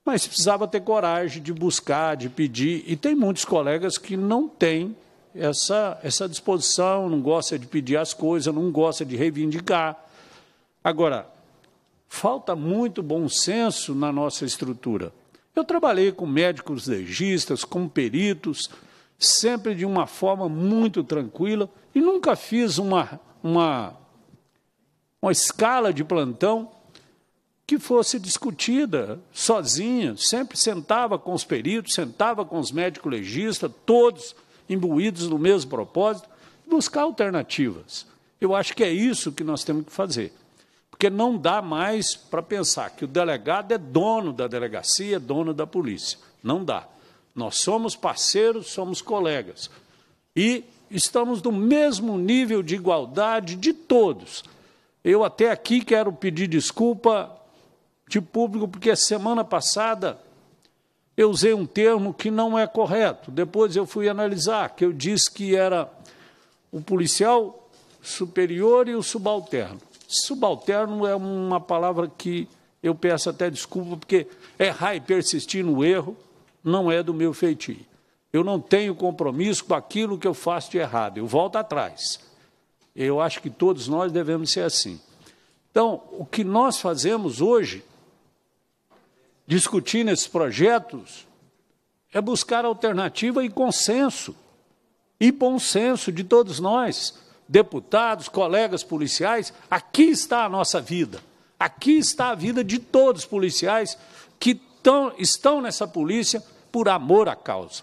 Mas precisava ter coragem de buscar, de pedir, e tem muitos colegas que não têm essa, essa disposição, não gosta de pedir as coisas, não gosta de reivindicar. Agora, falta muito bom senso na nossa estrutura. Eu trabalhei com médicos legistas, com peritos, sempre de uma forma muito tranquila e nunca fiz uma, uma, uma escala de plantão que fosse discutida sozinha. Sempre sentava com os peritos, sentava com os médicos legistas, todos imbuídos no mesmo propósito, buscar alternativas. Eu acho que é isso que nós temos que fazer. Porque não dá mais para pensar que o delegado é dono da delegacia, é dono da polícia. Não dá. Nós somos parceiros, somos colegas. E estamos no mesmo nível de igualdade de todos. Eu até aqui quero pedir desculpa de público, porque semana passada eu usei um termo que não é correto. Depois eu fui analisar, que eu disse que era o policial superior e o subalterno. Subalterno é uma palavra que eu peço até desculpa, porque errar é e persistir no erro não é do meu feitio. Eu não tenho compromisso com aquilo que eu faço de errado, eu volto atrás. Eu acho que todos nós devemos ser assim. Então, o que nós fazemos hoje, discutindo esses projetos, é buscar alternativa e consenso, e bom senso de todos nós deputados, colegas policiais, aqui está a nossa vida. Aqui está a vida de todos os policiais que tão, estão nessa polícia por amor à causa.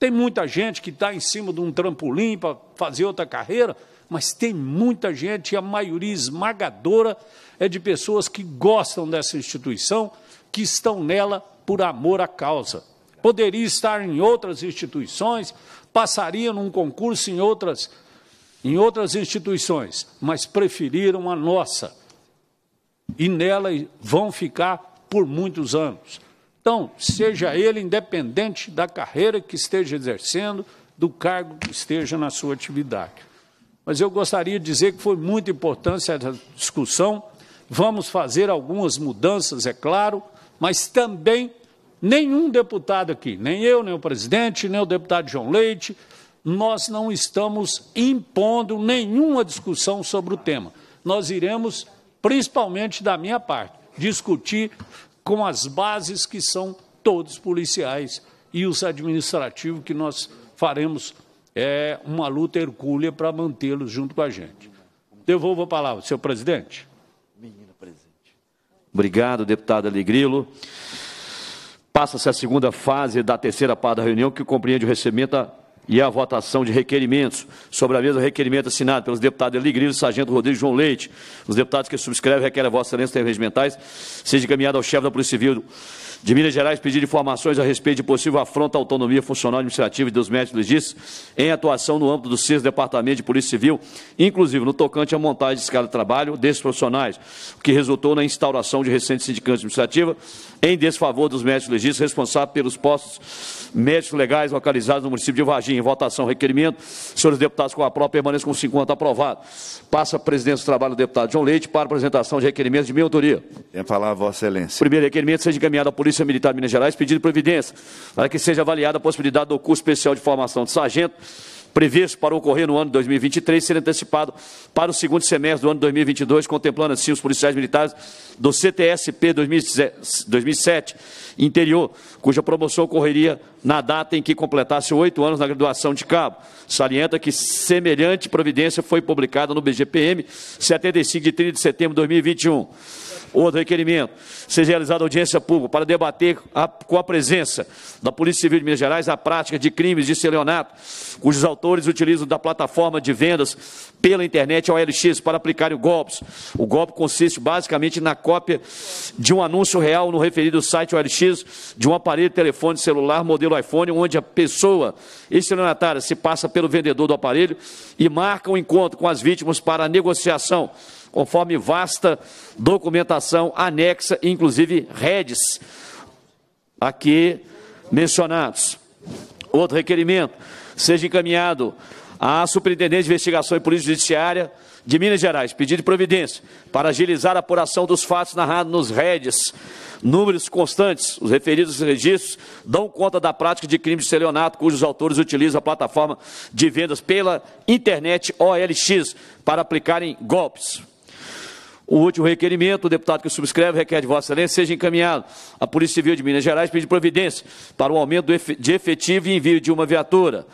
Tem muita gente que está em cima de um trampolim para fazer outra carreira, mas tem muita gente, e a maioria esmagadora é de pessoas que gostam dessa instituição, que estão nela por amor à causa. Poderia estar em outras instituições, passaria num concurso em outras em outras instituições, mas preferiram a nossa. E nela vão ficar por muitos anos. Então, seja ele independente da carreira que esteja exercendo, do cargo que esteja na sua atividade. Mas eu gostaria de dizer que foi muito importante essa discussão. Vamos fazer algumas mudanças, é claro, mas também nenhum deputado aqui, nem eu, nem o presidente, nem o deputado João Leite, nós não estamos impondo nenhuma discussão sobre o tema. Nós iremos, principalmente da minha parte, discutir com as bases que são todos policiais e os administrativos, que nós faremos é, uma luta hercúlea para mantê-los junto com a gente. Devolvo a palavra, senhor presidente. presidente. Obrigado, deputado Alegrilo. Passa-se a segunda fase da terceira parte da reunião, que compreende o recebimento da e a votação de requerimentos. Sobre a mesa, requerimento assinado pelos deputados Eli Grilo, Sargento Rodrigo João Leite. Os deputados que subscrevem requerem a Vossa Excelência termos regimentais, seja encaminhado ao chefe da Polícia Civil de Minas Gerais pedir informações a respeito de possível afronta à autonomia funcional administrativa dos médicos legistas em atuação no âmbito do CIS Departamento de Polícia Civil, inclusive no tocante à montagem de escala de trabalho desses profissionais, o que resultou na instauração de recente sindicância administrativa em desfavor dos médicos legistas responsáveis pelos postos médicos legais localizados no município de Varginha. Em Votação, requerimento. Senhores deputados, com a prova, permaneçam com 50 aprovado. Passa a presidência do trabalho do deputado João Leite para apresentação de requerimentos de minha autoria. Tem a palavra, Vossa Excelência. Primeiro requerimento seja encaminhado à Polícia Militar de Minas Gerais, pedido de providência, para que seja avaliada a possibilidade do curso especial de formação de sargento previsto para ocorrer no ano de 2023 ser antecipado para o segundo semestre do ano de 2022, contemplando assim os policiais militares do CTSP 2007 interior, cuja promoção ocorreria na data em que completasse oito anos na graduação de cabo. Salienta que semelhante providência foi publicada no BGPM 75 de 30 de setembro de 2021. Outro requerimento: seja realizada audiência pública para debater a, com a presença da Polícia Civil de Minas Gerais a prática de crimes de celionato, cujos autores utilizam da plataforma de vendas pela internet ao LX para o golpes. O golpe consiste basicamente na cópia de um anúncio real no referido site OLX de um aparelho telefone celular modelo iPhone, onde a pessoa estelionatária se passa pelo vendedor do aparelho e marca um encontro com as vítimas para negociação conforme vasta documentação anexa, inclusive redes aqui mencionados. Outro requerimento, seja encaminhado à Superintendente de Investigação e Polícia Judiciária de Minas Gerais, pedido de providência para agilizar a apuração dos fatos narrados nos redes. Números constantes, os referidos registros, dão conta da prática de crime de estelionato, cujos autores utilizam a plataforma de vendas pela internet OLX para aplicarem golpes. O último requerimento, o deputado que subscreve requer de Vossa Excelência seja encaminhado à Polícia Civil de Minas Gerais pedir providência para o aumento de efetivo e envio de uma viatura.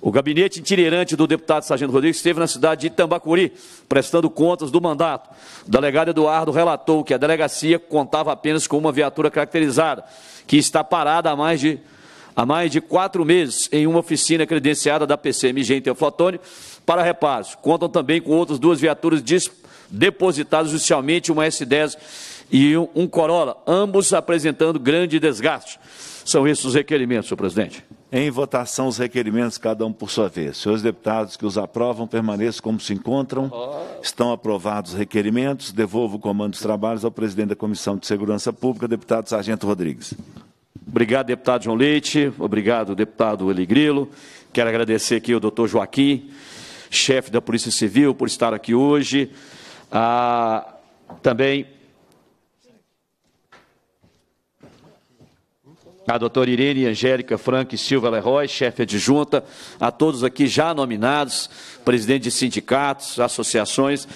O gabinete itinerante do deputado Sargento Rodrigues esteve na cidade de Itambacuri, prestando contas do mandato. O delegado Eduardo relatou que a delegacia contava apenas com uma viatura caracterizada, que está parada há mais de, há mais de quatro meses em uma oficina credenciada da PCMG em Teoflotone para reparos. Contam também com outras duas viaturas disponíveis depositados judicialmente uma S10 e um Corolla, ambos apresentando grande desgaste. São esses os requerimentos, senhor presidente. Em votação, os requerimentos, cada um por sua vez. Senhores deputados que os aprovam, permaneçam como se encontram. Estão aprovados os requerimentos. Devolvo o comando dos trabalhos ao presidente da Comissão de Segurança Pública, deputado Sargento Rodrigues. Obrigado, deputado João Leite. Obrigado, deputado Eli Grilo. Quero agradecer aqui o doutor Joaquim, chefe da Polícia Civil, por estar aqui hoje. Ah, também a doutora Irene Angélica Frank Silva Leroy, chefe adjunta, a todos aqui já nominados, presidente de sindicatos, associações.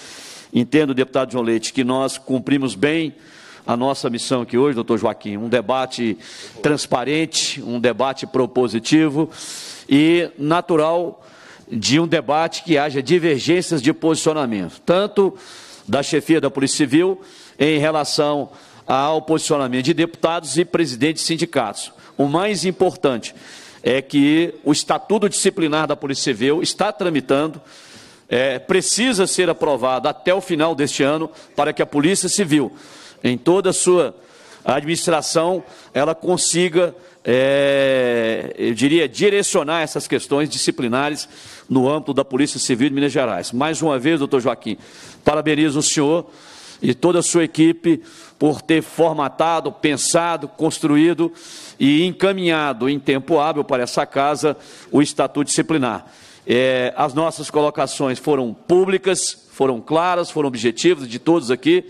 Entendo, deputado João Leite, que nós cumprimos bem a nossa missão aqui hoje, doutor Joaquim, um debate transparente, um debate propositivo e natural de um debate que haja divergências de posicionamento, tanto da chefia da Polícia Civil em relação ao posicionamento de deputados e presidentes de sindicatos. O mais importante é que o Estatuto Disciplinar da Polícia Civil está tramitando, é, precisa ser aprovado até o final deste ano para que a Polícia Civil, em toda a sua administração, ela consiga é, eu diria, direcionar essas questões disciplinares no âmbito da Polícia Civil de Minas Gerais. Mais uma vez, doutor Joaquim, parabenizo o senhor e toda a sua equipe por ter formatado, pensado, construído e encaminhado em tempo hábil para essa casa o Estatuto Disciplinar. É, as nossas colocações foram públicas, foram claras, foram objetivas de todos aqui,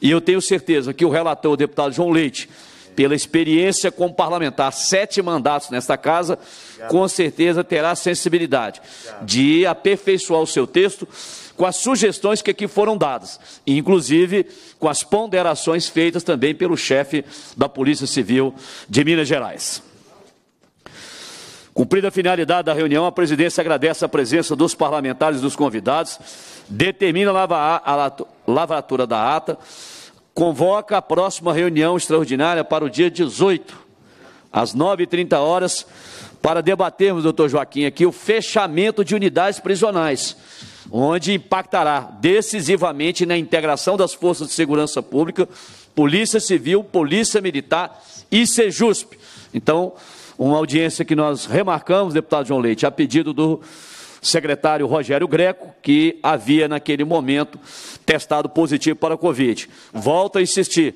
e eu tenho certeza que o relator, o deputado João Leite, pela experiência como parlamentar, sete mandatos nesta casa, com certeza terá a sensibilidade de aperfeiçoar o seu texto com as sugestões que aqui foram dadas, inclusive com as ponderações feitas também pelo chefe da Polícia Civil de Minas Gerais. Cumprida a finalidade da reunião, a presidência agradece a presença dos parlamentares e dos convidados, determina a lavratura da ata, convoca a próxima reunião extraordinária para o dia 18, às 9h30 horas, para debatermos, doutor Joaquim, aqui o fechamento de unidades prisionais, onde impactará decisivamente na integração das forças de segurança pública, Polícia Civil, Polícia Militar e Sejusp. Então, uma audiência que nós remarcamos, deputado João Leite, a pedido do secretário Rogério Greco, que havia naquele momento testado positivo para a Covid. Volto a insistir.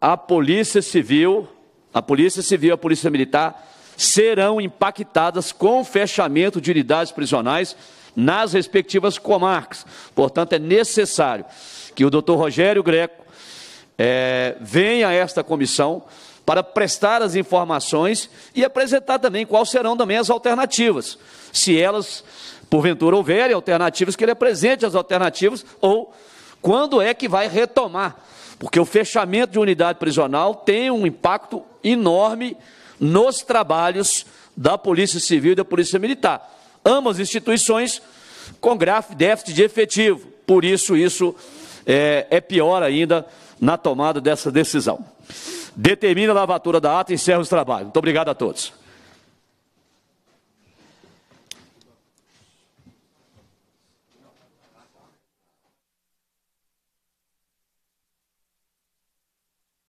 A Polícia Civil, a Polícia Civil e a Polícia Militar serão impactadas com o fechamento de unidades prisionais nas respectivas comarcas. Portanto, é necessário que o doutor Rogério Greco é, venha a esta comissão para prestar as informações e apresentar também quais serão também as alternativas se elas, porventura, houverem alternativas, que ele apresente as alternativas, ou quando é que vai retomar. Porque o fechamento de unidade prisional tem um impacto enorme nos trabalhos da Polícia Civil e da Polícia Militar. Ambas instituições com grave déficit de efetivo. Por isso, isso é, é pior ainda na tomada dessa decisão. Determina a lavatura da ata e encerra os trabalhos. Muito obrigado a todos.